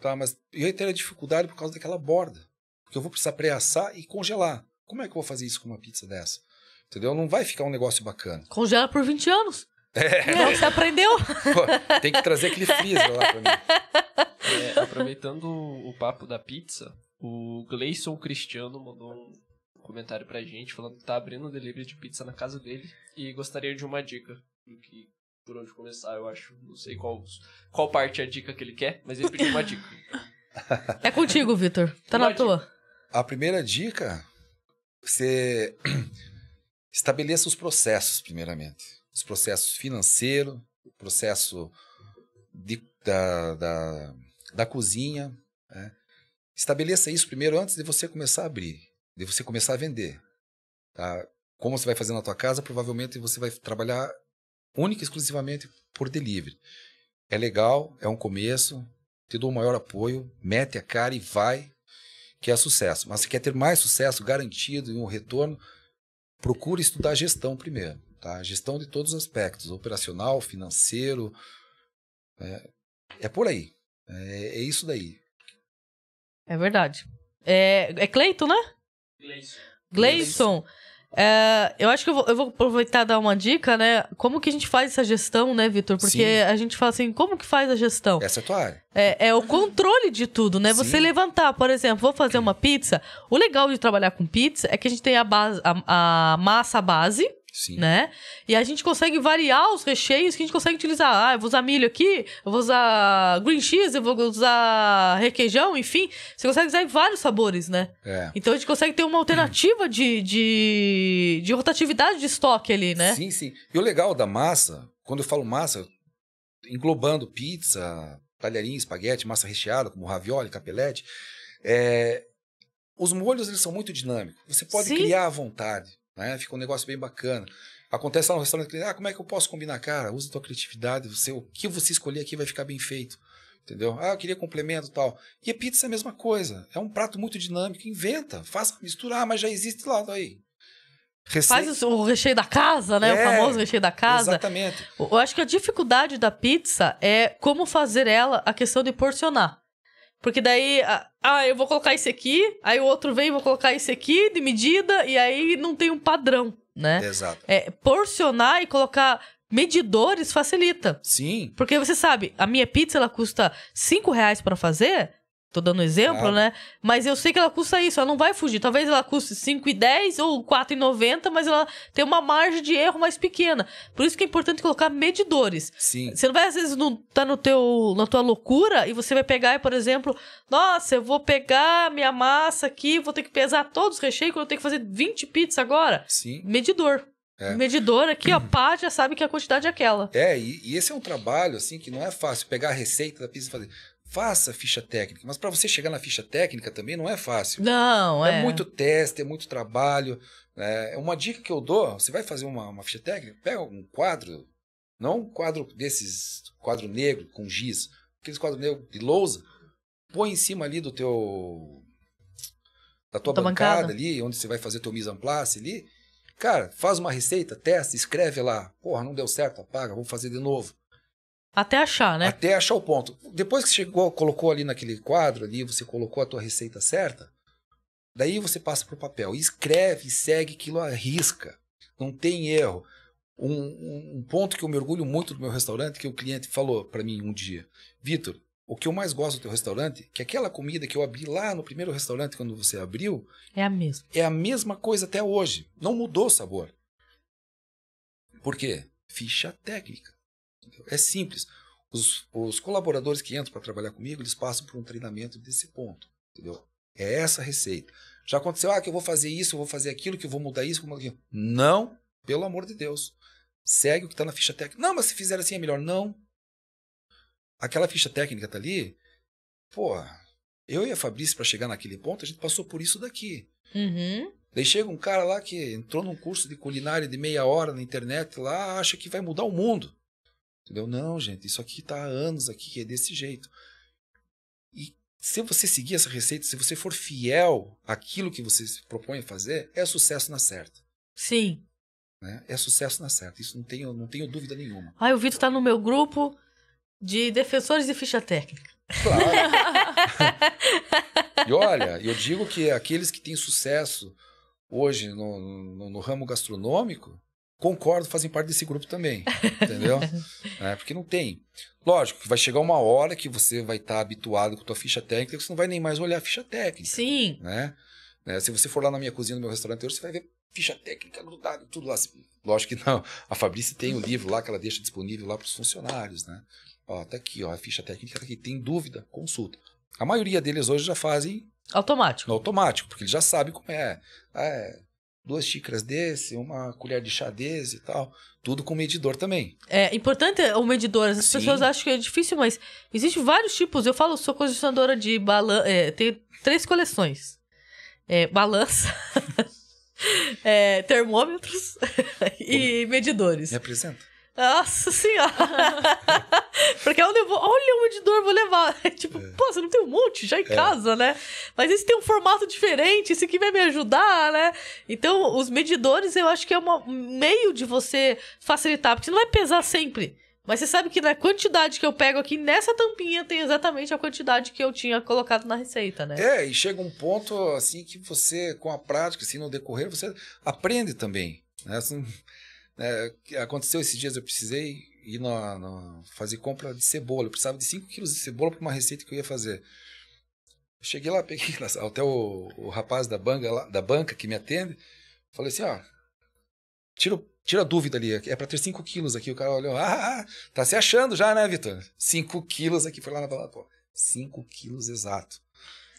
tá? mas eu ia ter a dificuldade por causa daquela borda. Porque eu vou precisar pré-assar e congelar. Como é que eu vou fazer isso com uma pizza dessa? Entendeu? Não vai ficar um negócio bacana. Congela por 20 anos. É. Não, é, você aprendeu. <laughs> Pô, tem que trazer aquele freezer lá pra mim. É, aproveitando o papo da pizza, o Gleison Cristiano mandou um comentário pra gente falando que tá abrindo um delivery de pizza na casa dele e gostaria de uma dica do que por onde começar, eu acho. Não sei qual, qual parte é a dica que ele quer, mas ele pediu uma dica. É contigo, Vitor. Tá uma na dica. tua. A primeira dica, você <clears throat> estabeleça os processos, primeiramente. Os processos financeiros, o processo de, da, da, da, cozinha. Né? Estabeleça isso primeiro antes de você começar a abrir, de você começar a vender. Tá? Como você vai fazer na tua casa, provavelmente você vai trabalhar única e exclusivamente por delivery. É legal, é um começo, te dou o maior apoio, mete a cara e vai, que é sucesso. Mas se quer ter mais sucesso garantido e um retorno, procure estudar gestão primeiro. Tá? Gestão de todos os aspectos, operacional, financeiro. É, é por aí. É, é, isso daí. É verdade. É, é Cleiton, né? Gleison. Gleison. Gleison. É, eu acho que eu vou, eu vou aproveitar e dar uma dica, né? Como que a gente faz essa gestão, né, Vitor? Porque Sim. a gente fala assim, como que faz a gestão? Essa é a tua área. É, é o controle de tudo, né? Sim. Você levantar, por exemplo, vou fazer uma pizza. O legal de trabalhar com pizza é que a gente tem a, base, a, a massa base, Sim. né? E a gente consegue variar os recheios que a gente consegue utilizar. Ah, eu vou usar milho aqui, eu vou usar green cheese, eu vou usar requeijão, enfim. Você consegue usar vários sabores, né? É. Então a gente consegue ter uma alternativa hum. de, de, de, rotatividade de estoque ali, né? Sim, sim. E o legal da massa, quando eu falo massa, englobando pizza, talharim, espaguete, massa recheada, como ravioli, capelete, é... os molhos eles são muito dinâmicos. Você pode sim. criar à vontade. Né? Fica um negócio bem bacana. Acontece lá no restaurante, ah, como é que eu posso combinar? Cara, usa a tua criatividade, você, o que você escolher aqui vai ficar bem feito. Entendeu? Ah, eu queria complemento tal. E a pizza é a mesma coisa. É um prato muito dinâmico. Inventa, faz misturar, ah, mas já existe lá. Daí. Tá Receita. Faz o recheio da casa, né? É, o famoso recheio da casa. Exatamente. Eu acho que a dificuldade da pizza é como fazer ela a questão de porcionar. Porque daí, ah, eu vou colocar esse aqui, aí o outro vem, vou colocar esse aqui de medida, e aí não tem um padrão, né? Exato. É, porcionar e colocar medidores facilita. Sim. Porque você sabe, a minha pizza ela custa 5 reais para fazer, Tô dando exemplo, claro. né? Mas eu sei que ela custa isso, ela não vai fugir. Talvez ela custe 5,10 ou 4,90, mas ela tem uma margem de erro mais pequena. Por isso que é importante colocar medidores. Sim. Você não vai, às vezes, não tá no teu, na tua loucura e você vai pegar, por exemplo, nossa, eu vou pegar minha massa aqui, vou ter que pesar todos os recheios, eu tenho que fazer 20 pizzas agora. Sim. Medidor. É. Medidor aqui, ó, <clears throat> pá, já sabe que a quantidade é aquela. É, e, e, esse é um trabalho, assim, que não é fácil pegar a receita da pizza e fazer. Faça ficha técnica, mas para você chegar na ficha técnica também não é fácil. Não, é. É muito teste, é muito trabalho. É uma dica que eu dou: você vai fazer uma, uma ficha técnica, pega um quadro, não um quadro desses, quadro negro com giz, aqueles quadros negros de lousa, põe em cima ali do teu. da tua bancada, bancada, ali, onde você vai fazer teu mise en place ali. Cara, faz uma receita, testa, escreve lá. Porra, não deu certo, apaga, vamos fazer de novo. Até achar, né? Até achar o ponto. Depois que chegou, colocou ali naquele quadro ali, você colocou a tua receita certa, daí você passa para o papel. Escreve, segue aquilo, arrisca. Não tem erro. Um, um, um ponto que eu me orgulho muito do meu restaurante, que o cliente falou para mim um dia. Vitor, o que eu mais gosto do teu restaurante, que aquela comida que eu abri lá no primeiro restaurante quando você abriu, é a mesma. É a mesma coisa até hoje. Não mudou o sabor. Por quê? Ficha técnica. Entendeu? É simples. Os, os colaboradores que entram para trabalhar comigo, eles passam por um treinamento desse ponto. Entendeu? É essa a receita. Já aconteceu, ah, que eu vou fazer isso, eu vou fazer aquilo, que eu vou mudar isso, como aquilo. Não, pelo amor de Deus. Segue o que está na ficha técnica. Não, mas se fizer assim é melhor. Não. Aquela ficha técnica está ali. Pô, eu e a Fabrício, para chegar naquele ponto, a gente passou por isso daqui. Uhum. Daí chega um cara lá que entrou num curso de culinária de meia hora na internet lá, acha que vai mudar o mundo. Entendeu? Não, gente, isso aqui está há anos aqui, que é desse jeito. E se você seguir essa receita, se você for fiel àquilo que você se propõe a fazer, é sucesso na certa. Sim. Né? É sucesso na certa. Isso não tenho, não tenho dúvida nenhuma. Ah, o Vitor está no meu grupo de defensores de ficha técnica. Claro. <laughs> e olha, eu digo que aqueles que têm sucesso hoje no, no, no ramo gastronômico concordo fazem parte desse grupo também, entendeu? <laughs> é, porque não tem. Lógico que vai chegar uma hora que você vai estar tá habituado com a tua ficha técnica, que você não vai nem mais olhar a ficha técnica. Sim. Né? É, se você for lá na minha cozinha, no meu restaurante hoje, você vai ver ficha técnica grudada, tudo lá. Lógico que não. A Fabrícia tem um livro lá que ela deixa disponível lá para os funcionários, né? Ó, tá aqui, ó, a ficha técnica tá aqui. Tem dúvida? Consulta. A maioria deles hoje já fazem Automático. automático, porque ele já sabe como é. é duas xícaras desse, uma colher de chá desse e tal. Tudo com medidor também. É importante é o medidor. As Sim. pessoas acham que é difícil, mas existem vários tipos. Eu falo, sou colecionadora de balança. É, tenho três coleções: é, balança, <laughs> é, termômetros <laughs> e medidores. Me apresenta. Nossa senhora! <laughs> Porque ela levou, olha o medidor, vou levar. <laughs> tipo, é. pô, você não tem um monte já em é. casa, né? Mas esse tem um formato diferente, esse aqui vai me ajudar, né? Então, os medidores eu acho que é um meio de você facilitar, porque você não vai pesar sempre. Mas você sabe que na quantidade que eu pego aqui, nessa tampinha tem exatamente a quantidade que eu tinha colocado na receita, né? É, e chega um ponto assim que você, com a prática, assim, no decorrer, você aprende também. Né? Assim, <laughs> é, aconteceu esses dias, eu precisei ir na, na, fazer compra de cebola. Eu precisava de 5 quilos de cebola para uma receita que eu ia fazer. cheguei lá, <laughs> peguei até o, o rapaz da, lá, da banca que me atende. Falei assim: ó, tira, tira a dúvida ali, é para ter 5 quilos aqui. O cara olhou: ah, ah, ah, tá se achando já, né, Vitor? 5 quilos aqui. Foi lá na balada, pô, 5 quilos exato.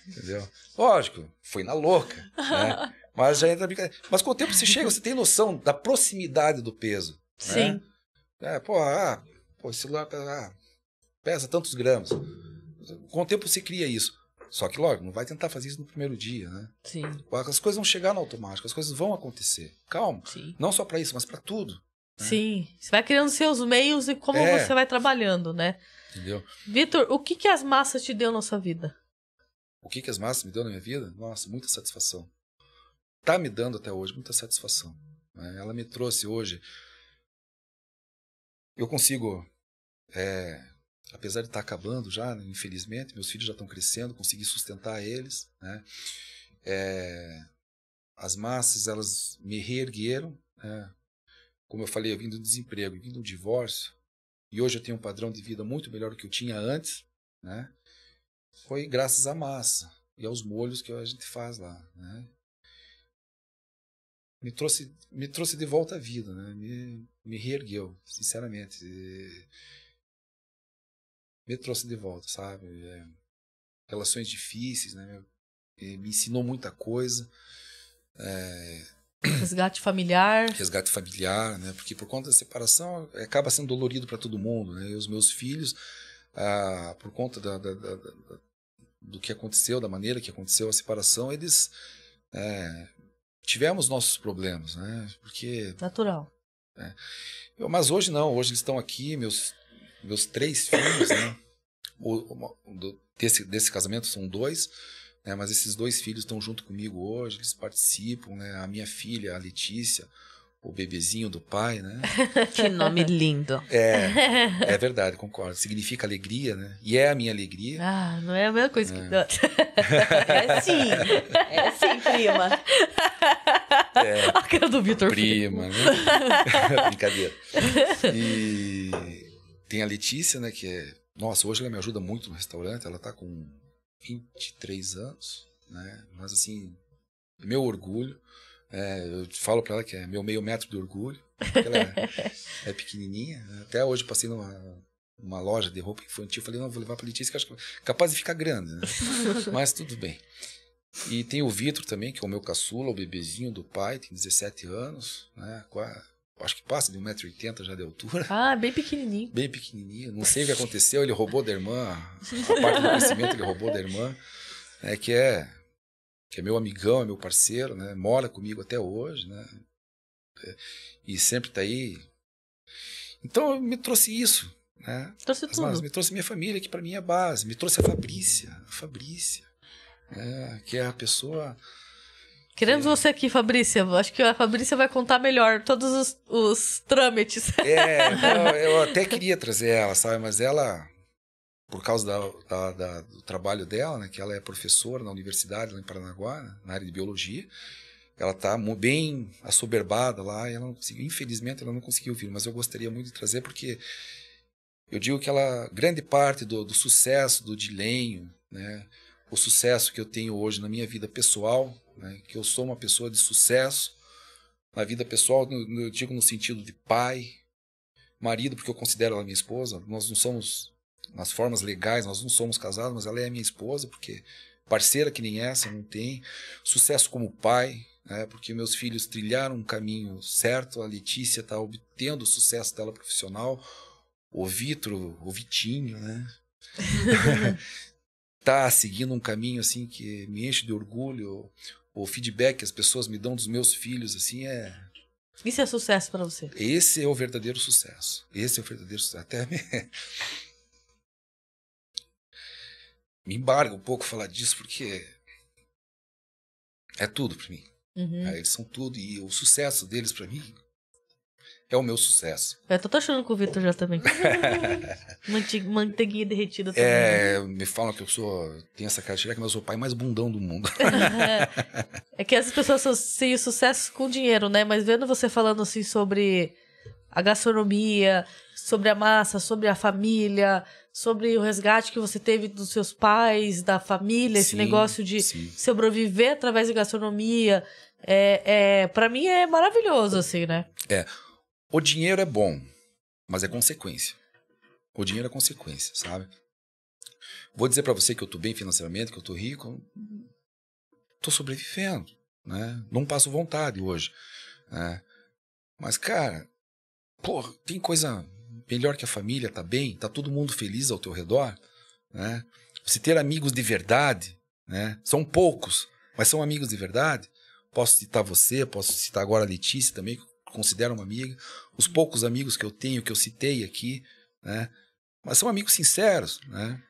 Entendeu? Lógico, foi na louca, né? <laughs> Mas já entra Mas com o tempo você chega, você tem noção da proximidade do peso. Né? Sim. Né? É, porra, ah, pô, esse celular ah, pesa tantos gramas. Com o tempo você cria isso. Só que, logo, não vai tentar fazer isso no primeiro dia, né? Sim. As coisas vão chegar no automático, as coisas vão acontecer. Calma. Sim. Não só para isso, mas para tudo. Né? Sim. Você vai criando seus meios e como é. você vai trabalhando, né? Entendeu? Vitor, o que, que as massas te deu na sua vida? O que, que as massas me deu na minha vida? Nossa, muita satisfação. Tá me dando até hoje muita satisfação. Né? Ela me trouxe hoje eu consigo, é, apesar de estar tá acabando já, né, infelizmente, meus filhos já estão crescendo, consegui sustentar eles, né? É, as massas, elas me reergueram, né? Como eu falei, eu vim do desemprego, vim do divórcio, e hoje eu tenho um padrão de vida muito melhor do que eu tinha antes, né? Foi graças à massa e aos molhos que a gente faz lá, né? me trouxe me trouxe de volta à vida, né? Me, me reergueu, sinceramente. me trouxe de volta, sabe? É, relações difíceis, né? me ensinou muita coisa. É, Resgate familiar. Resgate familiar, né? Porque por conta da separação acaba sendo dolorido para todo mundo, né? E os meus filhos, ah, por conta da, da, da, do que aconteceu, da maneira que aconteceu a separação, eles é, tivemos nossos problemas, né? Porque. Natural. Né? Mas hoje não, hoje eles estão aqui, meus, meus três filhos, né? <coughs> O, desse, desse casamento são dois, né? mas esses dois filhos estão junto comigo hoje, eles participam, né? A minha filha, a Letícia, o bebezinho do pai, né? <laughs> que nome lindo. É, é verdade, concordo. Significa alegria, né? E é a minha alegria. Ah, não é a mesma coisa é. que... é sim, <laughs> é sim, é assim, prima. É. A cara do Vitor. Prima, né? <laughs> Brincadeira. E tem a Letícia, né, que é... Nossa, hoje ela me ajuda muito no restaurante, ela tá com 23 anos, né? Mas assim, meu orgulho é, eu falo para ela que é meu meio metro de orgulho. Ela é, é pequenininha. Até hoje passei numa uma loja de roupa infantil. Falei, não, vou levar pra Letícia, que acho que é capaz de ficar grande, né? <laughs> Mas tudo bem. E tem o Vitor também, que é o meu caçula, o bebezinho do pai, tem 17 anos, né? Quase, acho que passa de 1,80m já de altura. Ah, bem pequenininho. Bem pequenininho. Não sei o que aconteceu, ele roubou da irmã, a parte do conhecimento ele roubou da irmã. É que é que é meu amigão, é meu parceiro, né? mora comigo até hoje, né? e sempre está aí. Então me trouxe isso. Né? Trouxe tudo. Mas, me trouxe minha família, que para mim é a base. Me trouxe a Fabrícia, a Fabrícia, né? que é a pessoa. Queremos é. você aqui, Fabrícia. Acho que a Fabrícia vai contar melhor todos os, os trâmites. É, eu, <laughs> eu até queria trazer ela, sabe? Mas ela por causa da, da, da, do trabalho dela, né, que ela é professora na universidade lá em Paranaguá, né, na área de biologia, ela está bem assoberbada lá, ela infelizmente ela não conseguiu vir, mas eu gostaria muito de trazer porque eu digo que ela grande parte do, do sucesso do Dilenho, né, o sucesso que eu tenho hoje na minha vida pessoal, né, que eu sou uma pessoa de sucesso na vida pessoal, eu digo no sentido de pai, marido, porque eu considero ela minha esposa, nós não somos nas formas legais, nós não somos casados, mas ela é minha esposa, porque parceira que nem essa não tem. Sucesso como pai, né? porque meus filhos trilharam um caminho certo, a Letícia está obtendo o sucesso dela profissional, o Vitro o Vitinho, né? <laughs> tá seguindo um caminho assim que me enche de orgulho. O feedback que as pessoas me dão dos meus filhos assim é isso é sucesso para você? Esse é o verdadeiro sucesso. Esse é o verdadeiro sucesso. Até <laughs> me embarga um pouco falar disso, porque é tudo para mim. Uhum. É, eles são tudo e o sucesso deles para mim é o meu sucesso. É, eu tô achando que o Vitor já também. <laughs> Manteiguinha derretida também. É, né? me falam que eu sou. Tem essa cara de que eu sou o pai mais bundão do mundo. <laughs> é que essas pessoas têm sucesso com dinheiro, né? Mas vendo você falando assim sobre a gastronomia, sobre a massa, sobre a família, sobre o resgate que você teve dos seus pais, da família, sim, esse negócio de sim. sobreviver através da gastronomia. É, é, para mim é maravilhoso, assim, né? É. O dinheiro é bom, mas é consequência. O dinheiro é consequência, sabe? Vou dizer para você que eu tô bem financeiramente, que eu tô rico. Tô sobrevivendo, né? Não passo vontade hoje, né? Mas, cara, porra, tem coisa melhor que a família, está bem, está todo mundo feliz ao teu redor, né? se ter amigos de verdade, né? São poucos, mas são amigos de verdade. Posso citar você, posso citar agora a Letícia também, que considero uma amiga. Os poucos amigos que eu tenho, que eu citei aqui, né? Mas são amigos sinceros, né?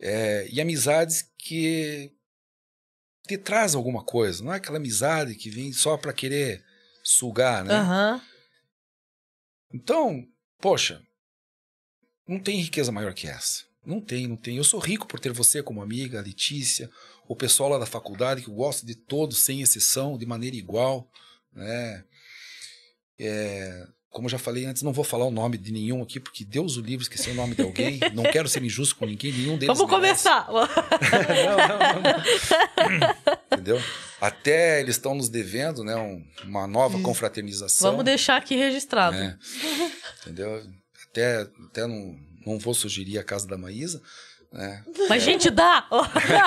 É, e amizades que te traz alguma coisa, não é aquela amizade que vem só para querer sugar, né? Uhum. Então, Poxa, não tem riqueza maior que essa. Não tem, não tem. Eu sou rico por ter você como amiga, a Letícia, o pessoal lá da faculdade, que eu gosto de todos, sem exceção, de maneira igual. Né? É, como eu já falei antes, não vou falar o nome de nenhum aqui, porque Deus o livre, esqueci o nome de alguém. <laughs> não quero ser injusto com ninguém, nenhum deles. Vamos merece. começar! <laughs> não, não, não. não. <laughs> entendeu? Até eles estão nos devendo, né? Um, uma nova é. confraternização. Vamos deixar aqui registrado. Né? entendeu? Até, até não, não vou sugerir a casa da Maísa, né? Mas é. gente dá!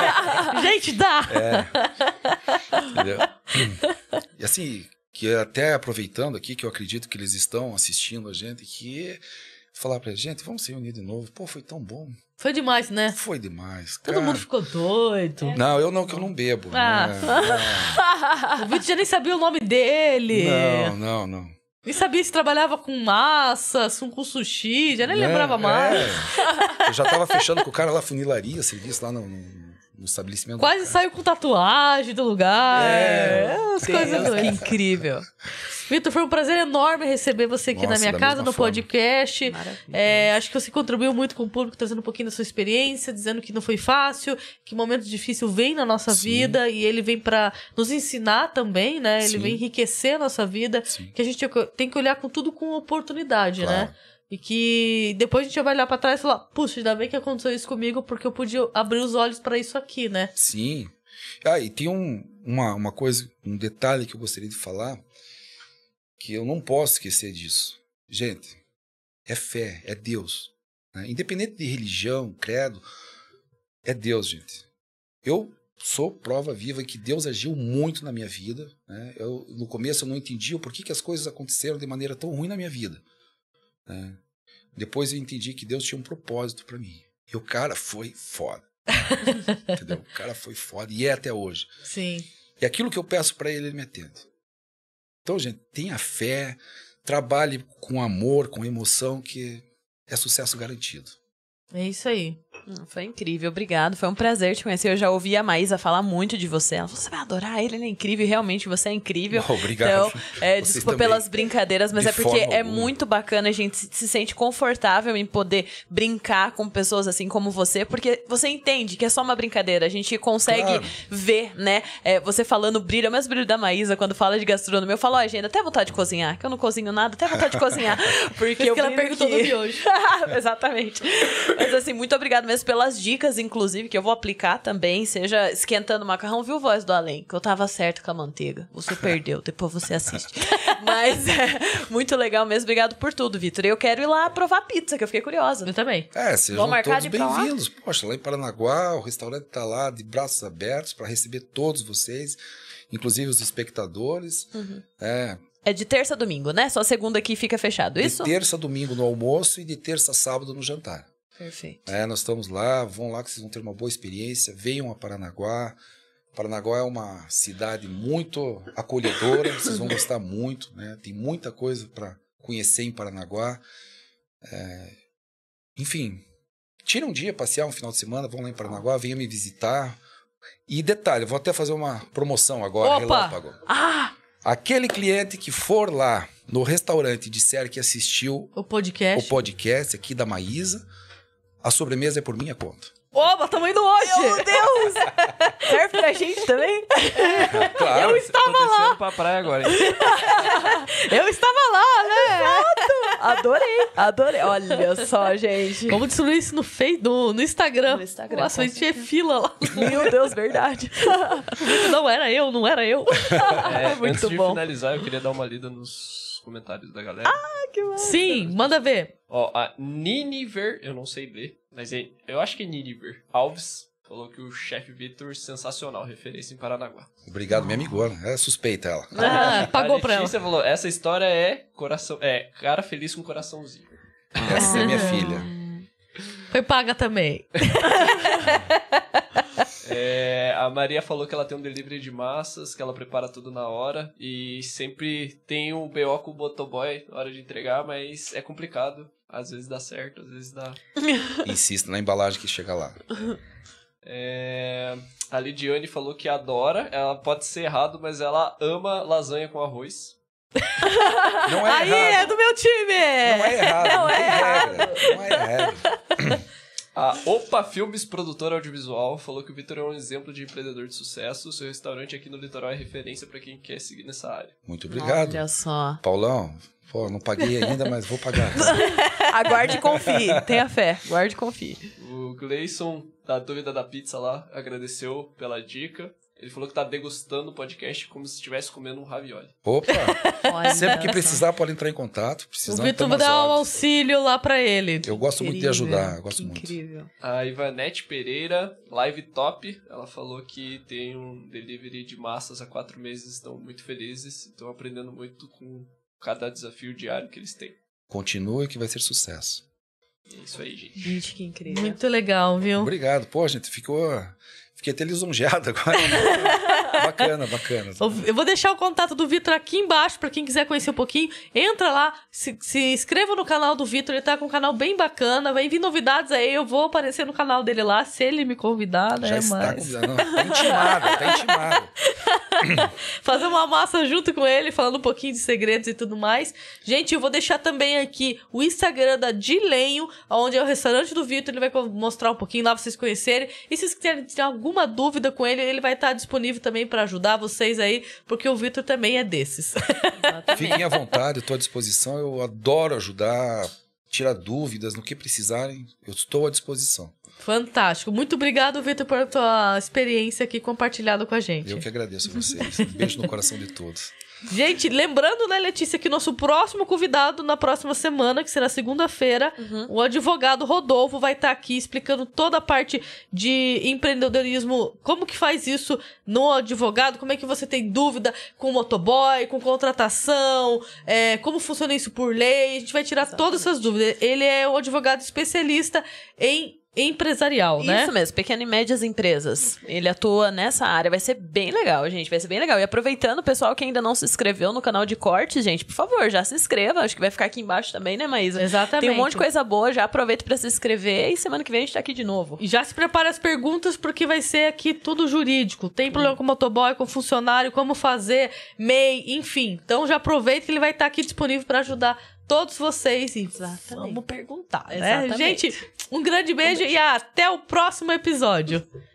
<laughs> gente dá! É. E assim, que até aproveitando aqui, que eu acredito que eles estão assistindo a gente, que falar pra gente, vamos se reunir de novo. Pô, foi tão bom. Foi demais, né? Foi demais. Todo cara. mundo ficou doido. É. Não, eu não, que eu não bebo. Ah. Né? <laughs> o Vitor já nem sabia o nome dele. Não, não, não. Nem sabia se trabalhava com massa, com sushi, já nem é, lembrava mais. É. Eu já tava fechando com o cara lá, funilaria, serviço lá no, no, no estabelecimento. Quase saiu com tatuagem do lugar. É. é coisas Que incrível. Vitor, foi um prazer enorme receber você aqui Nossa, na minha casa, no forma. podcast. É, acho que você contribuiu muito com o público, trazendo um pouquinho da sua experiência, dizendo que não foi fácil, que momento difícil vem na nossa Sim. vida e ele vem para nos ensinar também, né? Ele Sim. vem enriquecer a nossa vida, Sim. que a gente tem que olhar com tudo com oportunidade, né? claro. né? E que depois a gente vai olhar pra trás e falar, puxa, ainda bem que aconteceu isso comigo, porque eu podia abrir os olhos para isso aqui, né? Sim. Ah, e tem um, uma, uma coisa, um detalhe que eu gostaria de falar, que eu não posso esquecer disso. Gente, é fé, é Deus. Né? Independente de religião, credo, é Deus, gente. Eu sou prova viva que Deus agiu muito na minha vida. Né? Eu, no começo eu não entendia o porquê que as coisas aconteceram de maneira tão ruim na minha vida. Né? Depois eu entendi que Deus tinha um propósito para mim. E o cara foi foda. <laughs> Entendeu? O cara foi foda e é até hoje. Sim. E aquilo que eu peço para ele, ele me atende. Então, gente, tenha fé, trabalhe com amor, com emoção, que é sucesso garantido. É isso aí. Foi incrível, obrigado. Foi um prazer te conhecer. Eu já ouvi a Maísa falar muito de você. Ela falou: você vai adorar ele, ele é incrível, realmente você é incrível. obrigado. Então, é, desculpa pelas brincadeiras, mas é porque é alguma. muito bacana, a gente se, sente confortável em poder brincar com pessoas assim como você, porque você entende que é só uma brincadeira. A gente consegue claro. ver, né? É, você falando brilho, é mas brilho da Maísa quando fala de gastronomia. Eu falo, ó, oh, gente, até vontade de cozinhar, que eu não cozinho nada, até vontade de cozinhar. <laughs> Porque eu que ela perguntou que... do hoje. <laughs> Exatamente. Mas assim, muito obrigado mesmo pelas dicas, inclusive, que eu vou aplicar também, seja esquentando o macarrão, viu voz do além, que eu tava certo com a manteiga. Você perdeu, <laughs> depois você assiste. Mas é muito legal mesmo, obrigado por tudo, Vitor. Eu quero ir lá provar pizza, que eu fiquei curiosa. Eu também. É, sejam todos bem-vindos. Poxa, lá em Paranaguá, o restaurante tá lá de braços abertos para receber todos vocês, inclusive os espectadores. Uhum. É, é de terça a domingo, né? Só segunda aqui fica fechado, de isso? De terça a domingo no almoço e de terça a sábado no jantar. Perfeito. É, nós estamos lá, vão lá que vocês vão ter uma boa experiência, venham a Paranaguá. Paranaguá é uma cidade muito acolhedora, vocês vão gostar muito, né? Tem muita coisa para conhecer em Paranaguá. É, enfim, tira um dia, passear um final de semana, vão lá em Paranaguá, venham me visitar. E detalhe, vou até fazer uma promoção agora, Opa! relâmpago. Ah! Aquele cliente que for lá no restaurante e disser que assistiu o podcast, o podcast aqui da Maísa, a sobremesa é por minha conta. Oba, tamanho do hoje! Meu Deus! <laughs> Serve pra gente também? É, claro, eu tá estava lá! Pra praia agora, <laughs> eu estava lá, né? Exato! Adorei, adorei. Olha só, gente. Vamos destruir isso no, Facebook, no, no Instagram. No Instagram. Nossa, a gente fila lá. Meu Deus, verdade. <laughs> não era eu, não era eu. É, Muito antes bom. de finalizar, eu queria dar uma lida nos comentários da galera. Ah, que massa! Sim, manda ver. Ó, a Niniver, eu não sei ler, mas é, eu acho que é Niniver Alves. Falou que o chefe Vitor, sensacional, referência em Paranaguá. Obrigado, minha amigona. É suspeita ela. Ah, <laughs> pagou pra ela. falou, essa história é coração, é cara feliz com coraçãozinho. Essa é minha ah. filha. Foi paga também. <laughs> É, a Maria falou que ela tem um delivery de massas, que ela prepara tudo na hora e sempre tem um BO com o botoboy na hora de entregar, mas é complicado. Às vezes dá certo, às vezes dá. <laughs> Insista na embalagem que chega lá. É, a Lidiane falou que adora, ela pode ser errado, mas ela ama lasanha com arroz. Não é Aí é errado. é do meu time! Não é errado, não, não é, é errado. Regra, não é errado. <laughs> A Opa Filmes, produtora audiovisual, falou que o Vitor é um exemplo de empreendedor de sucesso. seu restaurante aqui no litoral é referência para quem quer seguir nessa área. Muito obrigado. Olha só. Paulão, pô, não paguei ainda, mas vou pagar. <laughs> Aguarde e confie. Tenha fé. Guarde e confie. O Gleison, da dúvida da pizza lá, agradeceu pela dica. Ele falou que tá degustando o podcast como se estivesse comendo um ravioli. Opa! <laughs> Olha, Sempre que precisar, pode entrar em contato. Precisando, o Vitor dar um auxílio lá para ele. Eu gosto incrível, muito de ajudar, gosto incrível. muito. A Ivanete Pereira, live top, ela falou que tem um delivery de massas há quatro meses, estão muito felizes, estão aprendendo muito com cada desafio diário que eles têm. Continue que vai ser sucesso. É isso aí, gente. Gente, que incrível. Muito legal, viu? Obrigado. Pô, gente, ficou Fiquei até lisonjeado <laughs> agora. Né? Bacana, bacana. Eu vou deixar o contato do Vitor aqui embaixo para quem quiser conhecer um pouquinho. Entra lá, se, se inscreva no canal do Vitor, ele tá com um canal bem bacana. Vem vir novidades aí, eu vou aparecer no canal dele lá, se ele me convidar, né? Já está Mas... não, tá intimado, tá <laughs> Fazer uma massa junto com ele, falando um pouquinho de segredos e tudo mais. Gente, eu vou deixar também aqui o Instagram da Dilenho, onde é o restaurante do Vitor, ele vai mostrar um pouquinho lá pra vocês conhecerem. E se vocês quiserem tirar alguma dúvida com ele, ele vai estar disponível também para ajudar vocês aí, porque o Vitor também é desses. Fiquem à vontade, estou à disposição. Eu adoro ajudar, tirar dúvidas, no que precisarem, eu estou à disposição. Fantástico. Muito obrigado, Vitor, por tua experiência aqui compartilhada com a gente. Eu que agradeço a vocês. Um beijo no coração de todos. Gente, lembrando, né, Letícia, que nosso próximo convidado na próxima semana, que será segunda-feira, uhum. o advogado Rodolfo vai estar tá aqui explicando toda a parte de empreendedorismo, como que faz isso no advogado, como é que você tem dúvida com motoboy, com contratação, é, como funciona isso por lei. A gente vai tirar Exatamente. todas essas dúvidas. Ele é o advogado especialista em empresarial, né? Isso mesmo, pequena e médias empresas. Ele atua nessa área, vai ser bem legal, gente, vai ser bem legal. E aproveitando, o pessoal que ainda não se inscreveu no canal de corte, gente, por favor, já se inscreva, acho que vai ficar aqui embaixo também, né, Maísa? Exatamente. Tem um monte de coisa boa, já aproveita para se inscrever e semana que vem a gente tá aqui de novo. E já se prepara as perguntas porque vai ser aqui tudo jurídico. Tem problema hum. com motoboy, com funcionário, como fazer MEI, enfim. Então já aproveita que ele vai estar tá aqui disponível para ajudar todos vocês. Exatamente. Vamos perguntar, né? Exatamente. Gente, um grande beijo, um beijo e até o próximo episódio.